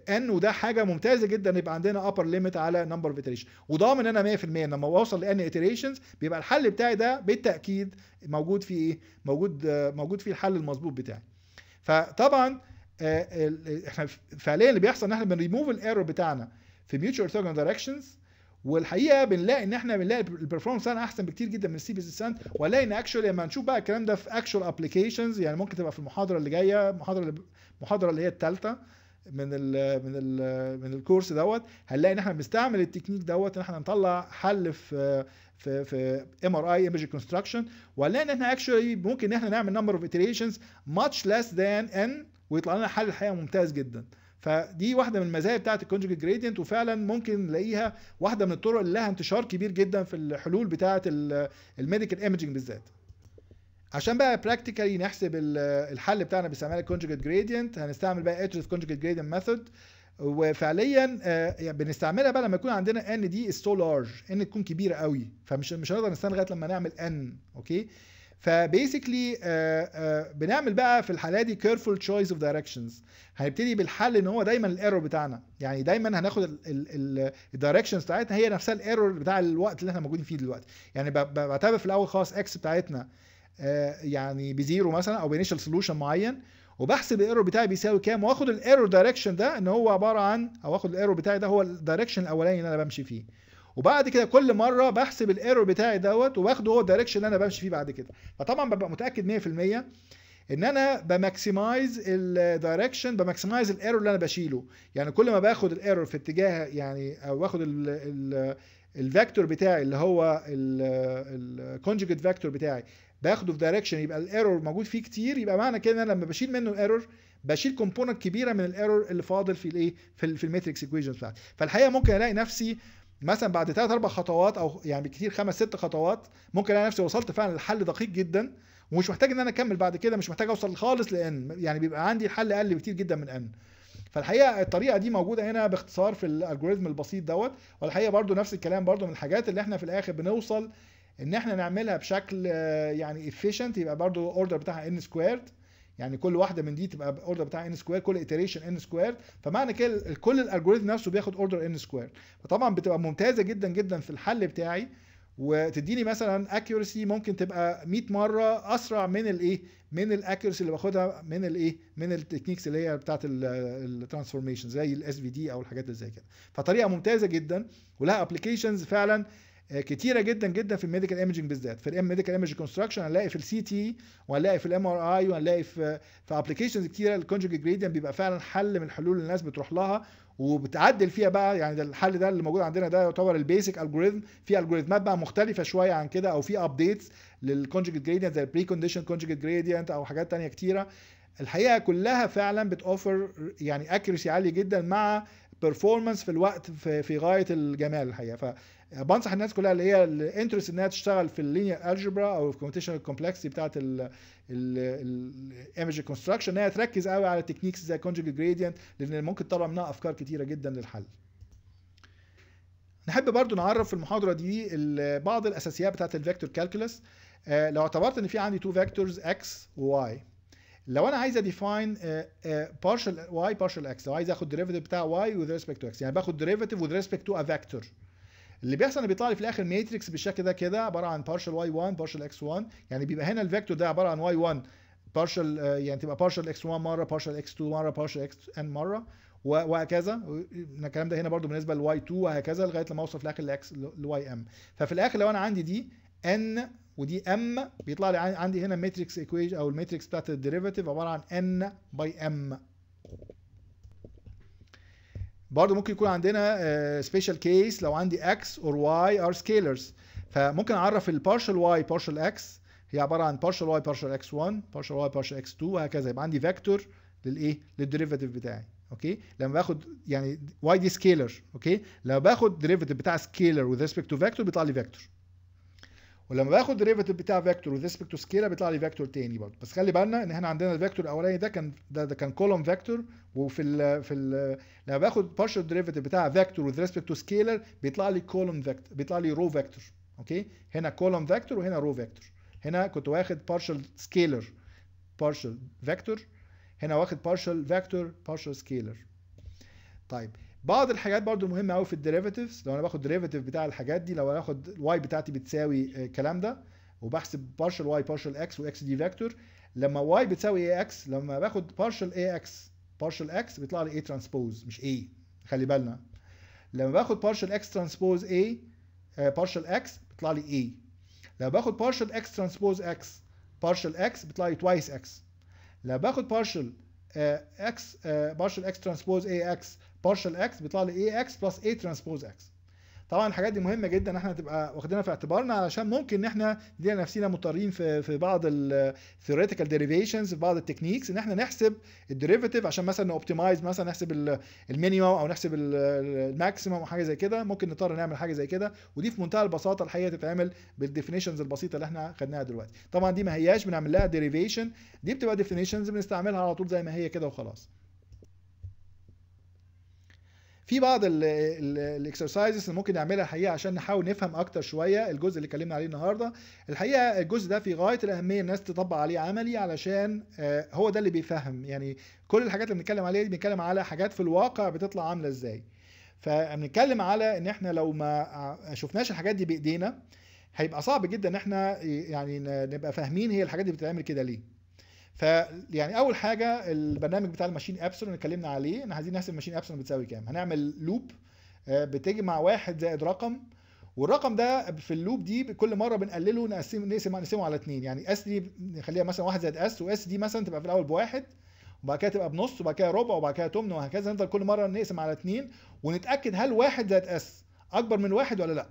ان آه، وده حاجه ممتازه جدا يبقى عندنا ابر ليميت على نمبر اوف ايتريشن وضامن انا 100% لما اوصل لان ايتريشنز بيبقى الحل بتاعي ده بالتاكيد موجود فيه ايه موجود آه، موجود فيه الحل المظبوط بتاعي فطبعا آه، احنا فعليا اللي بيحصل ان احنا بنريموف الايرور بتاعنا في ميوتشوال اورثوجونال دايركشنز والحقيقه بنلاقي ان احنا بنلاقي البرفورمانس انا احسن بكتير جدا من السي بي سي ساند ولاقي ان اكشولي لما نشوف بقى الكلام ده في اكشوال ابلكيشنز يعني ممكن تبقى في المحاضره اللي جايه المحاضره المحاضره اللي هي الثالثه من الـ من الـ من الكورس دوت هنلاقي ان احنا بنستعمل التكنيك دوت ان احنا نطلع حل في في في ام ار اي ايمج كونستراكشن وهنلاقي ان احنا اكشولي ممكن ان احنا نعمل نمبر اوف اتريشنز ماتش ليس ذان ان ويطلع لنا حل الحقيقه ممتاز جدا فدي واحده من المزايا بتاعه الكونجوجيت جريدينت وفعلا ممكن نلاقيها واحده من الطرق اللي لها انتشار كبير جدا في الحلول بتاعه الميديكال ايمجنج بالذات عشان بقى براكتيكالي نحسب الحل بتاعنا باستعمال الكونجوجيت جريدينت هنستعمل بقى اتريس كونجوجيت جريدينت ميثود وفعليا آه، يعني بنستعملها بقى لما يكون عندنا ان دي سو لارج ان تكون كبيره قوي فمش مش هنقدر نستنى لغايه لما نعمل ان اوكي فبيسكلي آه، آه، بنعمل بقى في الحاله دي كيرفول تشويس اوف دايركشنز هنبتدي بالحل ان هو دايما الايرور بتاعنا يعني دايما هناخد الدايركشنز بتاعتنا هي نفسها الايرور بتاع الوقت اللي احنا موجودين فيه دلوقتي يعني بعتبر في الاول خالص اكس بتاعتنا آه، يعني بزيرو مثلا او بانيشال سولوشن معين وبحسب الايرور بتاعي بيساوي كام واخد الايرور دايركشن ده ان هو عباره عن او اخد الايرور بتاعي ده هو الدايركشن الاولاني اللي انا بمشي فيه وبعد كده كل مره بحسب الايرور بتاعي دوت وباخده هو الدايركشن اللي انا بمشي فيه بعد كده فطبعا ببقى متاكد 100% ان انا بماكسمايز الدايركشن بماكسمايز الايرور اللي انا بشيله يعني كل ما باخد الايرور في اتجاه يعني او باخد الفيكتور بتاعي اللي هو الكونجكت فاكتور بتاعي باخده في دايركشن يبقى الايرور موجود فيه كتير يبقى معنى كده ان انا لما بشيل منه الايرور بشيل كومبوننت كبيره من الايرور اللي فاضل في الايه في, الميتريكس الماتريكس ايكويشنز بتاعتي فالحقيقه ممكن الاقي نفسي مثلا بعد ثلاث اربع خطوات او يعني بكثير خمس ست خطوات ممكن الاقي نفسي وصلت فعلا لحل دقيق جدا ومش محتاج ان انا اكمل بعد كده مش محتاج اوصل خالص لان يعني بيبقى عندي الحل اقل بكتير جدا من ان فالحقيقه الطريقه دي موجوده هنا باختصار في الالجوريزم البسيط دوت والحقيقه برضو نفس الكلام برضو من الحاجات اللي احنا في الاخر بنوصل ان احنا نعملها بشكل آه، يعني efficient يبقى برضو الاوردر بتاعها ان سكويرد يعني كل واحده من دي تبقى اوردر بتاع ان سكوير كل اتريشن ان سكوير فمعنى كده كل الالجوريزم نفسه بياخد اوردر ان سكوير فطبعا بتبقى ممتازه جدا جدا في الحل بتاعي وتديني مثلا اكيورسي ممكن تبقى 100 مره اسرع من الايه من الاكيورسي اللي باخدها من الايه من التكنيكس اللي هي بتاعه الترانسفورميشن زي الاس في دي او الحاجات اللي زي كده فطريقه ممتازه جدا ولها ابلكيشنز فعلا آه، كتيره جدا جدا في الميديكال ايمجنج بالذات في الميديكال ايمج كونستراكشن هنلاقي في السي تي وهنلاقي في الام ار اي وهنلاقي في في ابلكيشنز كتيره الكونجوجيت جريدينت بيبقى فعلا حل من الحلول اللي الناس بتروح لها وبتعدل فيها بقى يعني ده الحل ده اللي موجود عندنا ده يعتبر البيسك الجوريزم في الجوريزمات بقى مختلفه شويه عن كده او في ابديتس للكونجوجيت جريدينت زي البري كونديشن كونجوجيت جريدينت او حاجات ثانيه كتيره الحقيقه كلها فعلا بتوفر يعني اكيرسي عاليه جدا مع بيرفورمانس في الوقت في, في غايه الجمال الحقيقه يعني بنصح الناس كلها اللي هي الانترست انها تشتغل في اللينير الجبرا او في الكومبيتيشن كومبلكسي بتاعه الايمج كونستراكشن انها تركز قوي على تكنيكس زي كونجوجيت جريدينت لان ممكن تطلع منها افكار كتيره جدا للحل نحب برضو نعرف في المحاضرة دي بعض الأساسيات بتاعة الفيكتور كالكولس لو اعتبرت إن في عندي تو فيكتورز اكس وواي لو أنا عايز أديفاين بارشال واي بارشال اكس لو عايز آخد ديريفيتيف بتاع واي وذ ريسبكت تو اكس يعني باخد ديريفيتيف وذ ريسبكت تو ا فيكتور اللي بيحصل ان بيطلع لي في الاخر ماتريكس بالشكل ده كده عباره عن بارشل واي 1 بارشل اكس 1 يعني بيبقى هنا الفيكتور ده عباره عن واي 1 بارشل يعني تبقى بارشل اكس 1 مره بارشل اكس 2 مره بارشل اكس ان مره وهكذا الكلام ده هنا برده بالنسبه لواي 2 وهكذا لغايه لما اوصل في الاخر لاكس لواي ام ففي الاخر لو انا عندي دي ان ودي ام بيطلع لي عندي هنا ماتريكس ايكويشن او الماتريكس بتاعت الديريفيتيف عباره عن ان باي ام برضو ممكن يكون عندنا سبيشال آه، كيس لو عندي اكس اور واي ار سكيلرز فممكن اعرف البارشال واي بارشال اكس هي عباره عن بارشال واي بارشال اكس 1 بارشال واي بارشال اكس 2 وهكذا يبقى عندي فيكتور للايه للديريفاتيف بتاعي اوكي لما باخد يعني واي دي سكيلر اوكي لما باخد ديريفاتيف بتاع سكيلر وذ ريسبكت تو فيكتور بيطلع لي فيكتور ولما باخد الديريفيتيف بتاع فيكتور وذ ريسبكت تو سكيلر بيطلع لي فيكتور تاني برضه بس خلي بالنا ان احنا عندنا الفيكتور الاولاني ده كان ده, ده كان كولوم فيكتور وفي ال في ال لما باخد بارشال ديريفيتيف بتاع فيكتور وذ ريسبكت تو سكيلر بيطلع لي كولوم فيكتور بيطلع لي رو فيكتور اوكي هنا كولوم فيكتور وهنا رو فيكتور هنا كنت واخد بارشال سكيلر بارشال فيكتور هنا واخد بارشال فيكتور بارشال سكيلر طيب بعض الحاجات برضو مهمه قوي في الديريفاتيفز لو انا باخد ديريفاتيف بتاع الحاجات دي لو انا باخد الواي بتاعتي بتساوي آه، الكلام ده وبحسب بارشل واي بارشل اكس واكس دي فيكتور لما واي بتساوي اي اكس لما باخد بارشل اي اكس بارشل اكس بيطلع لي اي ترانسبوز مش اي خلي بالنا لما باخد بارشل اكس ترانسبوز اي بارشل اكس بيطلع لي اي لما باخد بارشل اكس ترانسبوز اكس بارشل اكس بيطلع لي توايس اكس لما باخد بارشل اكس بارشل اكس ترانسبوز اي اكس بارشال اكس بيطلع لي اي اكس بلس اي ترانسبوز اكس طبعا الحاجات دي مهمه جدا ان احنا تبقى واخدينها في اعتبارنا علشان ممكن ان احنا ندينا نفسنا مضطرين في في بعض الثيوريتيكال ديريفيشنز في بعض التكنيكس ان احنا نحسب الديريفيتيف عشان مثلا اوبتمايز مثلا نحسب المينيمم او نحسب الماكسيمم او حاجه زي كده ممكن نضطر نعمل حاجه زي كده ودي في منتهى البساطه الحقيقه تتعمل بالديفينيشنز البسيطه اللي احنا خدناها دلوقتي طبعا دي ما هياش بنعمل لها ديريفيشن دي بتبقى ديفينيشنز بنستعملها على طول زي ما هي كده وخلاص في بعض الاكسرسايزز اللي ممكن نعملها الحقيقه عشان نحاول نفهم اكتر شويه الجزء اللي اتكلمنا عليه النهارده الحقيقه الجزء ده في غايه الاهميه الناس تطبق عليه عملي علشان آه، هو ده اللي بيفهم يعني كل الحاجات اللي بنتكلم عليها بنتكلم على حاجات في الواقع بتطلع عامله ازاي فبنتكلم على ان احنا لو ما شفناش الحاجات دي بايدينا هيبقى صعب جدا ان احنا يعني نبقى فاهمين هي الحاجات دي بتتعمل كده ليه يعني اول حاجه البرنامج بتاع الماشين ابسون اللي اتكلمنا عليه احنا عايزين نحسب الماشين ابسون بتساوي كام هنعمل لوب آه، بتجمع واحد زائد رقم والرقم ده في اللوب دي كل مره بنقلله نقسمه نقسم نقسمه على اتنين يعني اس دي نخليها مثلا واحد زائد اس واس دي مثلا تبقى في الاول بواحد وبعد كده تبقى بنص وبعد كده ربع وبعد كده تمن وهكذا نفضل كل مره نقسم على اتنين ونتاكد هل واحد زائد اس اكبر من واحد ولا لا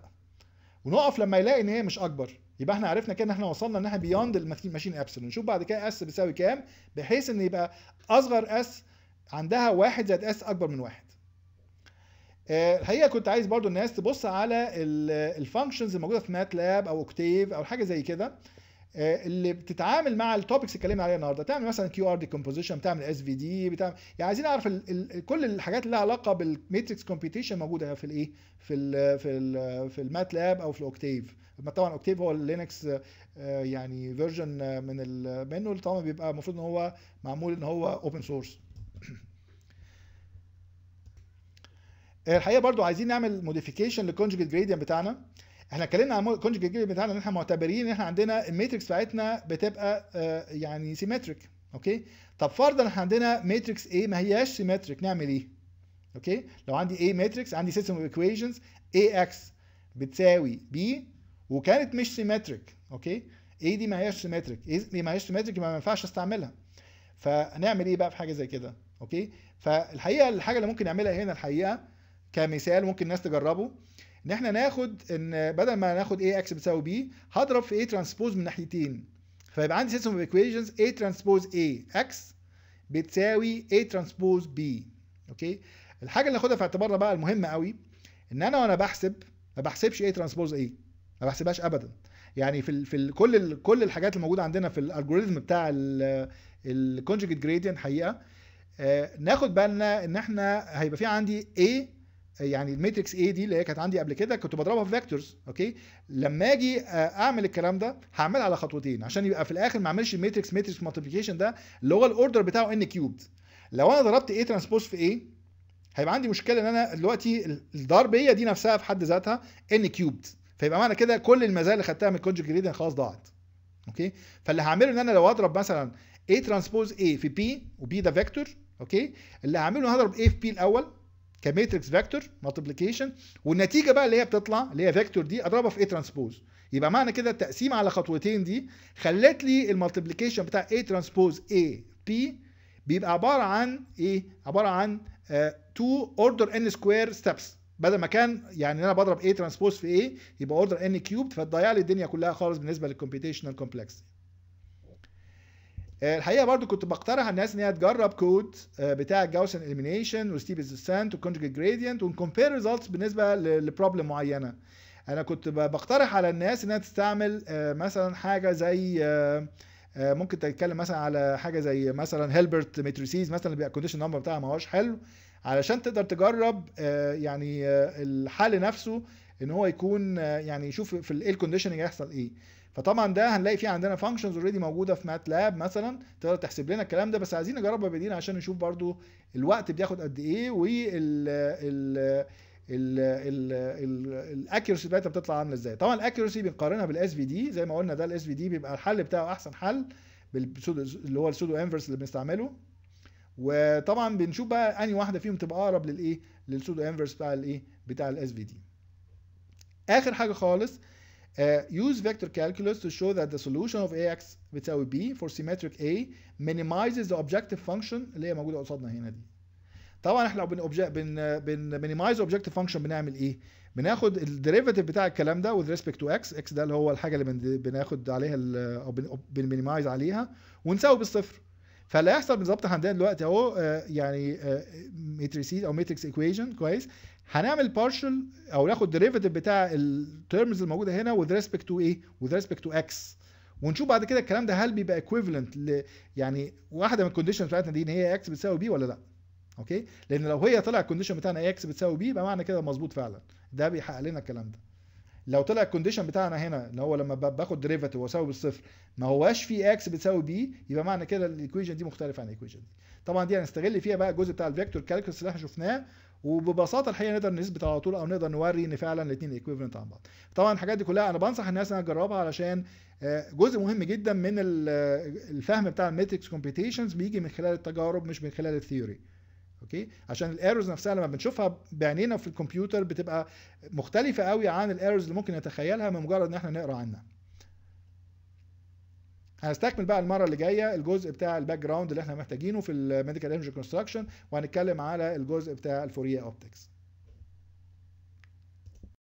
ونقف لما يلاقي ان هي مش اكبر يبقى احنا عرفنا كده ان احنا وصلنا ان احنا بيوند الماشين ابسلون نشوف بعد كده اس بيساوي كام بحيث ان يبقى اصغر اس عندها واحد زائد اس اكبر من واحد آه، الحقيقه كنت عايز برضو الناس تبص على الفانكشنز الموجوده في ماتلاب او اوكتيف او حاجه زي كده آه، اللي بتتعامل مع التوبكس اللي اتكلمنا عليها النهارده تعمل مثلا كيو ار ديكومبوزيشن بتعمل اس في دي بتعمل يعني عايزين نعرف ال... ال... كل الحاجات اللي لها علاقه بالماتريكس كومبيتيشن موجوده في الايه في ال في ال في المات لاب او في الاوكتيف طبعا اوكتيف هو اللينكس آه، يعني فيرجن آه، من ال... منه طبعا بيبقى المفروض ان هو معمول ان هو اوبن سورس الحقيقه برضو عايزين نعمل موديفيكيشن للكونجكت جريديان بتاعنا احنا اتكلمنا عن الكونجكت بتاعنا ان احنا معتبرين ان احنا عندنا الماتريكس بتاعتنا بتبقى آه، يعني سيمتريك اوكي طب فرضا احنا عندنا ماتريكس A ما هياش سيمتريك نعمل ايه اوكي لو عندي A ماتريكس عندي سيستم اوف ايكويشنز AX بتساوي B وكانت مش سيمتريك اوكي A دي ما هياش سيمتريك A دي ما هياش سيمتريك ما ينفعش استعملها فهنعمل ايه بقى في حاجه زي كده اوكي فالحقيقه الحاجه اللي ممكن نعملها هنا الحقيقه كمثال ممكن الناس تجربه ان احنا ناخد ان بدل ما ناخد ايه اكس بتساوي بي هضرب في ايه ترانسبوز من ناحيتين فيبقى عندي سيستم اوف ايكويشنز اي ترانسبوز اي اكس بتساوي اي ترانسبوز بي اوكي الحاجه اللي ناخدها في اعتبارنا بقى المهمه قوي ان انا وانا بحسب ما بحسبش اي ترانسبوز اي ما بحسبهاش ابدا يعني في الـ في الـ كل الـ كل الحاجات الموجوده عندنا في الالجوريزم بتاع الكونجكت جريدينت حقيقه آه ناخد بالنا ان احنا هيبقى في عندي A يعني الماتريكس اي دي اللي هي كانت عندي قبل كده كنت بضربها في فيكتورز اوكي لما اجي آه، اعمل الكلام ده هعملها على خطوتين عشان يبقى في الاخر ما اعملش الماتريكس ماتريكس مالتيبيكيشن ده اللي هو الاوردر بتاعه ان كيوبد لو انا ضربت ايه ترانسبوز في ايه هيبقى عندي مشكله ان انا دلوقتي الضرب هي دي نفسها في حد ذاتها ان كيوبد فيبقى معنى كده كل المزايا اللي خدتها من الكونجكت جريدين خلاص ضاعت اوكي فاللي هعمله ان انا لو اضرب مثلا ايه ترانسبوز ايه في بي وبي ده فيكتور اوكي اللي هعمله هضرب ايه في بي الاول كماتريكس فيكتور مالتيبليكيشن والنتيجه بقى اللي هي بتطلع اللي هي فيكتور دي اضربها في اي ترانسبوز يبقى معنى كده التقسيم على خطوتين دي خلت لي المالتيبليكيشن بتاع اي ترانسبوز اي بي بيبقى عباره عن ايه عباره عن 2 اوردر ان سكوير ستيبس بدل ما كان يعني انا بضرب اي ترانسبوز في ايه يبقى اوردر ان كيوب فتضيع لي الدنيا كلها خالص بالنسبه للكمبيوتيشنال كومبلكس آه، الحقيقه برضو كنت بقترح على الناس ان هي تجرب كود آه، بتاع جاوسن اليمينيشن وستيب ديسنت والكونجكت جريدينت ونكومبير ريزلتس بالنسبه لبروبلم معينه انا كنت بقترح على الناس انها تستعمل آه، مثلا حاجه زي ممكن تتكلم مثلا على حاجه زي مثلا هيلبرت ماتريسيز مثلا اللي بيبقى الكونديشن نمبر بتاعها ما هوش حلو علشان تقدر تجرب يعني الحل نفسه ان هو يكون يعني يشوف في الايه الكونديشننج هيحصل ايه فطبعا ده هنلاقي فيه عندنا فانكشنز اوريدي موجوده في ماتلاب مثلا تقدر تحسب لنا الكلام ده بس عايزين نجربها بايدينا عشان نشوف برضو الوقت بياخد قد ايه وال ال الاكيرسي بتاعتها بتطلع عامله ازاي طبعا الاكيرسي بنقارنها بالاس في دي زي ما قلنا ده الاس في دي بيبقى الحل بتاعه احسن حل اللي هو السودو انفرس اللي بنستعمله وطبعا بنشوف بقى انهي واحده فيهم تبقى اقرب للايه للسودو انفرس بتاع الايه بتاع الاس في دي اخر حاجه خالص Uh, use vector calculus to show that the solution of ax بتساوي b for symmetric A minimizes the objective function اللي هي موجودة قصادنا هنا دي. طبعا احنا لو بن بن بن minimize objective function بنعمل ايه؟ بناخد الديريفيتيف بتاع الكلام ده with respect to x، x ده اللي هو الحاجة اللي بناخد عليها او بن minimize عليها ونساوي بالصفر. فاللي هيحصل بالظبط عندنا دلوقتي اهو آه، يعني متريسيز آه، او ماتريكس ايكويشن كويس هنعمل بارشل او ناخد ديريفيتيف بتاع التيرمز الموجوده هنا وذ ريسبكت تو ايه وذ ريسبكت تو اكس ونشوف بعد كده الكلام ده هل بيبقى ايكويفالنت ل يعني واحده من الكونديشنز بتاعتنا دي ان هي اكس بتساوي بي ولا لا اوكي لان لو هي طلع الكونديشن بتاعنا اكس بتساوي بي يبقى معنى كده مظبوط فعلا ده بيحقق لنا الكلام ده لو طلع الكونديشن بتاعنا هنا اللي هو لما باخد ديريفيتيف واساوي بالصفر ما هواش في اكس بتساوي بي يبقى معنى كده الايكويشن دي مختلفه عن الايكويشن دي طبعا دي هنستغل فيها بقى الجزء بتاع الفيكتور كالكولس اللي احنا شفناه وببساطه الحقيقه نقدر نثبت على طول او نقدر نوري ان فعلا الاثنين ايكويفالنت عن بعض طبعا الحاجات دي كلها انا بنصح الناس انها تجربها علشان آه، جزء مهم جدا من آه، الفهم بتاع الميتريكس كومبيتيشنز بيجي من خلال التجارب مش من خلال الثيوري اوكي عشان الايرورز نفسها لما بنشوفها بعينينا في الكمبيوتر بتبقى مختلفه قوي عن الايرورز اللي ممكن نتخيلها من مجرد ان احنا نقرا عنها هنستكمل بقى المره اللي جايه الجزء بتاع الباك جراوند اللي احنا محتاجينه في الميديكال ايمج كونستراكشن وهنتكلم على الجزء بتاع الفوريه اوبتكس